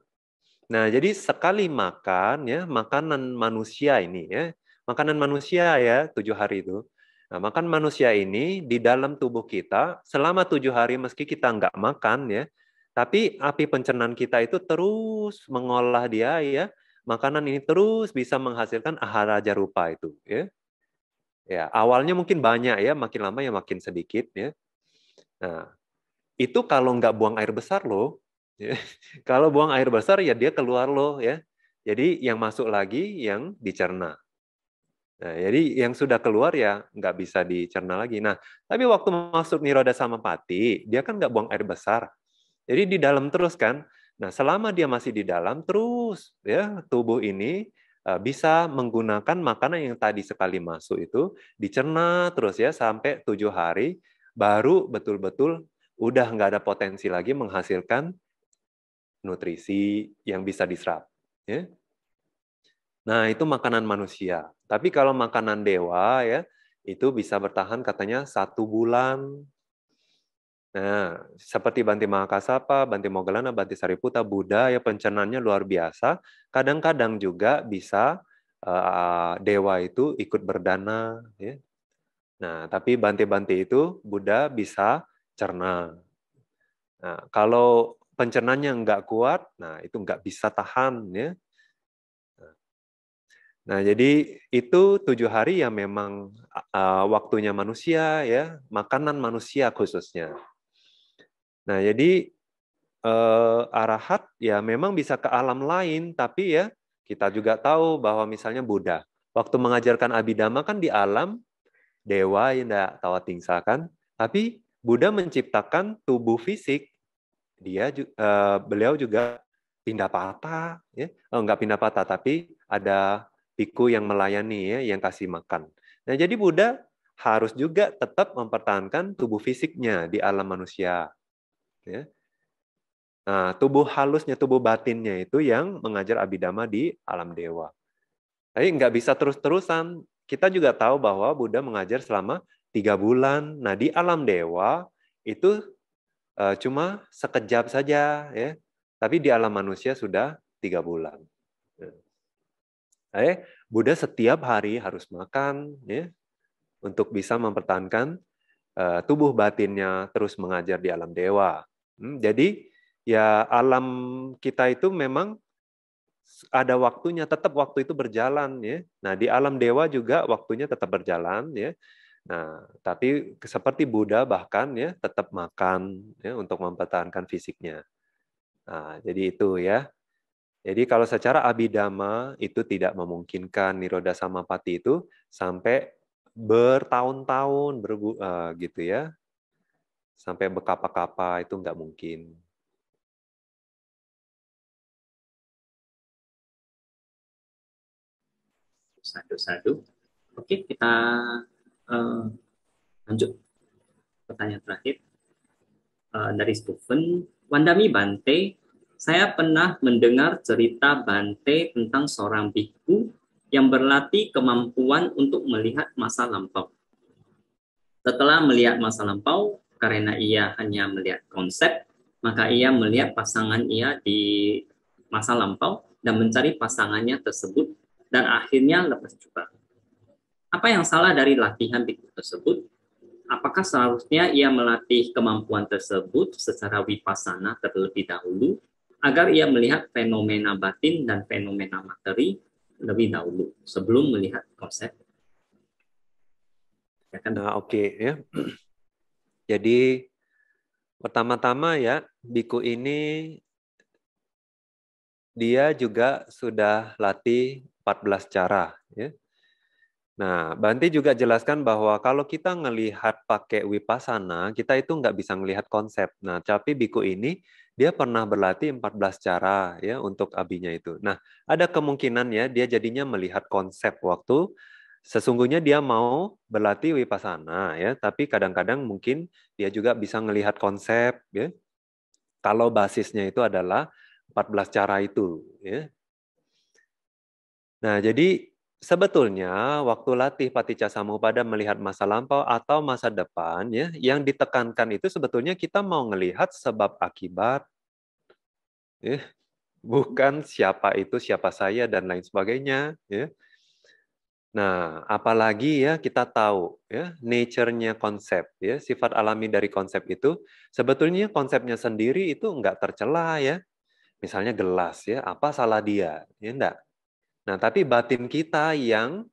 S1: nah jadi sekali makan ya makanan manusia ini ya makanan manusia ya tujuh hari itu Nah, makan manusia ini di dalam tubuh kita selama tujuh hari meski kita nggak makan ya, tapi api pencernaan kita itu terus mengolah dia ya, makanan ini terus bisa menghasilkan ahara jarupa itu ya. Ya, awalnya mungkin banyak ya, makin lama ya makin sedikit ya. Nah, itu kalau nggak buang air besar loh. Ya. Kalau buang air besar ya dia keluar loh ya. Jadi yang masuk lagi yang dicerna Nah, jadi yang sudah keluar ya nggak bisa dicerna lagi. Nah, tapi waktu masuk Niroda sama pati dia kan nggak buang air besar. Jadi di dalam terus kan. Nah, selama dia masih di dalam terus ya tubuh ini eh, bisa menggunakan makanan yang tadi sekali masuk itu dicerna terus ya sampai tujuh hari baru betul-betul udah nggak ada potensi lagi menghasilkan nutrisi yang bisa diserap. Ya. Nah itu makanan manusia. Tapi kalau makanan dewa ya itu bisa bertahan katanya satu bulan. Nah, seperti Banti Mahakasapa, Banti Mogalana, Banti Sariputa, Buddha ya pencernaannya luar biasa. Kadang-kadang juga bisa uh, dewa itu ikut berdana. Ya. Nah, tapi Banti-Banti itu Buddha bisa cerna. Nah, kalau pencernaannya nggak kuat, nah itu nggak bisa tahan ya. Nah, jadi itu tujuh hari yang memang uh, waktunya manusia ya, makanan manusia khususnya. Nah, jadi uh, arahat ya memang bisa ke alam lain, tapi ya kita juga tahu bahwa misalnya Buddha, waktu mengajarkan abidama kan di alam dewa yang tidak tawa tingsa kan, tapi Buddha menciptakan tubuh fisik, dia uh, beliau juga pindah patah, ya, oh, enggak pindah patah, tapi ada biku yang melayani ya, yang kasih makan. Nah, jadi Buddha harus juga tetap mempertahankan tubuh fisiknya di alam manusia. Ya. Nah, tubuh halusnya, tubuh batinnya itu yang mengajar abidama di alam dewa. Tapi nggak bisa terus-terusan. Kita juga tahu bahwa Buddha mengajar selama tiga bulan. Nah, di alam dewa itu eh, cuma sekejap saja, ya. Tapi di alam manusia sudah tiga bulan. Eh, Buddha setiap hari harus makan ya, untuk bisa mempertahankan uh, tubuh batinnya terus mengajar di alam dewa. Hmm, jadi ya alam kita itu memang ada waktunya, tetap waktu itu berjalan ya. Nah di alam dewa juga waktunya tetap berjalan ya. Nah, tapi seperti Buddha bahkan ya tetap makan ya untuk mempertahankan fisiknya. Nah, jadi itu ya. Jadi kalau secara abidama itu tidak memungkinkan niroda samapati itu sampai bertahun-tahun bergu uh, gitu ya. Sampai bekapa kapa itu nggak mungkin.
S3: Sadu-sadu. Oke, kita uh, lanjut.
S2: Pertanyaan terakhir uh, dari Stephen. Wandami Bante, saya pernah mendengar cerita Bante tentang seorang biku yang berlatih kemampuan untuk melihat masa lampau. Setelah melihat masa lampau, karena ia hanya melihat konsep, maka ia melihat pasangan ia di masa lampau dan mencari pasangannya tersebut dan akhirnya lepas juga. Apa yang salah dari latihan biku tersebut? Apakah seharusnya ia melatih kemampuan tersebut secara wipasana terlebih dahulu agar ia melihat fenomena batin dan fenomena materi lebih
S1: dahulu sebelum melihat konsep. Ya kan? Nah, oke okay, ya. Jadi pertama-tama ya biku ini dia juga sudah latih 14 cara ya. Nah, Banti juga jelaskan bahwa kalau kita ngelihat pakai wipasana, kita itu nggak bisa melihat konsep. Nah, tapi biku ini dia pernah berlatih 14 cara ya untuk abinya itu. Nah, ada kemungkinan ya dia jadinya melihat konsep waktu sesungguhnya dia mau berlatih wipasana ya, tapi kadang-kadang mungkin dia juga bisa melihat konsep ya. Kalau basisnya itu adalah 14 cara itu ya. Nah, jadi Sebetulnya waktu latih paticca samuppada melihat masa lampau atau masa depan ya, yang ditekankan itu sebetulnya kita mau melihat sebab akibat ya, bukan siapa itu siapa saya dan lain sebagainya ya. Nah, apalagi ya kita tahu ya nature-nya konsep ya, sifat alami dari konsep itu sebetulnya konsepnya sendiri itu enggak tercela ya. Misalnya gelas ya, apa salah dia? Ya enggak Nah, tapi batin kita yang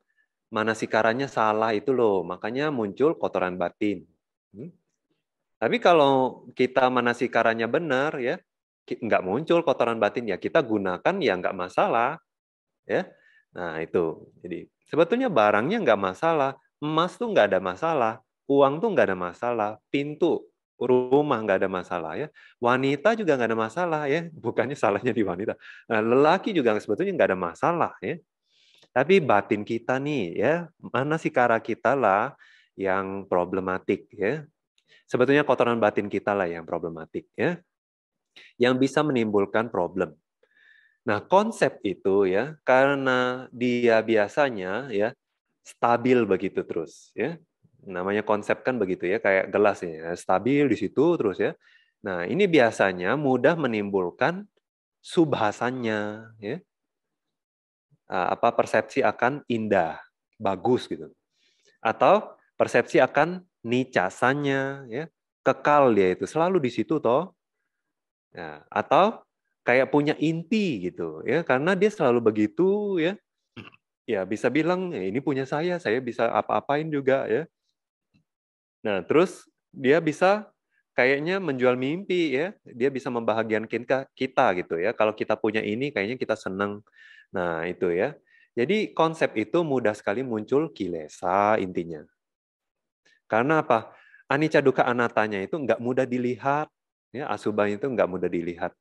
S1: mana sikarannya salah itu loh, makanya muncul kotoran batin. Hmm? Tapi kalau kita mana sikarannya benar ya, nggak muncul kotoran batin ya kita gunakan ya nggak masalah ya. Nah itu jadi sebetulnya barangnya nggak masalah, emas tuh nggak ada masalah, uang tuh nggak ada masalah, pintu rumah nggak ada masalah ya wanita juga nggak ada masalah ya bukannya salahnya di wanita nah, lelaki juga sebetulnya nggak ada masalah ya tapi batin kita nih ya mana sih cara kita lah yang problematik ya sebetulnya kotoran batin kita lah yang problematik ya yang bisa menimbulkan problem nah konsep itu ya karena dia biasanya ya stabil begitu terus ya namanya konsep kan begitu ya, kayak gelas ini, nah, stabil di situ terus ya. Nah, ini biasanya mudah menimbulkan subhasannya ya. Ah, apa persepsi akan indah, bagus gitu. Atau persepsi akan nicasannya ya, kekal dia itu selalu di situ toh. Ya, atau kayak punya inti gitu ya karena dia selalu begitu ya ya bisa bilang eh, ini punya saya saya bisa apa-apain juga ya Nah, terus dia bisa kayaknya menjual mimpi ya. Dia bisa membahagiakan kita, gitu ya. Kalau kita punya ini kayaknya kita senang. Nah, itu ya. Jadi konsep itu mudah sekali muncul kilesa intinya. Karena apa? Anicca dukkha anatanya itu nggak mudah dilihat. Ya, asubanya itu nggak mudah dilihat.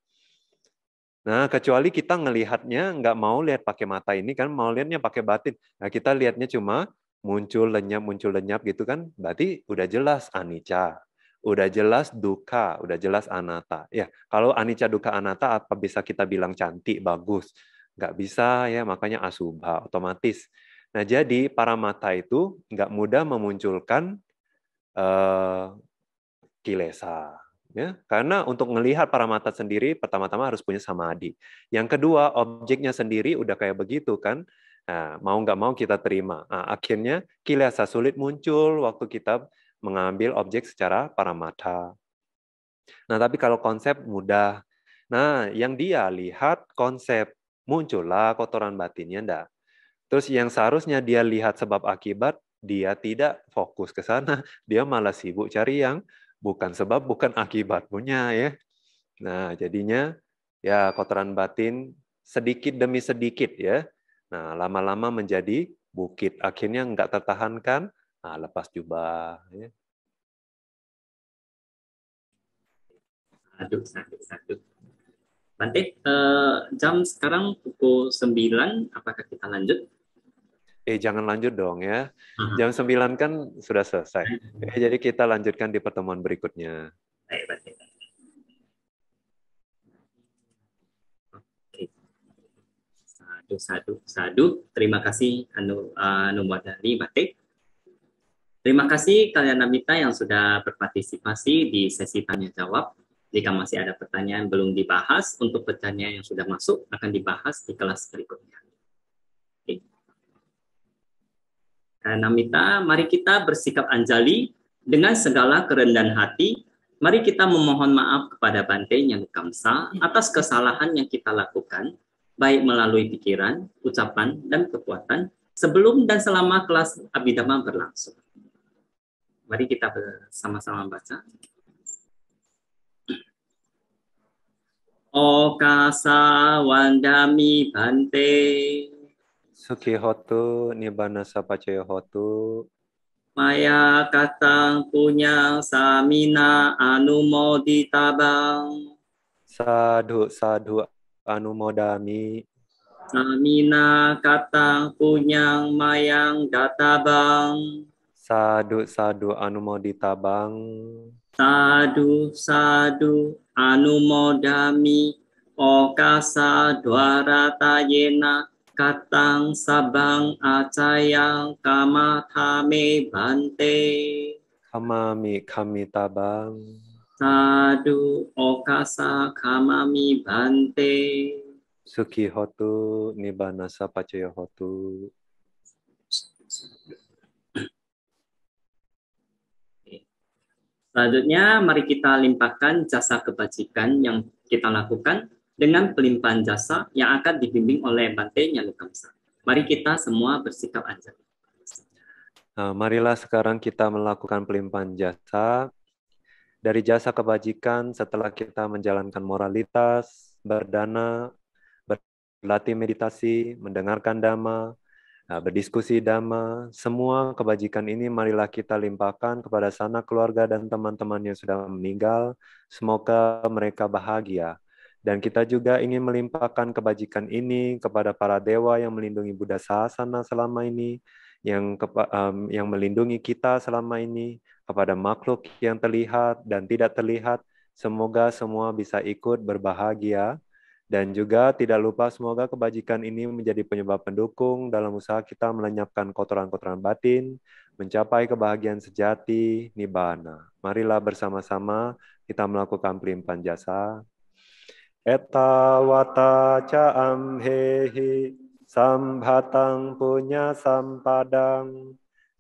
S1: Nah, kecuali kita ngelihatnya nggak mau lihat pakai mata ini kan, mau lihatnya pakai batin. Nah, kita lihatnya cuma muncul lenyap muncul lenyap gitu kan berarti udah jelas anicca udah jelas duka udah jelas anata ya kalau anicca duka anata apa bisa kita bilang cantik bagus nggak bisa ya makanya asubha otomatis nah jadi para mata itu nggak mudah memunculkan uh, kilesa ya karena untuk melihat para mata sendiri pertama-tama harus punya samadhi yang kedua objeknya sendiri udah kayak begitu kan Nah, mau nggak mau kita terima. Nah, akhirnya kilesa sulit muncul waktu kita mengambil objek secara paramata. Nah, tapi kalau konsep mudah. Nah, yang dia lihat konsep muncullah kotoran batinnya ndak. Terus yang seharusnya dia lihat sebab akibat, dia tidak fokus ke sana, dia malah sibuk cari yang bukan sebab bukan akibat punya ya. Nah, jadinya ya kotoran batin sedikit demi sedikit ya Nah, lama-lama menjadi bukit. Akhirnya nggak tertahankan, nah, lepas jubah. Ya. Aduh,
S3: sakit, sakit.
S2: nanti eh, jam sekarang pukul 9, apakah kita lanjut?
S1: Eh, jangan lanjut dong ya. Uh-huh. Jam 9 kan sudah selesai. Eh, jadi kita lanjutkan di pertemuan berikutnya.
S2: Baik, baik. Duh sadu, sadu. Terima kasih Anu uh, eh, Numwadani Batik. Terima kasih kalian Namita yang sudah berpartisipasi di sesi tanya jawab. Jika masih ada pertanyaan belum dibahas, untuk pertanyaan yang sudah masuk akan dibahas di kelas berikutnya. Eh, Namita, mari kita bersikap anjali dengan segala kerendahan hati. Mari kita memohon maaf kepada Bante yang Kamsa atas kesalahan yang kita lakukan baik melalui pikiran, ucapan, dan kekuatan sebelum dan selama kelas abidama berlangsung. Mari kita bersama-sama baca.
S1: Okasa wandami bante. Suki hotu nibana sapacaya hotu. Maya katang
S2: punya samina anumoditabang.
S1: Sadhu sadhu anumodami. Amina katang punyang mayang data databang. Sadu sadu anumoditabang.
S2: Sadu sadu anumodami. Okasa dwarata yena katang sabang acayang kamatame bante. Kamami
S1: kami tabang.
S2: Sadu okasa kamami bante.
S1: Suki hotu nibbana sapacaya hotu.
S2: Selanjutnya, mari kita limpahkan jasa kebajikan yang kita lakukan dengan pelimpahan jasa yang akan dibimbing oleh Bante Nyalukamsa. Mari kita semua bersikap ajar.
S1: Nah, marilah sekarang kita melakukan pelimpahan jasa dari jasa kebajikan setelah kita menjalankan moralitas, berdana, berlatih meditasi, mendengarkan dhamma, nah, berdiskusi dhamma, semua kebajikan ini marilah kita limpahkan kepada sana keluarga dan teman-teman yang sudah meninggal. Semoga mereka bahagia. Dan kita juga ingin melimpahkan kebajikan ini kepada para dewa yang melindungi Buddha Sahasana selama ini, yang yang melindungi kita selama ini, kepada makhluk yang terlihat dan tidak terlihat. Semoga semua bisa ikut berbahagia dan juga tidak lupa semoga kebajikan ini menjadi penyebab pendukung dalam usaha kita melenyapkan kotoran-kotoran batin, mencapai kebahagiaan sejati, nibana. Marilah bersama-sama kita melakukan pelimpan jasa.
S3: Eta wata caam amhehi sambhatang punya sampadang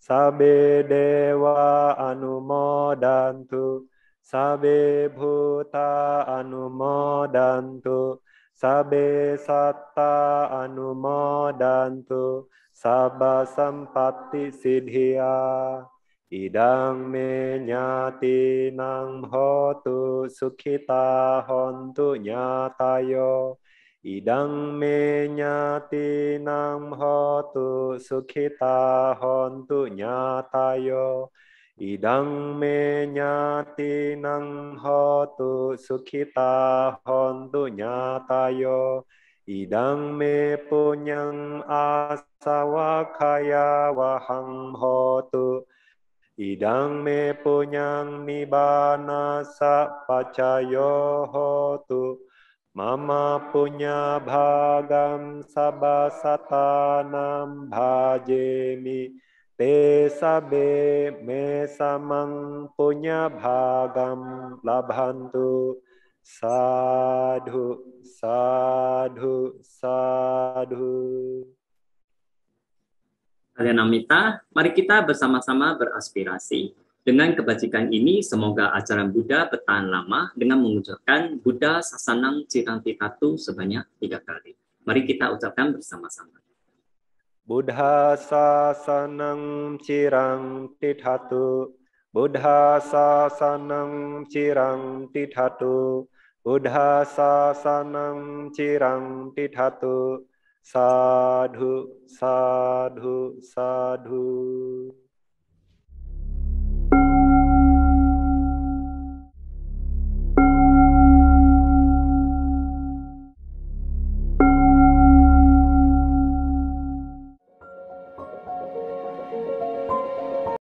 S3: Sabe dewa anumodantu, sabe bhuta anumodantu, sabe satta anumodantu, sabba sampatti siddhiya. Idang menyati nang hotu sukita hontu nyatayo Idang menyati nam hotu sukhita hontu nyatayo. Idang menyati nam hotu sukhita hontu nyatayo. Idang me punyang asawa kaya wahang hotu. Idang me punyang nibana sa pacayo hotu. Mama punya bhagam sabasatanam bhajemi te sabe me samang punya bhagam labhantu sadhu sadhu sadhu
S2: Kalian Namita, mari kita bersama-sama beraspirasi. Dengan kebajikan ini, semoga ajaran Buddha bertahan lama dengan mengucapkan Buddha Sasanang Cirantitatu sebanyak tiga kali. Mari kita ucapkan bersama-sama.
S3: Buddha Sasanang Cirantitatu Buddha Sasanang Cirantitatu Buddha Sasanang Cirantitatu Sadhu, sadhu, sadhu.